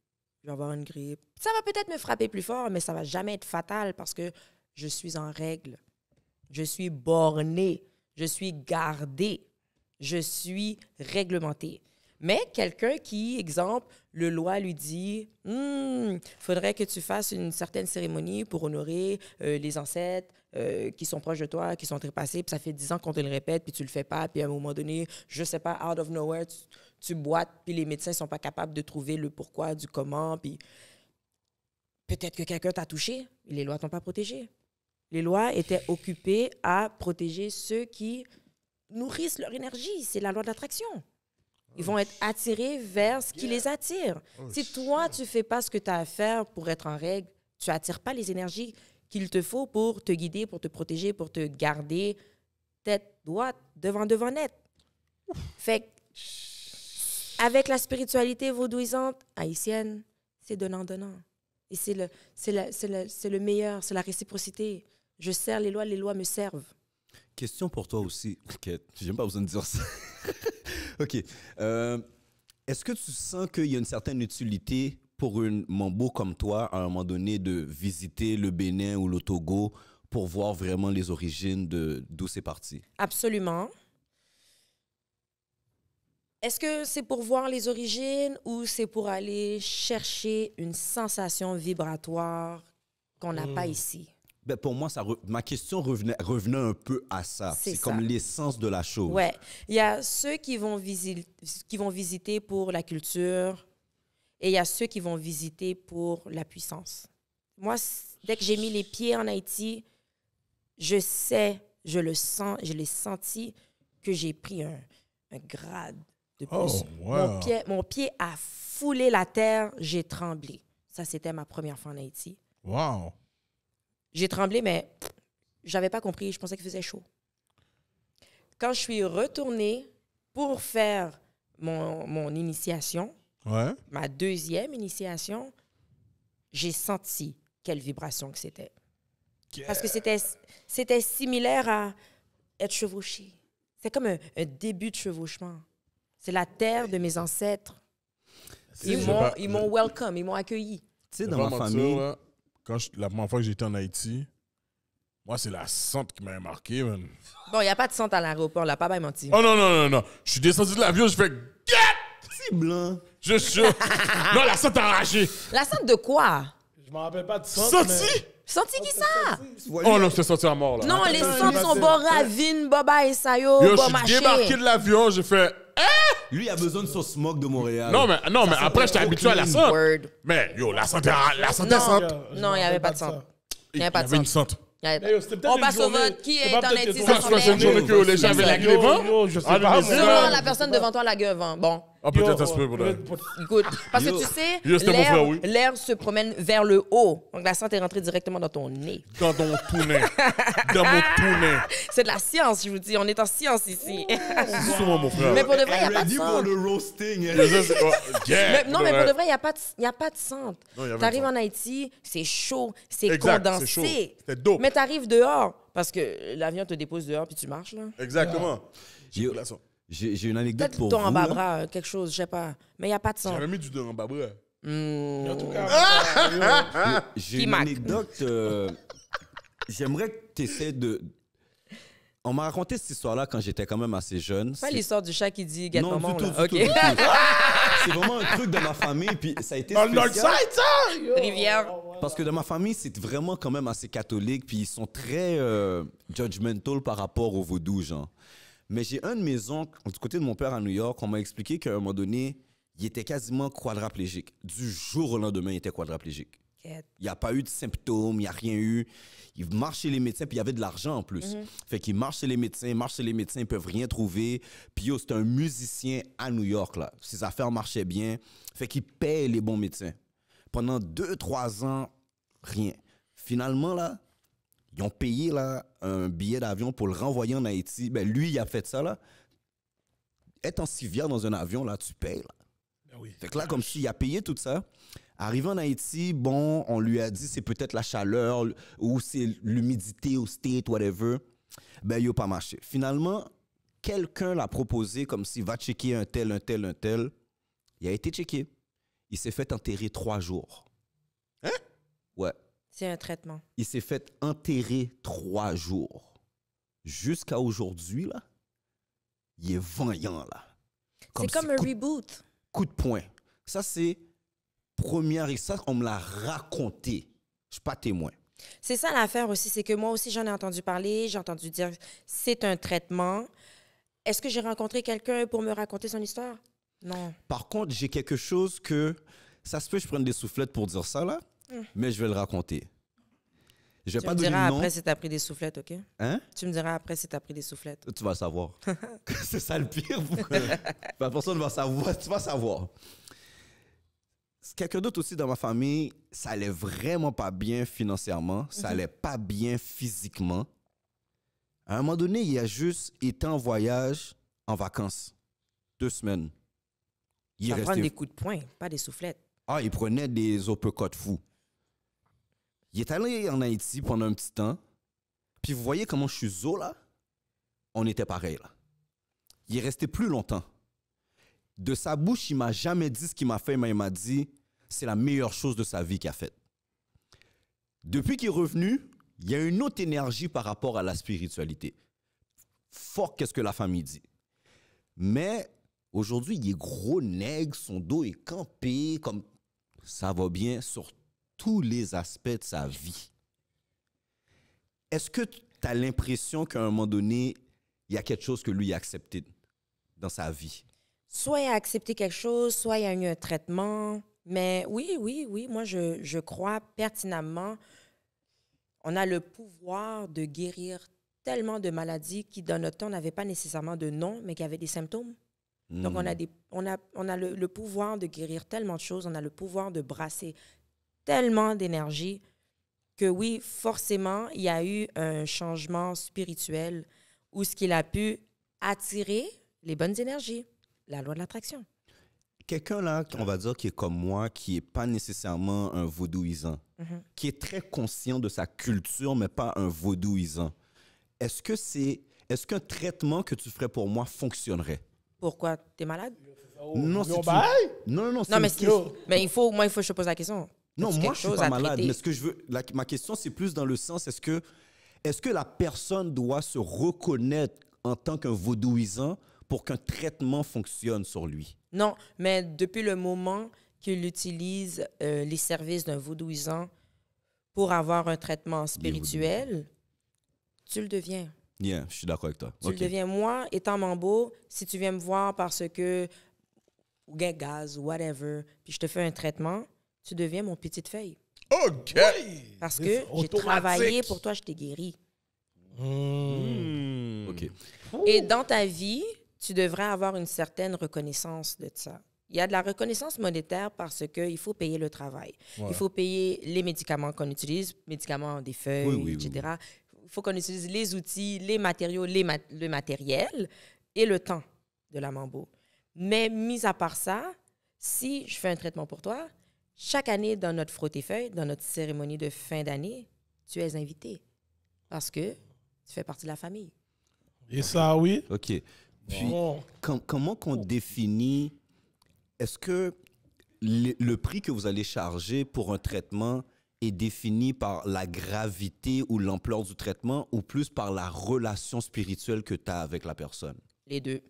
je vais avoir une grippe. Ça va peut-être me frapper plus fort, mais ça va jamais être fatal parce que je suis en règle. Je suis borné, Je suis gardé, Je suis réglementé. Mais quelqu'un qui, exemple, le loi lui dit hmm, faudrait que tu fasses une certaine cérémonie pour honorer euh, les ancêtres euh, qui sont proches de toi, qui sont trépassés, puis ça fait dix ans qu'on te le répète, puis tu le fais pas, puis à un moment donné, je sais pas, out of nowhere, tu boites, puis les médecins ne sont pas capables de trouver le pourquoi, du comment, puis peut-être que quelqu'un t'a touché. Les lois t'ont pas protégé. Les lois étaient occupées à protéger ceux qui nourrissent leur énergie. C'est la loi de l'attraction. Ils vont être attirés vers ce qui les attire. Oh, si toi, tu fais pas ce que tu as à faire pour être en règle, tu attires pas les énergies qu'il te faut pour te guider, pour te protéger, pour te garder tête droite, devant, devant net. Fait que avec la spiritualité vaudouisante haïtienne, c'est donnant-donnant. Et c'est le, le, le, meilleur, c'est la réciprocité. Je sers les lois, les lois me servent. Question pour toi aussi. (laughs) Ok, j'ai pas besoin de dire ça. (laughs) ok. Euh, est-ce que tu sens qu'il y a une certaine utilité pour une mambo comme toi, à un moment donné, de visiter le Bénin ou le Togo pour voir vraiment les origines d'où c'est parti? Absolument. Est-ce que c'est pour voir les origines ou c'est pour aller chercher une sensation vibratoire qu'on n'a pas hmm. ici? Ben pour moi, ça ma question revenait, revenait, un peu à ça. C'est comme l'essence de la chose. Ouais. Il y a ceux qui vont, qui vont visiter pour la culture et il y a ceux qui vont visiter pour la puissance. Moi, dès que j'ai mis les pieds en Haïti, je sais, je le sens, je l'ai senti que j'ai pris un, un grade de oh, plus. mon, pied, a foulé la terre, j'ai tremblé. Ça, c'était ma première fois en Haïti. Wow! J'ai tremblé, mais j'avais pas compris. Je pensais qu'il faisait chaud. Quand je suis retournée pour faire mon, initiation, ouais. ma deuxième initiation, j'ai senti quelle vibration que c'était. Parce que c'était similaire à être chevauché. C'est comme un début de chevauchement. C'est la terre de mes ancêtres. Ils m'ont, ils m'ont welcome, ils m'ont accueilli. Tu sais, dans ma famille. quand la première fois que j'étais en Haïti, moi, c'est la sente qui m'a marqué, Bon, il n'y a pas de sente à l'aéroport, là, papa, bien menti. Oh non, non, non, non. Je suis descendu de l'avion, je fais Get! C'est blanc. Je suis. (laughs) non, la sente a enragée. La sente de quoi? Je ne m'en rappelle pas de sente Senti? Senti qui oh, ça? Oh non, je t'ai senti à mort, là. Non, les sentes sont Boravine, Boba et Sayo, je suis débarqué de l'avion, je fais Hein? Lui a besoin de son smoke de Montréal. Non, mais, non, mais après, j'étais habitué à la santé. Mais yo, la santé, la cendre, Non, il n'y avait pas de santé. Il n'y avait pas de santé. On passe au vote. Qui est, en indice C'est le journée que les gens avaient la gueule sais ah, Non, la personne devant toi la gueule vent. Bon. Ah, peut-être ça se peut, peut Good. Parce que tu sais, l'air- se promène vers le haut. Donc la sente est rentrée directement dans ton nez. Dans ton nez Dans mon tout-nez. (laughs) C'est de la science, je vous dis. On est en science ici. Oh, c'est souvent mon frère. Mais pour de vrai, il hein. oh, (laughs) n'y a pas de le roasting. non, mais pour de vrai, il n'y a, pas de- y a pas T'arrives en Haïti, c'est chaud, c'est condensé. c'est chaud. dope. Mais t'arrives dehors parce que l'avion te dépose dehors puis tu marches, là. Exactement. J'ai- Circulation. J'ai une anecdote Peut-être pour vous. Peut-être Babra, euh, quelque chose, je sais pas. Mais il n'y a pas de sang. J'avais mis du don en Babra. Hmm. En tout cas, ah! j'ai une anecdote. Euh, j'aimerais que tu essaies de. On m'a raconté cette histoire-là quand j'étais quand même assez jeune. C'est Pas l'histoire du chat qui dit gâte maman. Tout, Tout, ok. (laughs) C'est vraiment un truc de ma famille, puis ça a été. Dans le ça! Rivière. Oh, Parce que dans ma famille, c'est vraiment quand même assez catholique, puis ils sont très euh, judgmental par rapport au vaudou, genre. Mais j'ai une maison, mes du côté de mon père à New York, on m'a expliqué qu'à un moment donné, il était quasiment quadraplégique. Du jour au lendemain, il était quadraplégique. Il n'y a pas eu de symptômes, il n'y a rien eu. Il marchait les médecins, puis il y avait de l'argent en plus. Mhm. Fait qu'il marche les médecins, marche les médecins, ils peuvent rien trouver. Puis oh, c'est un musicien à New York, là. Ses affaires marchaient bien. Fait qu'il paye les bons médecins. Pendant deux, trois ans, rien. Finalement, là, ils ont payé là, un billet d'avion pour le renvoyer en Haïti. Ben, lui, il a fait ça. Là. Être en civière dans un avion, là, tu payes. Là. Ben là, comme s'il a payé tout ça, arrivé en Haïti, bon, on lui a dit c'est peut-être la chaleur ou c'est l'humidité au state, whatever. Ben, il n'a pas marché. Finalement, quelqu'un l'a proposé comme s'il va checker un tel, un tel, un tel. Il a été checké. Il s'est fait enterrer trois jours. Hein? Ouais. C'est un traitement. Il s'est fait enterrer trois jours. Jusqu'à aujourd'hui, là, il est vaillant, là. C'est comme, un reboot. Coup de poing. Ça, c'est première. histoire. on me l'a raconté. Je suis pas témoin. C'est ça l'affaire aussi, c'est que moi aussi j'en ai entendu parler, j'ai entendu dire c'est un traitement. Est-ce que j'ai rencontré quelqu'un pour me raconter son histoire? Non. Par contre, j'ai quelque chose que ça se peut je prenne des soufflettes pour dire ça là, Mm. Mais je vais le raconter. Je vais tu pas me diras après si t'as pris des soufflettes, OK? Hein? Tu me diras après si t'as pris des soufflettes. Tu vas savoir. (laughs) c'est ça le pire. Pour... (laughs) Ben, personne va savoir. Tu vas savoir. Quelqu'un d'autre aussi dans ma famille, ça allait vraiment pas bien financièrement. Ça mhm. allait pas bien physiquement. À un moment donné, il a juste été en voyage, en vacances. Deux semaines. Il ça restait... des coups de poing, pas des soufflettes. Ah, il prenait des opercuts fous. Il est allé en Haïti pendant un petit temps. Puis vous voyez comment je suis zo là On était pareil là. Il est resté plus longtemps. De sa bouche, il m'a jamais dit ce qu'il m'a fait, mais il m'a dit c'est la meilleure chose de sa vie qu'il a faite. Depuis qu'il est revenu, il y a une autre énergie par rapport à la spiritualité. Fuck, qu'est-ce que la famille dit. Mais aujourd'hui, il est gros nègre, son dos est campé, comme ça va bien, surtout tous les aspects de sa vie. Est-ce que tu as l'impression qu'à un moment donné, il y a quelque chose que lui a accepté dans sa vie? Soit il a accepté quelque chose, soit il y a eu un traitement. Mais oui, oui, oui, moi je, je crois pertinemment, on a le pouvoir de guérir tellement de maladies qui, dans notre temps, n'avaient pas nécessairement de nom, mais qui avaient des symptômes. Donc, on a, hmm. des, on a, on a le, pouvoir de guérir tellement de choses, on a le pouvoir de brasser tellement d'énergie que oui, forcément, il y a eu un changement spirituel où ce qu'il a pu attirer les bonnes énergies, la loi de l'attraction. Quelqu'un là, on va dire, qui est comme moi, qui n'est pas nécessairement un vaudouisant, mhm. qui est très conscient de sa culture, mais pas un vaudouisant, est-ce que c'est, est-ce qu'un traitement que tu ferais pour moi fonctionnerait? Pourquoi? T'es malade? Non, non, non, non, non, mais, mais il faut, moi, il faut que je te pose la question. Non, moi, je suis pas malade. Mais ce que je veux, ma question, c'est plus dans le sens est-ce que, est ce que la personne doit se reconnaître en tant qu'un vaudouisant pour qu'un traitement fonctionne sur lui? Non, mais depuis le moment qu'il utilise euh, les services d'un vaudouisant pour avoir un traitement spirituel, tu le deviens. Bien, je suis d'accord avec toi. Tu le deviens. Moi, étant mambo, si tu viens me voir parce que, ou gaz, ou whatever, puis je te fais un traitement, tu deviens mon petite feuille. OK! Parce que j'ai travaillé pour toi, je t'ai guéri. Hmm. OK. Et dans ta vie, tu devrais avoir une certaine reconnaissance de ça. Il y a de la reconnaissance monétaire parce qu'il faut payer le travail. Il faut payer les médicaments qu'on utilise, médicaments des feuilles, etc. Il faut qu'on utilise les outils, les matériaux, le matériel et le temps de la mambo. Mais mis à part ça, si je fais un traitement pour toi, chaque année, dans notre frottefeuille, dans notre cérémonie de fin d'année, tu es invité parce que tu fais partie de la famille. Et ça, oui. OK. comment qu'on définit, est-ce que le, le, prix que vous allez charger pour un traitement est défini par la gravité ou l'ampleur du traitement ou plus par la relation spirituelle que tu as avec la personne? Les deux.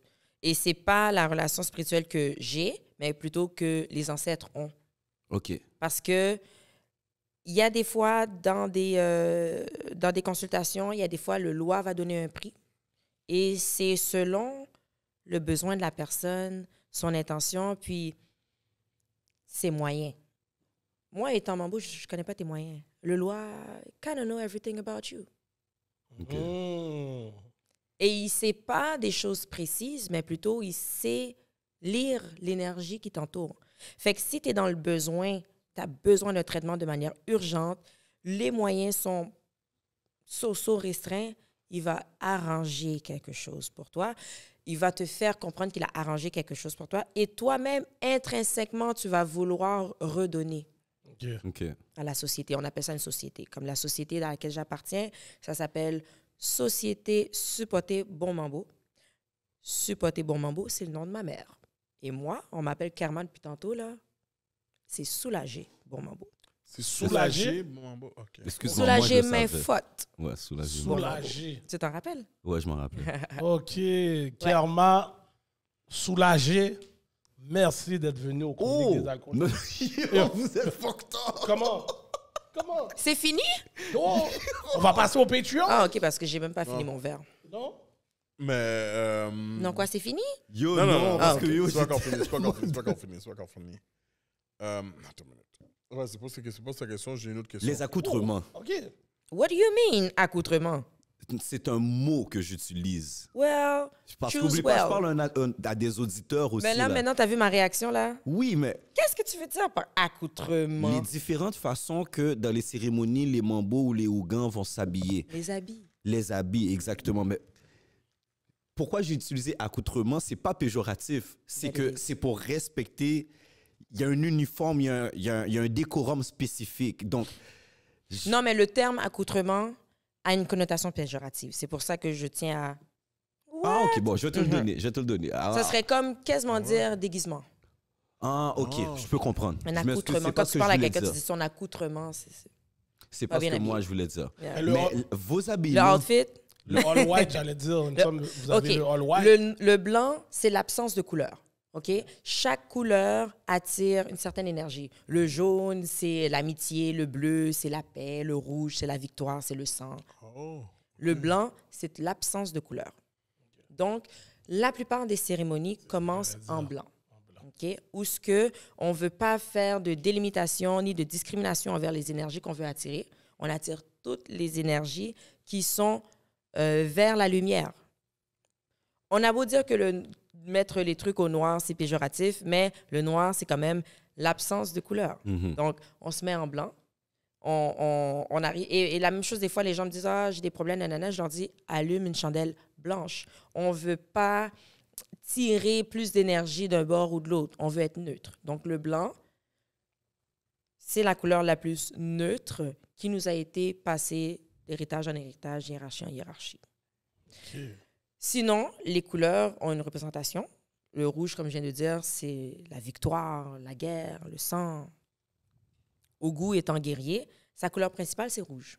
Et c'est pas la relation spirituelle que j'ai, mais plutôt que les ancêtres ont. Parce que il y a des fois, dans des, euh, dans des consultations, il y a des fois, le loi va donner un prix. Et c'est selon le besoin de la personne, son intention, puis ses moyens. Moi, étant mambo, je ne connais pas tes moyens. Le loi, kind of know everything about you. Hmm. Et il ne sait pas des choses précises, mais plutôt il sait lire l'énergie qui t'entoure. Fait que si tu es dans le besoin, tu as besoin de traitement de manière urgente, les moyens sont so-so restreints, il va arranger quelque chose pour toi. Il va te faire comprendre qu'il a arrangé quelque chose pour toi. Et toi-même, intrinsèquement, tu vas vouloir redonner. à la société. On appelle ça une société. Comme la société à laquelle j'appartiens, ça s'appelle Société Supporter Bon Mambo. Supporter Bon Mambo, c'est le nom de ma mère. Et moi, on m'appelle Kerman depuis tantôt, là. C'est soulagé, bon mambo. C'est soulagé, bon mambo. Okay. Excuse-moi. Soulagé mes faute. Ouais, soulagé. Soulagé. Tu t'en rappelles? Ouais, je m'en rappelle. (laughs) ok, Kerma, soulagé. Merci d'être venu au cours des oh! alcooliques. (laughs) vous êtes fucked up. Comment? Comment? C'est fini? Non. On va passer au Patreon? Ah, ok, parce que j'ai même pas fini mon verre. Non? Mais. Euh, non, quoi, c'est fini? non, non, non, parce ah, okay. que yo. C'est pas encore fini, c'est pas encore fini, c'est pas encore fini. C'est euh, pas attends une minute. Ouais, c'est pas cette question, j'ai une autre question. Les accoutrements. Oh, OK. What do you mean, accoutrements C'est un mot que j'utilise. Well, Parce que pas, je parle à, à, des auditeurs aussi. Mais là, là. maintenant, t'as vu ma réaction, là? Oui, mais... Qu'est-ce que tu veux dire par accoutrement? Les différentes façons que, dans les cérémonies, les mambo ou les hougan vont s'habiller. Les habits. Les habits, exactement. Mais pourquoi j'ai utilisé accoutrement, c'est pas péjoratif. C'est que c'est pour respecter. Il y a un uniforme, il y a un, décorum spécifique. Donc. Non, mais le terme accoutrement a une connotation péjorative. C'est pour ça que je tiens à. Ah, ok, bon, je vais te le mm-hmm. donner. Je te le donner. Ah. ça serait comme quasiment ah. dire déguisement. Ah, ok, oh. je peux comprendre. Un accoutrement. Quand tu parles à quelqu'un, tu dis son accoutrement. C'est pas, pas ce que moi je voulais dire. Mais, vos habillements. Le outfit, le all j'allais dire. vous avez le all white. Le, blanc, c'est l'absence de couleur. OK? Chaque couleur attire une certaine énergie. Le jaune, c'est l'amitié. Le bleu, c'est la paix. Le rouge, c'est la victoire, c'est le sang. Oh. Le blanc, c'est l'absence de couleur. Donc, la plupart des cérémonies commencent en blanc. ok Où ce que on veut pas faire de délimitation ni de discrimination envers les énergies qu'on veut attirer. On attire toutes les énergies qui sont euh, vers la lumière. On a beau dire que mettre les trucs au noir, c'est péjoratif, mais le noir, c'est quand même l'absence de couleur. Mhm. Donc, on se met en blanc. On, arrive. Et, et, la même chose, des fois, les gens me disent Ah, j'ai des problèmes, nanana. Je leur dis Allume une chandelle blanche. On ne veut pas tirer plus d'énergie d'un bord ou de l'autre. On veut être neutre. Donc, le blanc, c'est la couleur la plus neutre qui nous a été passée Héritage en héritage, hiérarchie en hiérarchie. Sinon, les couleurs ont une représentation. Le rouge, comme je viens de dire, c'est la victoire, la guerre, le sang. Ogu étant guerrier, sa couleur principale, c'est rouge.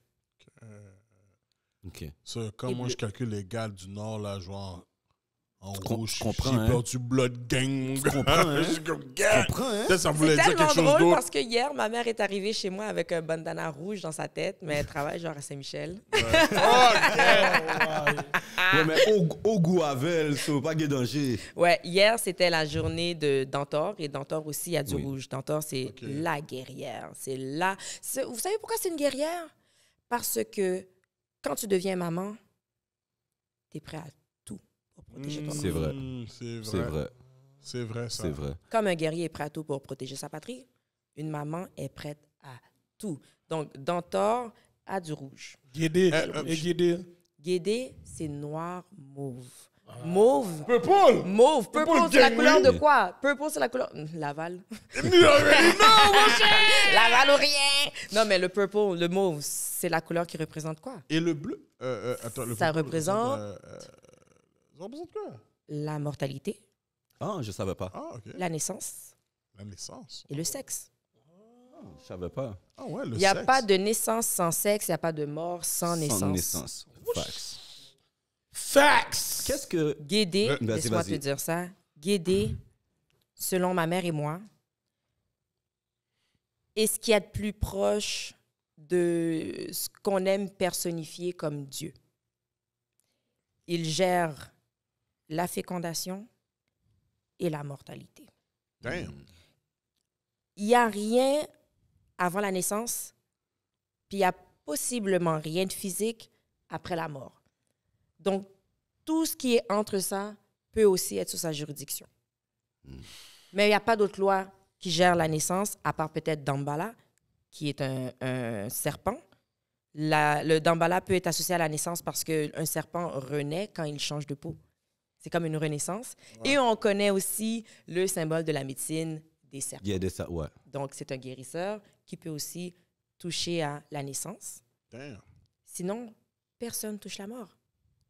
OK. moi, je calcule les gars du Nord, là, genre en gros, je comprends. J'ai hein? peur du Blood Gang. Tu comprends, hein? (laughs) comprends, hein? Ça, ça voulait dire quelque chose d'autre. parce que hier, ma mère est arrivée chez moi avec un bandana rouge dans sa tête, mais elle travaille genre à Saint-Michel. Ouais. (laughs) ouais, mais au, au goût avec, pas de danger. Ouais, hier, c'était la journée de Dantor, et Dantor aussi a du rouge. Dantor, c'est la guerrière. C'est la... Vous savez pourquoi c'est une guerrière? Parce que quand tu deviens maman, t'es prêt à Mmh, mmh, c'est vrai. C'est vrai. C'est vrai, C'est vrai. Comme un guerrier est prêt à tout pour protéger sa patrie, une maman est prête à tout. Donc, Dantor a du rouge. Guédé. Euh, Guédé. Guédé, c'est noir mauve. Ah. Mauve. Purple. Mauve. Purple, c'est la couleur de quoi? Purple, c'est la couleur. Hum, Laval. non, mon (laughs) cher! Laval ou rien! Non, mais le purple, le mauve, c'est la couleur qui représente quoi? Et le bleu? Euh, euh, ça représente. La mortalité. Ah, je savais pas. Ah, La naissance. La naissance. Et le sexe. Ah, je savais pas. Ah ouais, le Il n'y a pas de naissance sans sexe, il n'y a pas de mort sans, Sans naissance. Facts. Facts! Qu'est-ce que. Guédé, ben, laisse-moi te dire ça. Guédé, selon ma mère et moi, est ce qu'il y a de plus proche de ce qu'on aime personnifier comme Dieu. Il gère la fécondation et la mortalité. Damn. Il n'y a rien avant la naissance, puis il n'y a possiblement rien de physique après la mort. Donc, tout ce qui est entre ça peut aussi être sous sa juridiction. Hmm. Mais il n'y a pas d'autre loi qui gère la naissance, à part peut-être Dambala, qui est un, serpent. le Dambala peut être associé à la naissance parce qu'un serpent renaît quand il change de peau. C'est comme une renaissance. Et on connaît aussi le symbole de la médecine des serpents. de ça, ouais. Donc, c'est un guérisseur qui peut aussi toucher à la naissance. Damn. Sinon, personne touche la mort.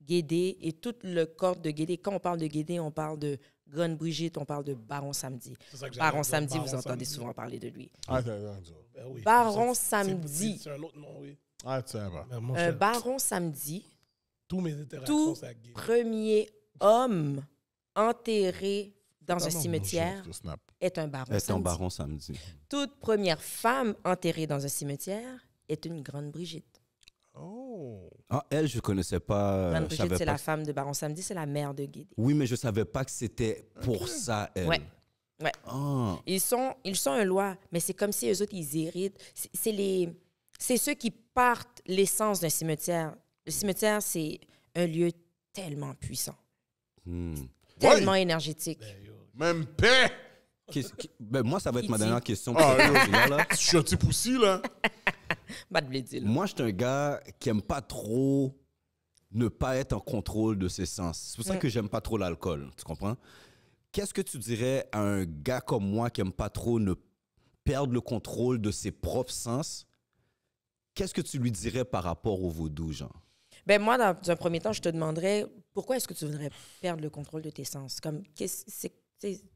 Guédé et tout le corps de Guédé. Quand on parle de Guédé, on parle de Grande Brigitte, on parle de Baron Samedi. Baron Samedi, vous entendez souvent parler de lui. Ah, ben Baron Samedi. C'est un autre nom, oui. Ah, ben. Ben, euh, Baron Samedi. Tous mes tout premier homme enterré dans un cimetière est un baron. samedi. Toute première femme enterrée dans un cimetière est une grande Brigitte. Oh. Ah, elle, je ne connaissais pas. Euh, grande Brigitte, c'est la femme de Baron Samedi, c'est la mère de Guédé. Oui, mais je ne savais pas que c'était pour ça, elle. Ouais. Ah. Ils, sont, ils sont un loi, mais c'est comme si eux autres, ils héritent. C'est les... C'est ceux qui partent l'essence d'un cimetière. Le cimetière, c'est un lieu tellement puissant. Hmm. Tellement énergétique. Ben, Même paix! Ben, moi, ça va être ma dernière question. je suis un petit poussi, là. (laughs) Moi, je suis un gars qui aime pas trop ne pas être en contrôle de ses sens. C'est pour ça que j'aime pas trop l'alcool, tu comprends? Qu'est-ce que tu dirais à un gars comme moi qui aime pas trop ne perdre le contrôle de ses propres sens? Qu'est-ce que tu lui dirais par rapport au vaudou, genre? Ben, moi, dans, un premier temps, je te demanderais pourquoi est-ce que tu voudrais perdre le contrôle de tes sens? Comme,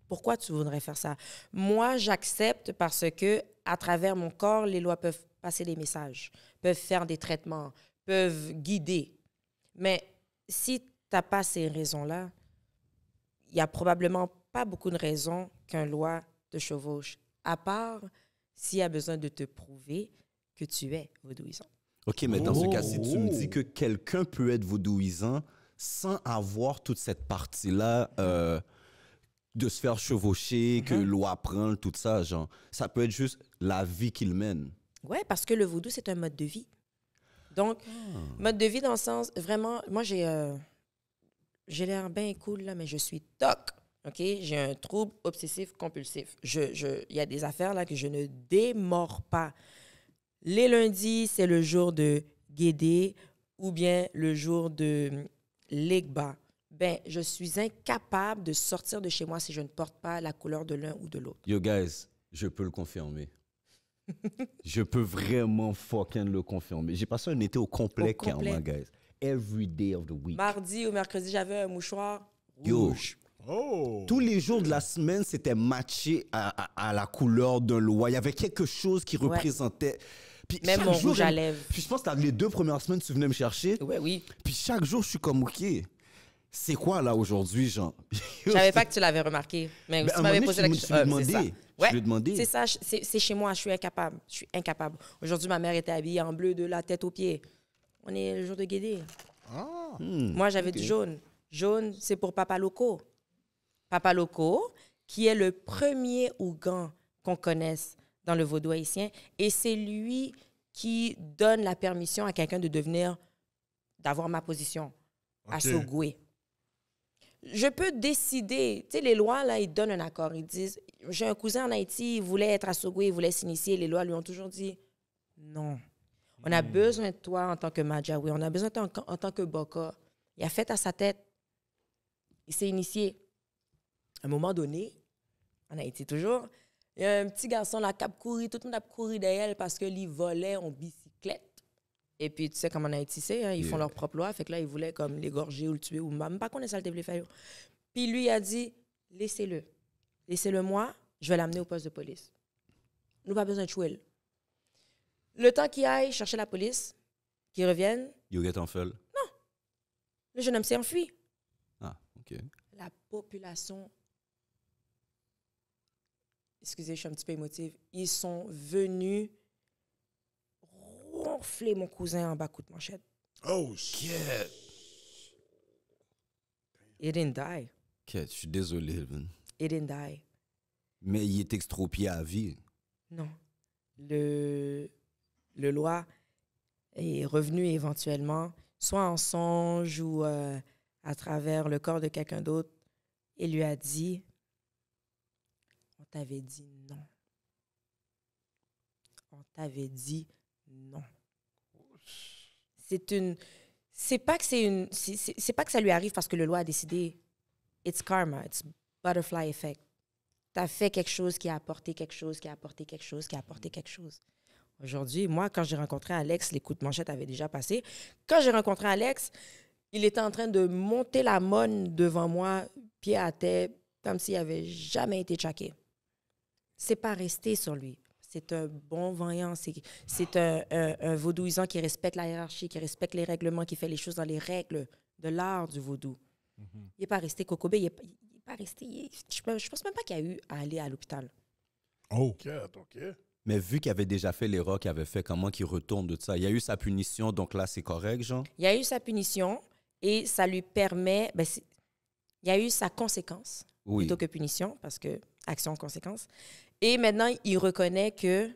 pourquoi tu voudrais faire ça? Moi, j'accepte parce que à travers mon corps, les lois peuvent passer des messages, peuvent faire des traitements, peuvent guider. Mais si tu n'as pas ces raisons-là, il n'y a probablement pas beaucoup de raisons qu'un loi te chevauche, à part s'il y a besoin de te prouver que tu es vaudouisant. OK, mais dans ce cas, si tu me dis oh, oh, oh. que quelqu'un peut être vaudouisant sans avoir toute cette partie-là euh, de se faire chevaucher, mm-hmm. que l'eau apprend, tout ça, genre, ça peut être juste la vie qu'il mène. Oui, parce que le vaudou, c'est un mode de vie. Donc, ah. mode de vie dans le sens, vraiment, moi, j'ai euh, j'ai l'air bien cool, là, mais je suis toc. OK? J'ai un trouble obsessif compulsif. Il je, y a des affaires là que je ne démords pas. Les lundis, c'est le jour de Guédé ou bien le jour de hum, Legba. Ben, je suis incapable de sortir de chez moi si je ne porte pas la couleur de l'un ou de l'autre. Yo, guys, je peux le confirmer. (laughs) je peux vraiment fucking le confirmer. J'ai passé un été au complet, guys. Every day of the week. Mardi ou mercredi, j'avais un mouchoir Yo. Oh. Tous les jours de la semaine, c'était matché à, la couleur de loi. Il y avait quelque chose qui représentait même mon rouge à lèvres. Puis je pense que les deux premières semaines, tu venais me chercher. Oui, oui. Puis chaque jour, je suis comme, OK, c'est quoi là aujourd'hui, Jean? (laughs) Je savais pas que tu l'avais remarqué, mais ben, tu m'avais posé la question. Je lui ai demandé. C'est ça, c'est chez moi, je suis incapable. Je suis incapable. Aujourd'hui, ma mère était habillée en bleu de la tête aux pieds. On est le jour de Guédé. Ah. Hmm, moi, j'avais du jaune. Jaune, c'est pour Papa Loco. Papa Loco, qui est le premier Ougan qu'on connaisse dans le vaudou haïtien. Et c'est lui qui donne la permission à quelqu'un de devenir, d'avoir ma position à Sogoué. Je peux décider, tu sais, les lois, là, ils donnent un accord. Ils disent, j'ai un cousin en Haïti, il voulait être à Sogoué, il voulait s'initier. Les lois lui ont toujours dit, non. On a hmm. besoin de toi en tant que Majawi, on a besoin de toi en, en tant que Boka. Il a fait à sa tête. Il s'est initié. À un moment donné, en Haïti toujours, il y a un petit garçon là qui a tout le monde a couru derrière parce que volait en bicyclette. Et puis, tu sais, comme en Haïti, c'est, hein, ils font leur propre loi. Fait que là, ils voulaient comme l'égorger ou le tuer ou même pas qu'on ait ça le faire. Puis lui a dit, laissez-le. Laissez-le moi, je vais l'amener au poste de police. Nous pas besoin de tuer. Le temps qu'il aille chercher la police, qu'il revienne. You get en feu. Non. Le jeune homme s'est enfui. Ah, OK. La population excusez, je suis un petit peu émotive, ils sont venus ronfler mon cousin en bas coup de manchette. Oh shit! It didn't die. Ok, je suis désolé, Il It didn't die. Mais il est extropié à vie. Non. Le, le loi est revenu éventuellement, soit en songe ou euh, à travers le corps de quelqu'un d'autre, et lui a dit t'avait dit non. On t'avait dit non. C'est une. C'est pas que c'est une. C'est pas que ça lui arrive parce que le loi a décidé. It's karma, it's butterfly effect. T'as fait quelque chose qui a apporté quelque chose, qui a apporté quelque chose, qui a apporté quelque chose. Aujourd'hui, moi, quand j'ai rencontré Alex, les coups de manchette avaient déjà passé. Quand j'ai rencontré Alex, il était en train de monter la monne devant moi, pied à terre, comme s'il n'avait jamais été checké c'est pas resté sur lui. C'est un bon voyant, c'est un, un, vaudouisant qui respecte la hiérarchie, qui respecte les règlements, qui fait les choses dans les règles de l'art du vaudou. Mhm. Il n'est pas resté cocobé, il n'est pas resté. je, ne pense même pas qu'il y a eu à aller à l'hôpital. Oh! ok Mais vu qu'il avait déjà fait l'erreur qu'il avait fait, comment qu'il retourne de ça? Il y a eu sa punition, donc là, c'est correct, Jean? Il y a eu sa punition et ça lui permet. Ben, il y a eu sa conséquence plutôt que punition, parce que action-conséquence. Et maintenant, il reconnaît que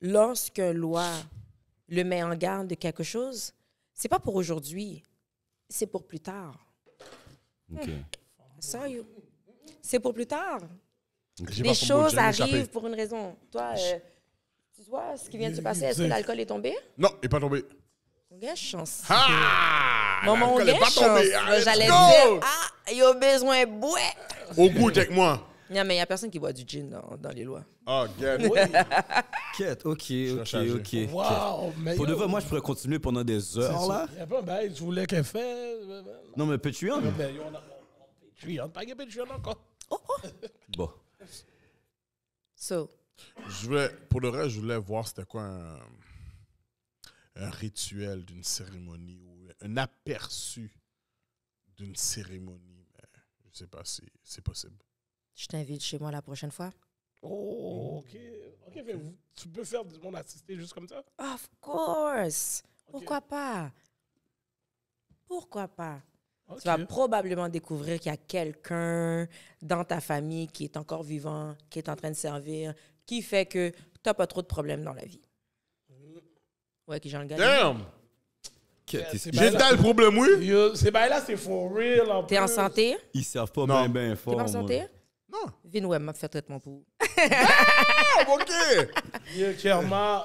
lorsqu'un loi le met en garde de quelque chose, c'est pas pour aujourd'hui, c'est pour plus tard. OK. C'est pour plus tard. Les choses arrivent pour une raison. Toi, euh, tu vois ce qui vient de se passer? Est-ce que l'alcool est tombé? Non, il n'est pas tombé. On a chance. Ah! Maman, on a chance. J'allais dire, ah, il a besoin de bois. Au bout avec moi. Non, mais il n'y a personne qui boit du gin dans, les lois. Ah, oh, get. Oui. (laughs) OK, OK, OK. Wow, mais Pour de vrai, moi, je pourrais continuer pendant des heures, là. Il y a pas ben, tu voulais qu'elle fasse... Ben, ben. Non, mais Patreon. Ben, ben on a... Patreon, pas Patreon encore. Oh, oh. Bon. So. Je voulais, pour le reste, je voulais voir c'était quoi un, rituel d'une cérémonie ou un aperçu d'une cérémonie. Mais je sais pas si c'est possible. Je t'invite chez moi la prochaine fois. Oh, mm. OK. OK, mais tu peux faire mon assisté juste comme ça? Of course! Pourquoi pas? Pourquoi pas? Tu vas probablement découvrir qu'il y a quelqu'un dans ta famille qui est encore vivant, qui est en train de servir, qui fait que tu n'as pas trop de problèmes dans la vie. Mm. Ouais, qui j'en gagne. Damn! J'ai le problème, oui? C'est bien là, c'est for real. T'es en santé? Ils ne servent pas bien, bien fort. T'es en santé? Non. m'a fait traitement pour vous. Ah, ok.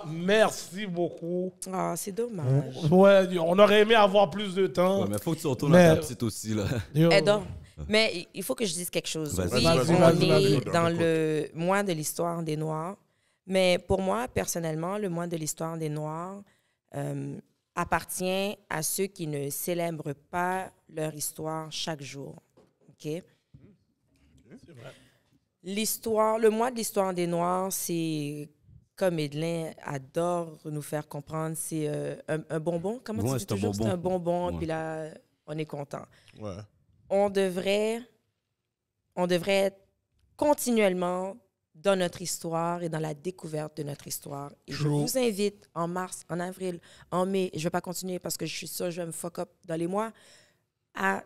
merci beaucoup. Ah, c'est dommage. Ouais, on aurait aimé avoir plus de temps. Ouais, mais faut que tu retournes à ta petite aussi, là. Eh, mais il faut que je dise quelque chose. Oui, on est dans le mois de l'histoire des Noirs. Mais pour moi, personnellement, le mois de l'histoire des Noirs euh, appartient à ceux qui ne célèbrent pas leur histoire chaque jour. OK? L'histoire, le mois de l'histoire des Noirs, c'est comme Edlin adore nous faire comprendre, c'est euh, un, bonbon. Comment tu dis toujours? C'est un bonbon, et puis là, on est content. On devrait, on devrait être continuellement dans notre histoire et dans la découverte de notre histoire. je vous invite en mars, en avril, en mai, je ne vais pas continuer parce que je suis sûre je vais me fuck up dans les mois, à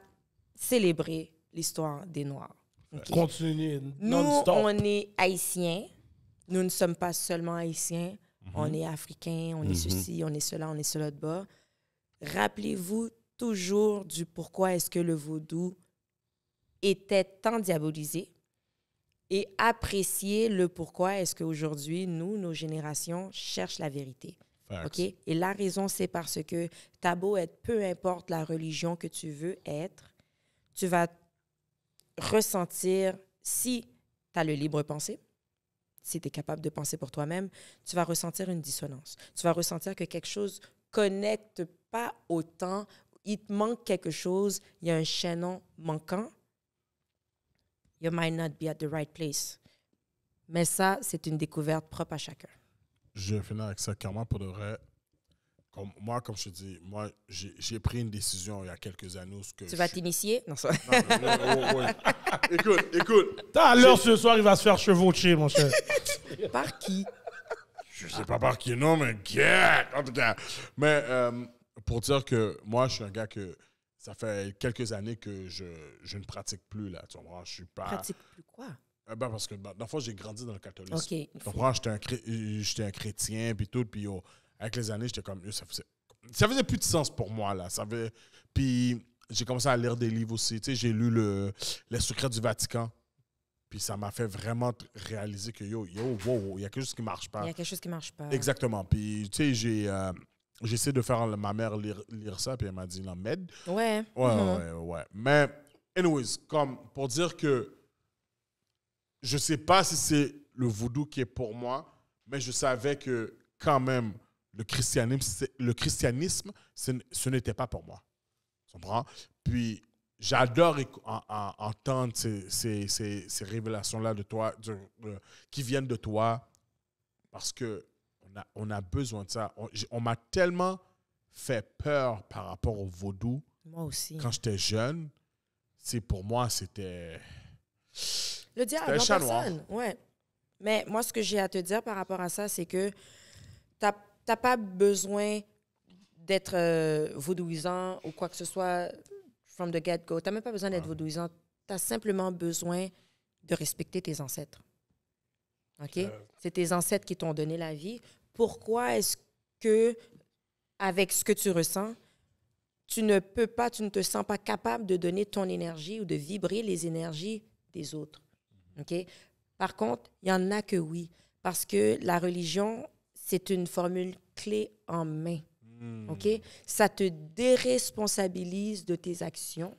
célébrer l'histoire des Noirs. Nous, on est haïtien. Nous ne sommes pas seulement haïtiens. Mhm. On est africains, on est mhm. ceci, on est cela, on est cela de bas. Rappelez-vous toujours du pourquoi est-ce que le vaudou était tant diabolisé et appréciez le pourquoi est-ce qu'aujourd'hui, nous, nos générations, cherchent la vérité. OK? Et la raison, c'est parce que ta beau être peu importe la religion que tu veux être, tu vas ressentir, si tu as le libre pensée, si tu es capable de penser pour toi-même, tu vas ressentir une dissonance. Tu vas ressentir que quelque chose connecte pas autant, il te manque quelque chose, il y a un chaînon manquant. You might not be at the right place. Mais ça, c'est une découverte propre à chacun. Je vais finir avec ça. pour de moi, comme je te dis, moi, j'ai pris une décision il y a quelques années. Que tu vas t'initier Non, ça. (laughs) Écoute, écoute. Alors, ce soir, il va se faire chevaucher, mon cher. (laughs) par qui Je sais pas par qui, non, mais yeah, en tout cas. Mais euh, pour dire que moi, je suis un gars que ça fait quelques années que je, je ne pratique plus, là. Tu vois, Je suis pas. Pratique plus quoi euh, ben parce que, ben, dans le j'ai grandi dans le catholicisme. OK. J'étais un, un, chrétien, puis tout, puis avec les années, j'étais comme, ça faisait, ça faisait plus de sens pour moi, là. puis j'ai commencé à lire des livres aussi. Tu sais, j'ai lu le, Les secrets du Vatican. Puis ça m'a fait vraiment réaliser que yo, yo, wow, il y a quelque chose qui marche pas. Il y a quelque chose qui marche pas. Exactement. Puis, tu sais, j'ai. Euh, J'essaie de faire ma mère lire, lire ça, puis elle m'a dit, non, m'aide. Ouais. Ouais, mm-hmm. ouais, ouais. Mais, anyways, comme pour dire que je sais pas si c'est le voodoo qui est pour moi, mais je savais que quand même, le christianisme, le christianisme ce n'était pas pour moi. Tu comprends? Puis, j'adore entendre ces, révélations-là de toi, qui viennent de toi, parce que a, on a besoin de ça. On, m'a tellement fait peur par rapport au vaudou. Moi aussi. Quand j'étais jeune, c'est pour moi, c'était. Le diable, personne. Ouais. Mais moi, ce que j'ai à te dire par rapport à ça, c'est que tu as t'as pas besoin d'être euh, vaudouisant ou quoi que ce soit from the get-go. T'as même pas besoin d'être ah. vaudouisant. Tu as simplement besoin de respecter tes ancêtres. OK? Euh. C'est tes ancêtres qui t'ont donné la vie. Pourquoi est-ce que, avec ce que tu ressens, tu ne peux pas, tu ne te sens pas capable de donner ton énergie ou de vibrer les énergies des autres? Mhm. OK? Par contre, il y en a que oui. Parce que la religion, c'est une formule clé en main. Hmm. OK? Ça te déresponsabilise de tes actions.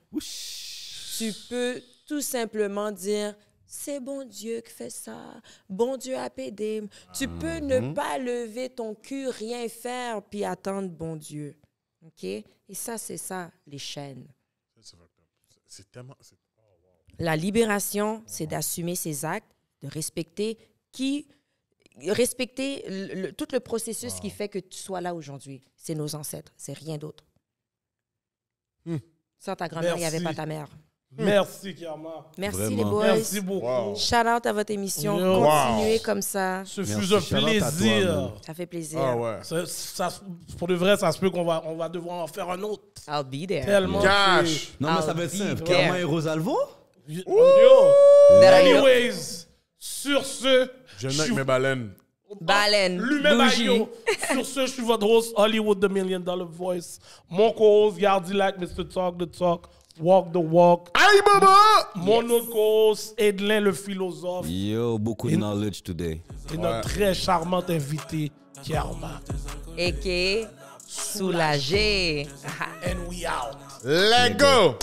Tu peux tout simplement dire c'est bon Dieu qui fait ça. Bon Dieu a pédé. tu peux ne mhm. pas lever ton cul, rien faire, puis attendre bon Dieu. OK? Et ça, c'est ça, les chaînes. Oh, La libération, c'est d'assumer ses actes, de respecter qui respecter tout le processus qui fait que tu sois là aujourd'hui. C'est nos ancêtres, c'est rien d'autre. Hmm. Sans ta grand-mère, il n'y avait pas ta mère. Hmm. Merci, Karma. Merci, les boys. Merci beaucoup. Shout out à votre émission. Continuez comme ça. Ça fait plaisir. Ah ça fait plaisir. pour de vrai, ça se peut qu'on va, on va devoir en faire un autre. I'll be there. Tellement. Non, mais ça va être et Rosalvo? Yo. Anyways, sur ce. Je que mes baleines. Oh, Baleine. Ah, lui-même Sur ce, je suis votre host, Hollywood The Million Dollar Voice. Mon co-host, Yardi Like, Mr. Talk The Talk, Walk the Walk. Aïe, baba! Mon autre co-host, Edlin le philosophe. Yo, beaucoup de knowledge today. Et notre très charmante invitée, Kiarma. Et qui soulagé. And we out. Let go.